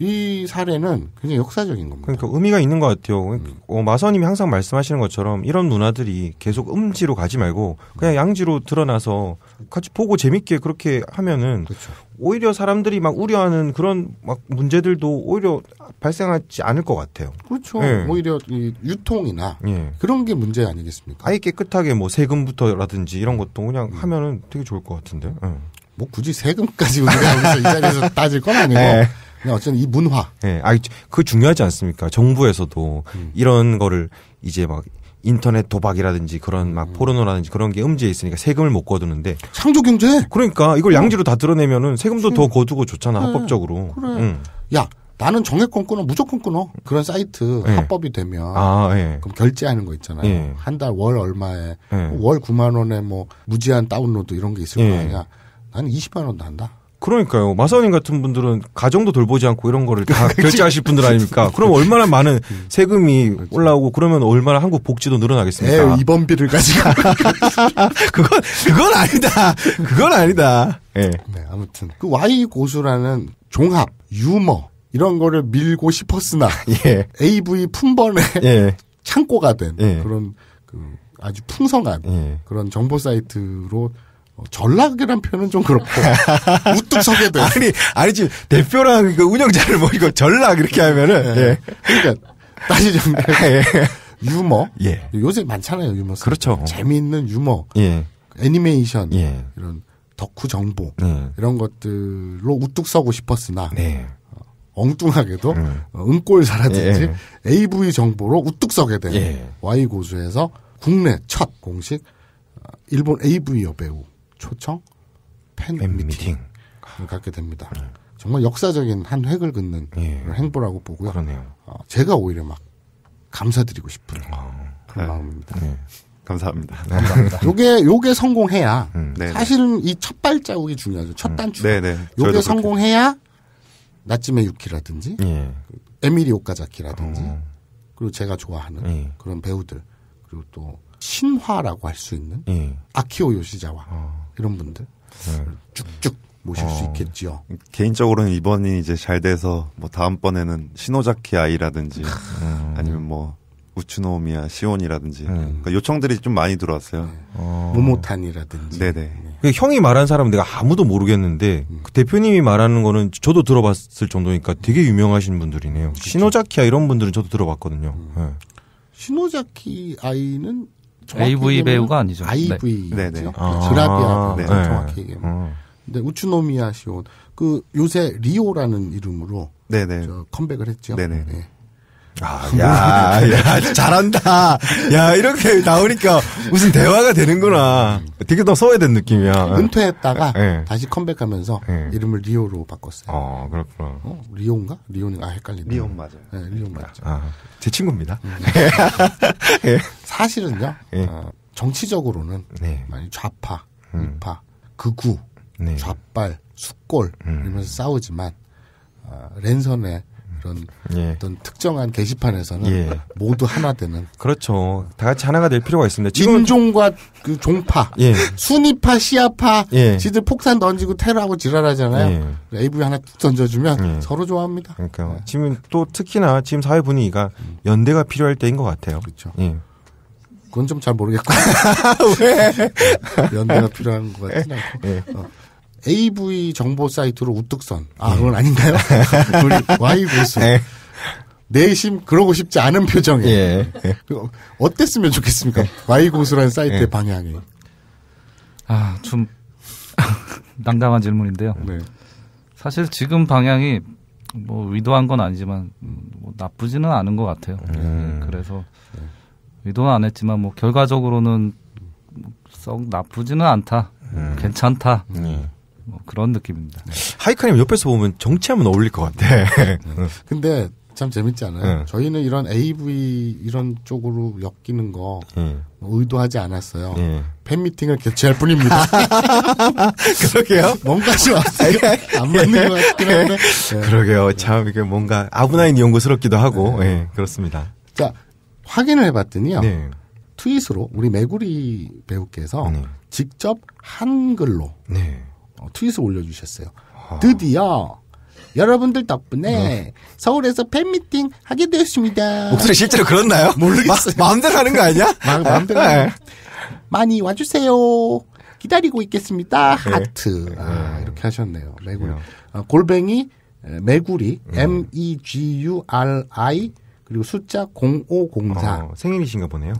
이 사례는 굉장히 역사적인 겁니다. 그러니까 의미가 있는 것 같아요. 음. 어, 마선님이 항상 말씀하시는 것처럼 이런 문화들이 계속 음지로 가지 말고 그냥 음. 양지로 드러나서 같이 보고 재밌게 그렇게 하면은 그렇 오히려 사람들이 막 우려하는 그런 막 문제들도 오히려 발생하지 않을 것 같아요. 그렇죠. 예. 오히려 유통이나 예. 그런 게 문제 아니겠습니까? 아예 깨끗하게 뭐 세금부터라든지 이런 것도 그냥 음. 하면은 되게 좋을 것 같은데. 예. 뭐 굳이 세금까지 우리가 여기서 이 자리에서 따질 건 아니고 네. 그냥 어쨌든 이 문화. 네, 아, 그 중요하지 않습니까? 정부에서도 음. 이런 거를 이제 막 인터넷 도박이라든지 그런 막 음. 포르노라든지 그런 게 음지에 있으니까 세금을 못 거두는데 창조 경제. 그러니까 이걸 어. 양지로 다 드러내면은 세금도 음. 더 거두고 좋잖아 그 합법적으로. 그래. 야. 나는 정액권 끊어 무조건 끊어 그런 사이트 네. 합법이 되면 아, 네. 그럼 결제하는 거 있잖아요 네. 예. 한달 월 얼마에 월 9만 원에 뭐 무제한 다운로드 이런 게 있을 거 아니야 한 20만 원도 한다. 그러니까요. 마사오님 같은 분들은 가정도 돌보지 않고 이런 거를 다 결제하실 분들 아닙니까? 그럼 얼마나 많은 음. 세금이 그렇죠. 올라오고 그러면 얼마나 한국 복지도 늘어나겠습니까? 에이, 입원비를 가지고. 그건, 그건 아니다. 그건 아니다. 네. 네, 아무튼. 그 Y 고수라는 종합, 유머, 이런 거를 밀고 싶었으나. 예. AV 품번에 예. 창고가 된 예. 그런 그 아주 풍성한 예. 그런 정보 사이트로 어, 전락이란 표현은 좀 그렇고 우뚝 서게 돼. 아니 아니지 대표랑 그 운영자를 뭐 이거 전락 이렇게 하면은 예. 예. 그러니까 다시 좀 아, 예. 유머 예. 요새 많잖아요 유머. 그렇죠. 재미있는 유머, 예. 애니메이션 예. 이런 덕후 정보 음. 이런 것들로 우뚝 서고 싶었으나 네. 어, 엉뚱하게도 음. 은꼴사라든지 AV 정보로 우뚝 서게 된 예. Y 고수에서 국내 첫 공식 어, 일본 AV 여배우 초청, 팬, 팬 미팅. 을 아. 갖게 됩니다. 네. 정말 역사적인 한 획을 긋는 예. 행보라고 보고요. 그러네요. 어, 제가 오히려 막 감사드리고 싶은 아. 그런 네. 마음입니다. 네. 감사합니다. 네. 감사합니다. 요게 요게 성공해야 음. 네, 사실은 이 첫 발자국이 중요하죠. 첫 음. 단추. 음. 네네. 요게 성공해야 나침의 유키라든지 예. 에미리 오카자키라든지 어. 그리고 제가 좋아하는 예. 그런 배우들 그리고 또 신화라고 할 수 있는 예. 아키오 요시자와 어. 이런 분들 네. 쭉쭉 모실 어, 수 있겠지요. 개인적으로는 이번이 이제 잘 돼서 뭐 다음번에는 신호자키 아이라든지 음. 아니면 뭐 우츠노미야 시온이라든지 음. 그러니까 요청들이 좀 많이 들어왔어요. 어. 모모탄이라든지. 네네. 네. 그 형이 말한 사람은 내가 아무도 모르겠는데 음. 그 대표님이 말하는 거는 저도 들어봤을 정도니까 되게 음. 유명하신 분들이네요. 그쵸? 신호자키야 이런 분들은 저도 들어봤거든요. 네. 신호자키 아이는 AV 배우가 아니죠. IV죠. 네. 네. 네. 아, 그라비아 네, 네. 정확히 얘기하면. 어. 근데 우츠노미야 시온 그 요새 리오라는 이름으로 네, 컴백을 했죠. 네네. 네. 아, 야, 야, 잘한다. 야, 이렇게 나오니까 무슨 대화가 되는구나. 되게 더 소외된 느낌이야. 예. 은퇴했다가 네. 다시 컴백하면서 네. 이름을 리오로 바꿨어요. 어, 그렇구나. 어? 리오인가? 리오는, 아, 헷갈리네. 리온 맞아요. 네, 리온 아, 맞죠. 아, 제 친구입니다. 네. 사실은요, 어, 정치적으로는 네. 많이 좌파, 음. 우파, 음. 극우, 네. 좌빨, 숙골, 음. 이러면서 싸우지만, 어, 랜선에 이런 예. 어떤 특정한 게시판에서는 예. 모두 하나 되는 그렇죠. 다 같이 하나가 될 필요가 있습니다. 지금 인종과 그 종파, 예. 순위파, 시아파, 예. 지들 폭탄 던지고 테러하고 지랄하잖아요. 예. AV 하나 툭 던져주면 예. 서로 좋아합니다. 그러니까 네. 지금 또 특히나 지금 사회 분위기가 음. 연대가 필요할 때인 것 같아요. 그렇죠. 예. 그건 좀 잘 모르겠고 왜 연대가 필요한 것 같진 않고. 예. 어. AV 정보 사이트로 우뚝 선. 아, 예. 그건 아닌가요? 우리 Y 보스 네. 예. 내심 그러고 싶지 않은 표정에 예. 어땠으면 좋겠습니까? 와이 고수라는 사이트의 예. 방향이 아좀 난감한 질문인데요. 네. 사실 지금 방향이 뭐위도한건 아니지만 뭐 나쁘지는 않은 것 같아요. 음. 네, 그래서 위도는안 했지만 뭐 결과적으로는 썩 나쁘지는 않다, 음. 괜찮다. 네. 뭐 그런 느낌입니다. 네. 하이카님 옆에서 보면 정치하면 어울릴 것 같아. 네. 근데 참 재밌지 않아요? 응. 네. 저희는 이런 AV 이런 쪽으로 엮이는 거 응. 의도하지 않았어요. 응. 팬미팅을 개최할 뿐입니다. 그러게요. 뭔가지 예. 안 맞는 것 같긴 예. 한데. 네. 그러게요. 참 이게 뭔가 아브나인 연구스럽기도 하고 네. 네. 그렇습니다. 자 확인을 해봤더니요. 트윗으로 우리 메구리 배우께서 직접 한글로 어, 트윗을 올려주셨어요. 드디어 여러분들 덕분에 음. 서울에서 팬미팅 하게 되었습니다. 목소리 실제로 그렇나요? 모르겠어요. 마, 음대로 하는 거 아니야? 마, 마음대로. 네. 많이 와주세요. 기다리고 있겠습니다. 네. 하트. 네. 아, 이렇게 하셨네요. 매구리. 아, 골뱅이, 매구리, 음. M-E-G-U-R-I, 그리고 숫자 0504. 어, 생일이신가 보네요.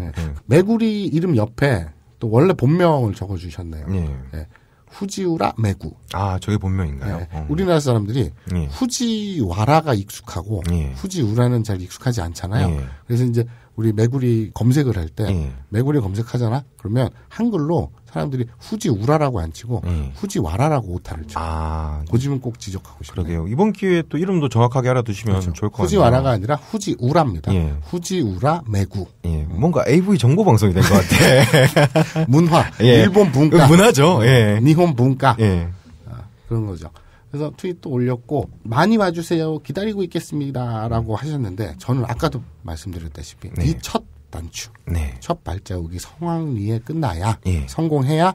매구리 이름 옆에 또 원래 본명을 적어주셨네요. 예. 네. 후지우라 메구. 아, 저게 본명인가요? 네. 어. 우리나라 사람들이 예. 후지와라가 익숙하고 예. 후지우라는 잘 익숙하지 않잖아요. 예. 그래서 이제 우리 메구리 검색을 할때 예. 메구리 검색하잖아. 그러면 한글로 사람들이 후지 우라라고 안 치고 음. 후지 와라라고 오타를 쳐. 고 아, 네. 고집은 꼭 지적하고 싶네요. 그러게요. 이번 기회에 또 이름도 정확하게 알아두시면 그렇죠. 좋을 것 같아요. 후지 와라가 아니라 후지 우라입니다. 예. 후지 우라 매구. 예. 뭔가 AV 정보 방송이 된 것 같아. 문화, 예. 일본 문화, 문화죠. 예. 일본 문화. 예. 아, 그런 거죠. 그래서 트윗도 올렸고 많이 와주세요 기다리고 있겠습니다라고 하셨는데 저는 아까도 말씀드렸다시피 네. 이첫 단추, 네. 첫 발자국이 성황리에 끝나야 예. 성공해야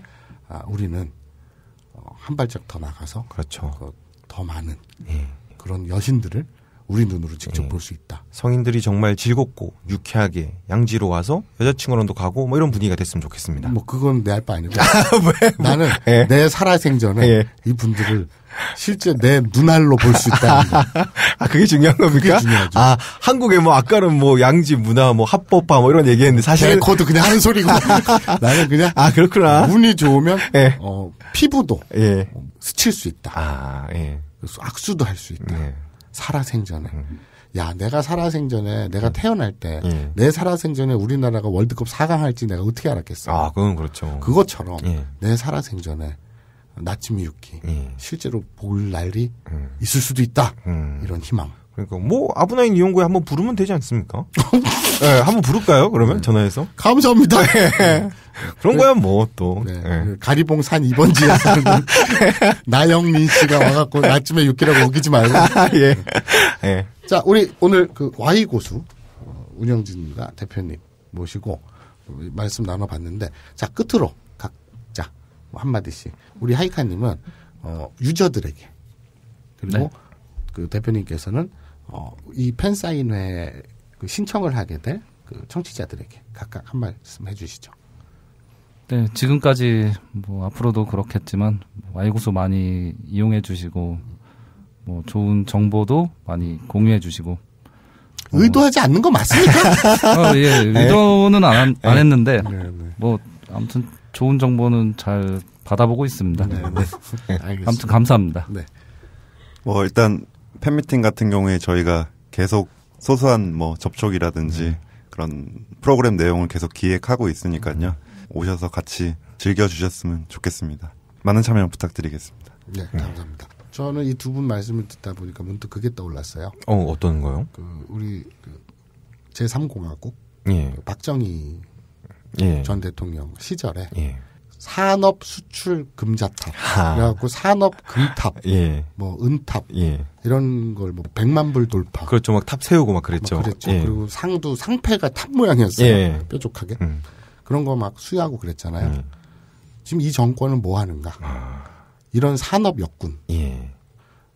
아, 우리는 어, 한 발짝 더 나가서 그렇죠. 그, 더 많은 예. 그런 여신들을 우리 눈으로 직접 예. 볼수 있다. 성인들이 정말 즐겁고 유쾌하게 양지로 와서 여자친구랑도 가고 뭐 이런 분위기가 됐으면 좋겠습니다. 뭐 그건 내 할 바 아니고 나는 예. 내 살아생전에 예. 이분들을 실제 내 눈알로 볼 수 있다. 아 그게 중요한 겁니까? 그게 중요하죠. 아한국에뭐 아까는 뭐 양지 문화 뭐 합법화 뭐 이런 얘기했는데 사실 레코드 그냥 하는 소리고 나는 그냥 아 그렇구나 눈이 좋으면 예. 어, 피부도 예. 어, 스칠 수 있다. 아 예. 그래서 악수도 할 수 있다. 예. 살아생전에. 음. 야, 내가 살아생전에, 내가 음. 태어날 때, 예. 내 살아생전에 우리나라가 월드컵 4강 할지 내가 어떻게 알았겠어? 아, 그건 그렇죠. 그것처럼, 예. 내 살아생전에, 나침이 유키 음. 실제로 볼 날이 음. 있을 수도 있다 음. 이런 희망. 그러니까 뭐 아브나인 이용구에 한번 부르면 되지 않습니까? 네, 한번 부를까요? 그러면 네. 전화해서 감사합니다. 네. 네. 그런 거야 네. 뭐 또. 네. 네. 예. 그 가리봉 산 2번지에 사는 나영민 씨가 와갖고 나침에 육기라고 우기지 말고. 아, 예. 네. 예. 자 우리 오늘 그 Y 고수 어, 운영진과 대표님 모시고 말씀 나눠봤는데 자 끝으로 한마디씩. 우리 하이카님은 어, 유저들에게 그리고 네. 그 대표님께서는 어, 이 팬사인회 그 신청을 하게 될 그 청취자들에게 각각 한 말씀 해주시죠. 네, 지금까지 뭐 앞으로도 그렇겠지만 와이고소 많이 이용해 주시고 뭐 좋은 정보도 많이 공유해 주시고 어. 의도하지 어, 않는 거 맞습니까? 어, 예, 의도는 안, 안 네. 했는데 네, 네. 뭐 아무튼 좋은 정보는 잘 받아보고 있습니다. 네, 네. 네. 네 아무튼 감사합니다. 네. 뭐 일단 팬미팅 같은 경우에 저희가 계속 소소한 뭐 접촉이라든지 네. 그런 프로그램 내용을 계속 기획하고 있으니까요. 네. 오셔서 같이 즐겨주셨으면 좋겠습니다. 많은 참여 부탁드리겠습니다. 네, 감사합니다. 저는 이 두 분 말씀을 듣다 보니까 문득 그게 떠올랐어요. 어, 어떤 거요? 그 우리 그 제3공화국 예. 그 박정희 예. 전 대통령 시절에 예. 산업 수출 금자탑그래갖고 산업 금탑, 예. 뭐 은탑 예. 이런 걸뭐 백만 불 돌파. 그렇죠. 막 탑 세우고 막 그랬죠. 막 그랬죠. 예. 그리고 상도 상패가 탑 모양이었어요. 예. 뾰족하게 음. 그런 거 막 수여하고 그랬잖아요. 음. 지금 이 정권은 뭐 하는가? 아. 이런 산업 역군. 예.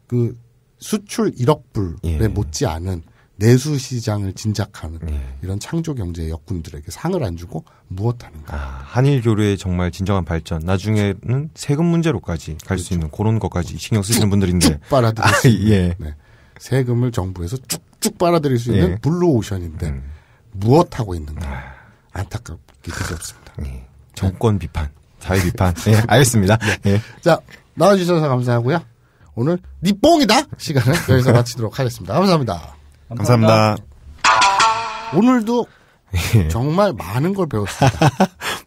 그 수출 1억 불에 예. 못지 않은 내수 시장을 진작하는 네. 이런 창조 경제 의 역군들에게 상을 안 주고 무엇하는가. 아, 한일 교류의 정말 진정한 발전. 나중에는 세금 문제로까지 갈수 그렇죠. 있는 그런 것까지 신경 쓰시는 분들인데. 쭉 빨아들일 아, 예. 네. 세금을 정부에서 쭉쭉 빨아들일 수 있는 예. 블루 오션인데 음. 무엇하고 있는가. 아. 안타깝게 그렇습니다. 예. 정권 비판, 사회 비판. 네. 예, 알겠습니다. 네. 예. 자, 나와주셔서 감사하고요. 오늘 니뽕이다 시간을 여기서 마치도록 하겠습니다. 감사합니다. 감사합니다. 감사합니다. 오늘도 예. 정말 많은 걸 배웠습니다.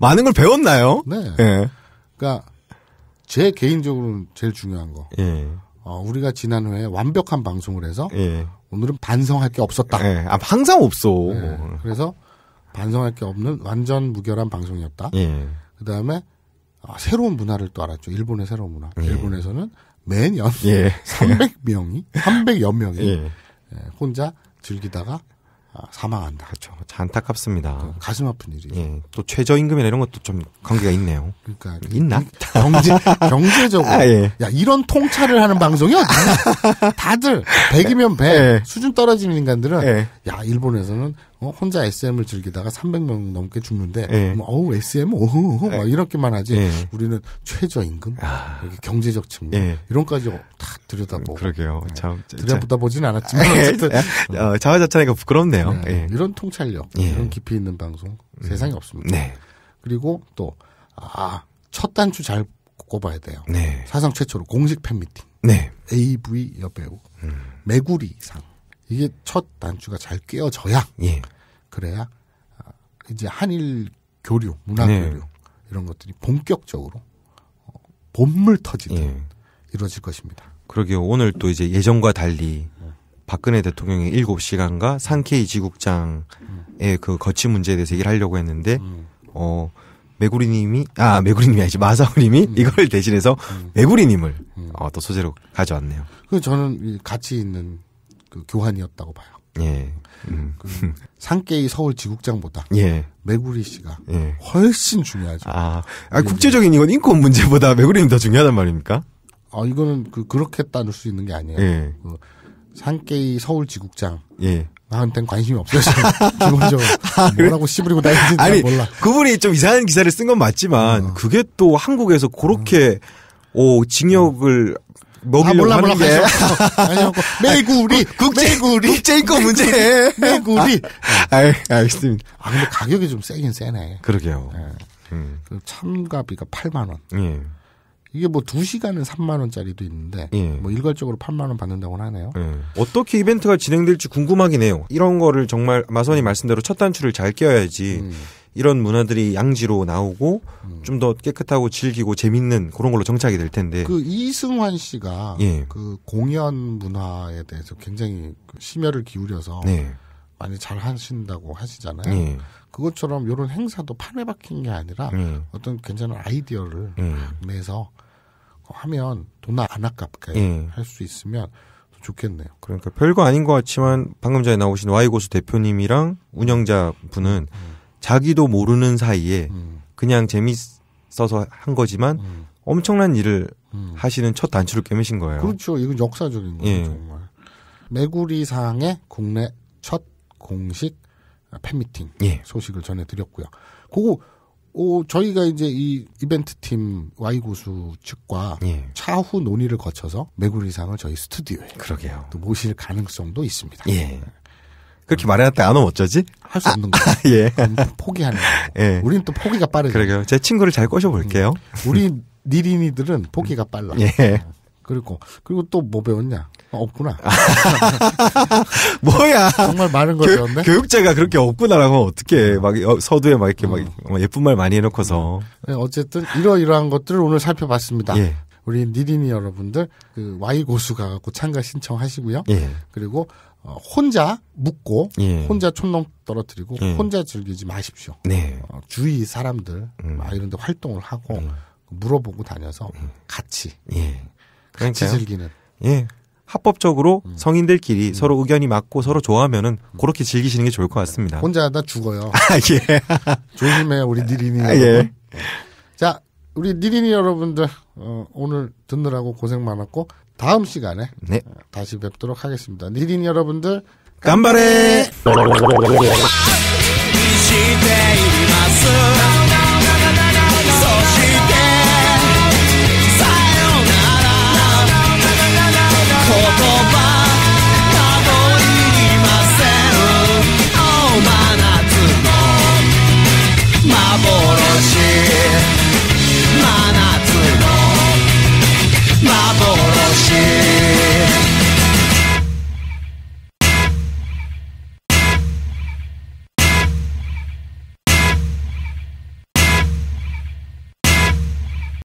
많은 걸 배웠나요? 네. 예. 그러니까 제 개인적으로는 제일 중요한 거. 예. 어, 우리가 지난 후에 완벽한 방송을 해서 예. 오늘은 반성할 게 없었다. 예. 아, 항상 없어. 네. 그래서 반성할 게 없는 완전 무결한 방송이었다. 그 다음에 아, 새로운 문화를 또 알았죠. 일본의 새로운 문화. 일본에서는 매년 300명이 300여 명이 예, 혼자 즐기다가 아, 사망한다. 그렇죠. 그렇죠. 안타깝습니다. 그 가슴 아픈 일이 예. 또 최저임금이나 이런 것도 좀 관계가 있네요. 그러니까 그 있나? 그 경제 경제적으로 아, 예. 야 이런 통찰을 하는 방송이 어 다들 1 0이면1 예. 수준 떨어지는 인간들은 네. 야 일본에서는 어, 혼자 SM을 즐기다가 300명 넘게 죽는데 네. 뭐, 어우 SM 어허 어막 예. 이렇게만 하지 네. 우리는 최저임금 아. 경제적 측면 네. 이런까지 다 들여다보고 그러게요 자, 들여다 보진 않았지만 어쨌든 어, 자화자찬이가 부끄럽네요 이런 통찰력 이런 깊이 있는 방송 음. 세상에 없습니다 네. 그리고 또아첫 단추 잘 꼽아야 돼요 네. 사상 최초로 공식 팬미팅 네. AV 여배우 음. 메구리상 이게 첫 단추가 잘 깨어져야 예. 그래야 아, 이제 한일 교류, 문화 네. 교류 이런 것들이 본격적으로 봄물 어, 터지게 예. 이루어질 것입니다. 그러게요. 오늘 또 이제 예전과 달리 박근혜 대통령의 7시간과 상케이 지국장의 그 거치 문제에 대해서 얘기를 하려고 했는데 어 메구리님이 아 메구리님이 아니지 마사오님이 음. 이걸 대신해서 음. 메구리님을 음. 어, 또 소재로 가져왔네요. 그 저는 같이 있는 그 교환이었다고 봐요. 예. 음. 음. 그 상계이 서울 지국장보다 예. 메구리 씨가 예. 훨씬 중요하죠. 아, 예. 아 국제적인 이건 인권 문제보다 메구리님 더 중요하단 말입니까? 아 이거는 그 그렇게 따질 수 있는 게 아니에요. 예. 그 상계이 서울 지국장. 예. 나한텐 관심이 없어서 기본적으로 아, 뭐라고 씨부리고 다니는지 아니, 몰라. 그분이 좀 이상한 기사를 쓴 건 맞지만 어. 그게 또 한국에서 그렇게 어. 오 징역을 어. 먹이려고 아, 몰라, 하는 몰라, 게 아니요 메구리 국제 구리 국제인 거 문제 메구리 아, 아, 알겠습니다 아 근데 가격이 좀 세긴 세네 그러게요 네. 음. 그 참가비가 8만 원 예. 이게 뭐 2시간은 3만 원짜리도 있는데 예. 뭐 일괄적으로 8만 원 받는다고 하네요. 예. 어떻게 이벤트가 진행될지 궁금하긴 해요. 이런 거를 정말 마선이 말씀대로 첫 단추를 잘 껴야지 음. 이런 문화들이 양지로 나오고 음. 좀더 깨끗하고 질기고 재밌는 그런 걸로 정착이 될 텐데. 그 이승환 씨가 예. 그 공연 문화에 대해서 굉장히 그 심혈을 기울여서 네. 많이 잘 하신다고 하시잖아요. 예. 그것처럼 이런 행사도 판에 박힌 게 아니라 예. 어떤 괜찮은 아이디어를 예. 내서 하면 돈안 아깝게 예. 할수 있으면 좋겠네요. 그러니까 별거 아닌 것 같지만 방금 전에 나오신 와이고스 대표님이랑 운영자 분은 음. 자기도 모르는 사이에 음. 그냥 재밌어서 한 거지만 음. 엄청난 일을 음. 하시는 첫 단추를 꿰매신 거예요. 그렇죠. 이건 역사적인 거예요, 예. 정말. 메구리상의 국내 첫 공식 팬미팅 예. 소식을 전해드렸고요. 그거 오, 어, 저희가 이제 이 이벤트 팀 Y 고수 측과 예. 차후 논의를 거쳐서 메구리상을 저희 스튜디오에 그러게요. 또 모실 가능성도 있습니다. 예. 그렇게 말해놨다안 오면 어쩌지? 할수 아, 없는 아, 거야. 아, 예. 뭐 포기하는 거. 예. 우리는 또 포기가 빠르죠. 그러게요. 제 친구를 잘 꼬셔볼게요. 음. 우리 니린이들은 포기가 빨라. 예. 어, 그리고 그리고 또 뭐 배웠냐? 아, 없구나. 뭐야? 정말 많은 걸교 배웠네. 교육자가 그렇게 없구나라고 어떻게 음. 막 서두에 막 이렇게 음. 막 예쁜 말 많이 해놓고서. 네, 어쨌든 이러이러한 것들을 오늘 살펴봤습니다. 예. 우리 니린이 여러분들 그 Y 고수 가갖고 참가 신청하시고요. 예. 그리고 어, 혼자 묻고 예. 혼자 촌농 떨어뜨리고 예. 혼자 즐기지 마십시오. 네. 어, 주위 사람들 음. 막 이런 데 활동을 하고 음. 물어보고 다녀서 음. 같이 예. 그러니까요. 즐기는 예. 합법적으로 음. 성인들끼리 음. 서로 의견이 맞고 서로 좋아하면은 음. 그렇게 즐기시는 게 좋을 것 같습니다. 혼자 하다 죽어요. 아, 예. 조심해 우리 아, 니린이. 아, 예. 어. 자, 우리 니린이 여러분들 어, 오늘 듣느라고 고생 많았고 다음 시간에 네. 다시 뵙도록 하겠습니다. 니린이 여러분들 간발에